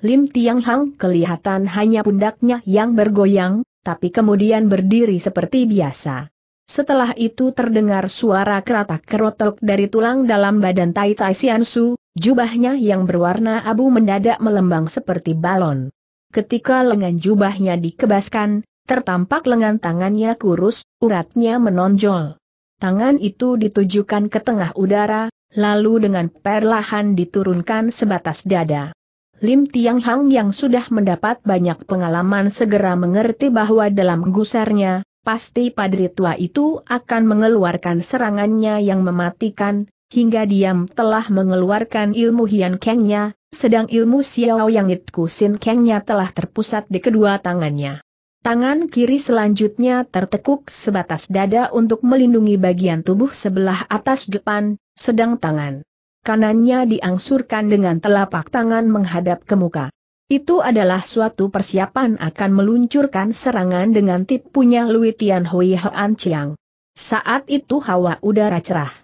Lim Tiang Hang kelihatan hanya pundaknya yang bergoyang, tapi kemudian berdiri seperti biasa. Setelah itu terdengar suara keratak kerotok dari tulang dalam badan Tai Tai Sian Su, jubahnya yang berwarna abu mendadak melembang seperti balon. Ketika lengan jubahnya dikebaskan, tertampak lengan tangannya kurus, uratnya menonjol. Tangan itu ditujukan ke tengah udara, lalu dengan perlahan diturunkan sebatas dada. Lim Tiang Hang yang sudah mendapat banyak pengalaman segera mengerti bahwa dalam gusarnya, pasti padri tua itu akan mengeluarkan serangannya yang mematikan, hingga diam telah mengeluarkan ilmu Hian Kengnya, sedang ilmu Xiao Yang Nit Kusin Kengnya telah terpusat di kedua tangannya. Tangan kiri selanjutnya tertekuk sebatas dada untuk melindungi bagian tubuh sebelah atas depan, sedang tangan kanannya diangsurkan dengan telapak tangan menghadap ke muka. Itu adalah suatu persiapan akan meluncurkan serangan dengan tipunya Lui Tian Hui Hoan Chiang. Saat itu hawa udara cerah.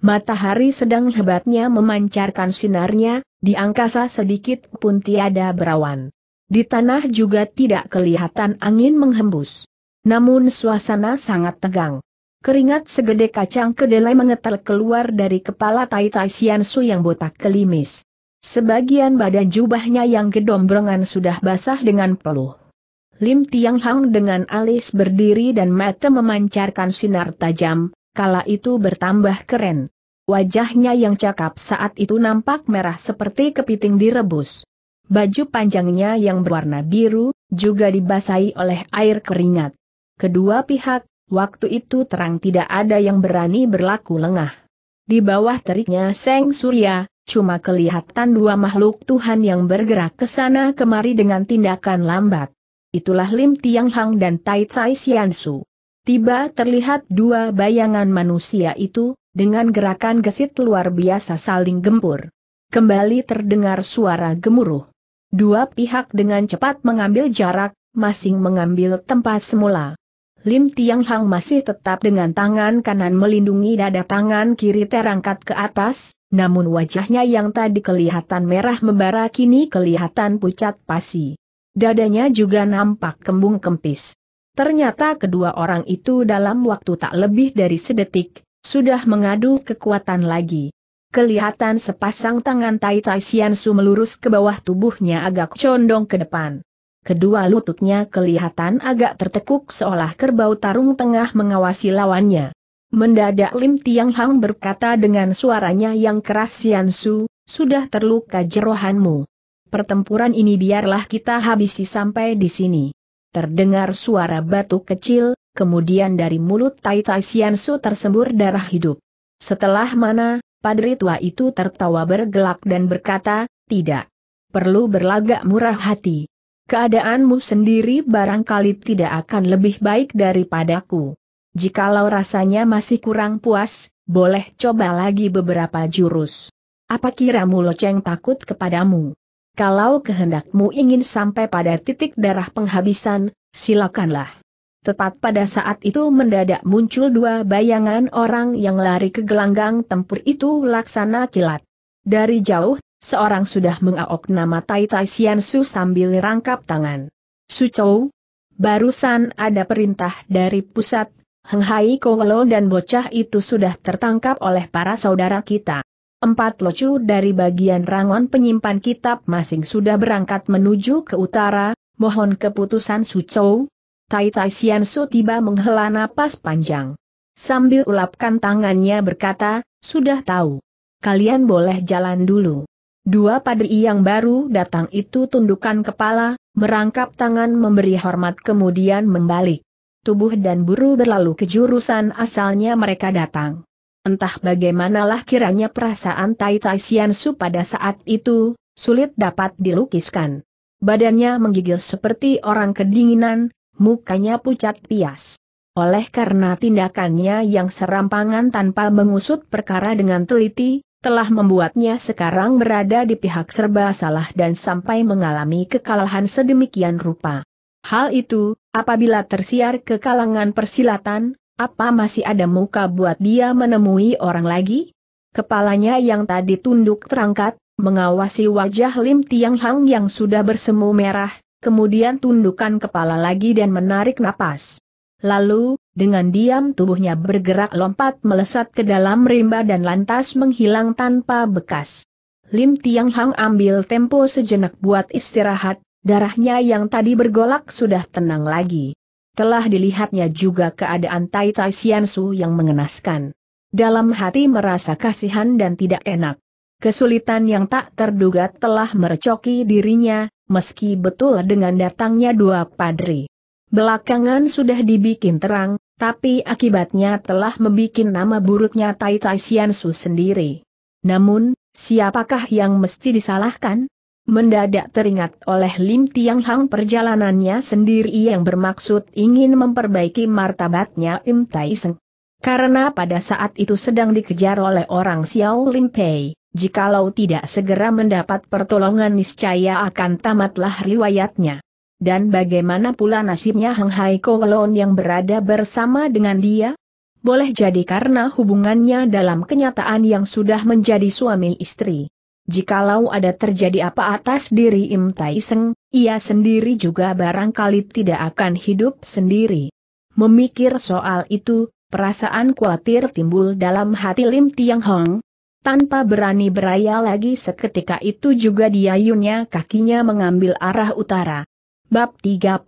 Matahari sedang hebatnya memancarkan sinarnya, di angkasa sedikit pun tiada berawan. Di tanah juga tidak kelihatan angin menghembus. Namun suasana sangat tegang. Keringat segede kacang kedelai mengetel keluar dari kepala Tai Tai Sian Su yang botak kelimis. Sebagian badan jubahnya yang gedombrongan sudah basah dengan peluh. Lim Tiang Hang dengan alis berdiri dan mata memancarkan sinar tajam, kala itu bertambah keren. Wajahnya yang cakap saat itu nampak merah seperti kepiting direbus. Baju panjangnya yang berwarna biru, juga dibasahi oleh air keringat. Kedua pihak, waktu itu terang tidak ada yang berani berlaku lengah. Di bawah teriknya Seng Surya, cuma kelihatan dua makhluk Tuhan yang bergerak ke sana kemari dengan tindakan lambat. Itulah Lim Tiang Hang dan Tai Tsai Xiansu. Tiba terlihat dua bayangan manusia itu, dengan gerakan gesit luar biasa saling gempur. Kembali terdengar suara gemuruh. Dua pihak dengan cepat mengambil jarak, masing mengambil tempat semula. Lim Tiang Hang masih tetap dengan tangan kanan melindungi dada tangan kiri terangkat ke atas, namun wajahnya yang tadi kelihatan merah membara kini kelihatan pucat pasi. Dadanya juga nampak kembung kempis. Ternyata kedua orang itu dalam waktu tak lebih dari sedetik, sudah mengadu kekuatan lagi. Kelihatan sepasang tangan Tai Tai Xian Su melurus ke bawah tubuhnya agak condong ke depan. Kedua lututnya kelihatan agak tertekuk seolah kerbau tarung tengah mengawasi lawannya. Mendadak Lim Tiang Hang berkata dengan suaranya yang keras Xian Su, sudah terluka jerohanmu. Pertempuran ini biarlah kita habisi sampai di sini. Terdengar suara batu kecil, kemudian dari mulut Tai Tai Su tersembur darah hidup. Setelah mana, padri tua itu tertawa bergelak dan berkata, tidak. Perlu berlagak murah hati. Keadaanmu sendiri barangkali tidak akan lebih baik daripadaku. Jikalau rasanya masih kurang puas, boleh coba lagi beberapa jurus. Apa kiramu loceng takut kepadamu? kalau kehendakmu ingin sampai pada titik darah penghabisan, silakanlah. Tepat pada saat itu mendadak muncul dua bayangan orang yang lari ke gelanggang tempur itu laksana kilat. Dari jauh, seorang sudah mengaok nama Tai Tai Sian Su sambil rangkap tangan. Su Chou, barusan ada perintah dari pusat, Heng Hai Kowalo dan bocah itu sudah tertangkap oleh para saudara kita. Empat locu dari bagian rangon penyimpan kitab masing sudah berangkat menuju ke utara, mohon keputusan Sucou. Tai Tai Sian Su tiba menghela napas panjang. Sambil ulapkan tangannya berkata, sudah tahu. Kalian boleh jalan dulu. Dua padri yang baru datang itu tundukkan kepala, merangkap tangan memberi hormat kemudian membalik. Tubuh dan buru berlalu ke jurusan asalnya mereka datang. Entah bagaimanalah kiranya perasaan Tai Tai Sian Su pada saat itu, sulit dapat dilukiskan. Badannya menggigil seperti orang kedinginan, mukanya pucat pias. Oleh karena tindakannya yang serampangan tanpa mengusut perkara dengan teliti, telah membuatnya sekarang berada di pihak serba salah dan sampai mengalami kekalahan sedemikian rupa. Hal itu, apabila tersiar ke kalangan persilatan, apa masih ada muka buat dia menemui orang lagi? Kepalanya yang tadi tunduk terangkat, mengawasi wajah Lim Tiang Hang yang sudah bersemu merah, kemudian tundukkan kepala lagi dan menarik napas. Lalu, dengan diam tubuhnya bergerak lompat melesat ke dalam rimba dan lantas menghilang tanpa bekas. Lim Tiang Hang ambil tempo sejenak buat istirahat, darahnya yang tadi bergolak sudah tenang lagi telah dilihatnya juga keadaan Tai Tai Su yang mengenaskan. Dalam hati merasa kasihan dan tidak enak. Kesulitan yang tak terduga telah merecoki dirinya, meski betul dengan datangnya dua padri. Belakangan sudah dibikin terang, tapi akibatnya telah membuat nama buruknya Tai Tai Su sendiri. Namun, siapakah yang mesti disalahkan? Mendadak teringat oleh Lim Tiang Hang perjalanannya sendiri yang bermaksud ingin memperbaiki martabatnya Im Tai Seng. Karena pada saat itu sedang dikejar oleh orang Xiao Lim Pei, jikalau tidak segera mendapat pertolongan niscaya akan tamatlah riwayatnya. Dan bagaimana pula nasibnya Hang Hai Kowalon yang berada bersama dengan dia? Boleh jadi karena hubungannya dalam kenyataan yang sudah menjadi suami istri. Jikalau ada terjadi apa atas diri Im Tai Seng, ia sendiri juga barangkali tidak akan hidup sendiri. Memikir soal itu, perasaan khawatir timbul dalam hati Lim Tiang Hong. Tanpa berani beraya lagi seketika itu juga diayunnya kakinya mengambil arah utara. Bab 37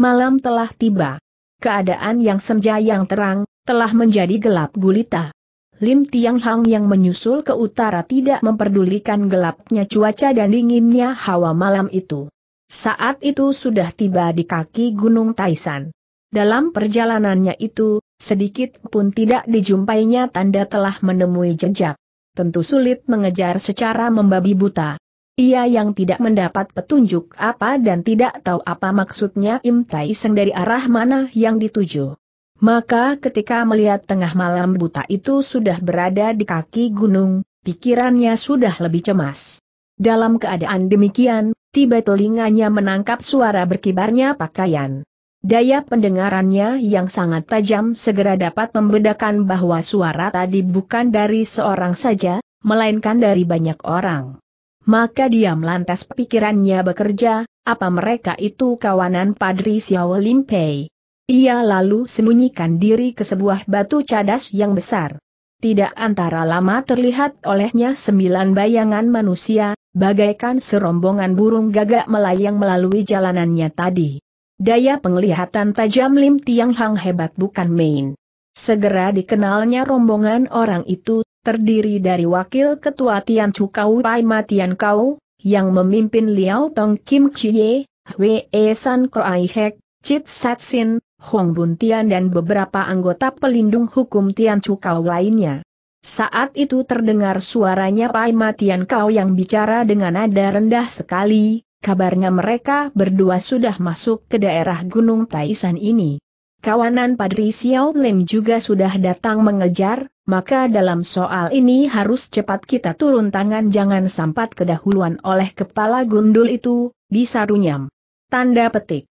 Malam telah tiba. Keadaan yang senja yang terang, telah menjadi gelap gulita. Lim Tiang Hang yang menyusul ke utara tidak memperdulikan gelapnya cuaca dan dinginnya hawa malam itu. Saat itu sudah tiba di kaki Gunung Taisan. Dalam perjalanannya itu, sedikit pun tidak dijumpainya tanda telah menemui jejak. Tentu sulit mengejar secara membabi buta. Ia yang tidak mendapat petunjuk apa dan tidak tahu apa maksudnya Im Tai dari arah mana yang dituju. Maka ketika melihat tengah malam buta itu sudah berada di kaki gunung, pikirannya sudah lebih cemas. Dalam keadaan demikian, tiba telinganya menangkap suara berkibarnya pakaian. Daya pendengarannya yang sangat tajam segera dapat membedakan bahwa suara tadi bukan dari seorang saja, melainkan dari banyak orang. Maka dia melantas pikirannya bekerja, apa mereka itu kawanan Padri Xiao Limpei? Ia lalu sembunyikan diri ke sebuah batu cadas yang besar. Tidak antara lama terlihat olehnya sembilan bayangan manusia, bagaikan serombongan burung gagak melayang melalui jalanannya tadi. Daya penglihatan tajam Lim Tiang Hang hebat bukan main. Segera dikenalnya rombongan orang itu, terdiri dari Wakil Ketua Tian Chu Kau Pai Ma Kau, yang memimpin Liao Tong Kim Chie, Wei San Koai Hek, Chit Satsin, Hong Bun Tian dan beberapa anggota pelindung hukum Tian Chukau lainnya. Saat itu terdengar suaranya Pai Matian Kau yang bicara dengan nada rendah sekali, kabarnya mereka berdua sudah masuk ke daerah Gunung Taisan ini. Kawanan Padri Xiao Lim juga sudah datang mengejar, maka dalam soal ini harus cepat kita turun tangan jangan sampat kedahuluan oleh kepala gundul itu, bisa runyam. Tanda petik.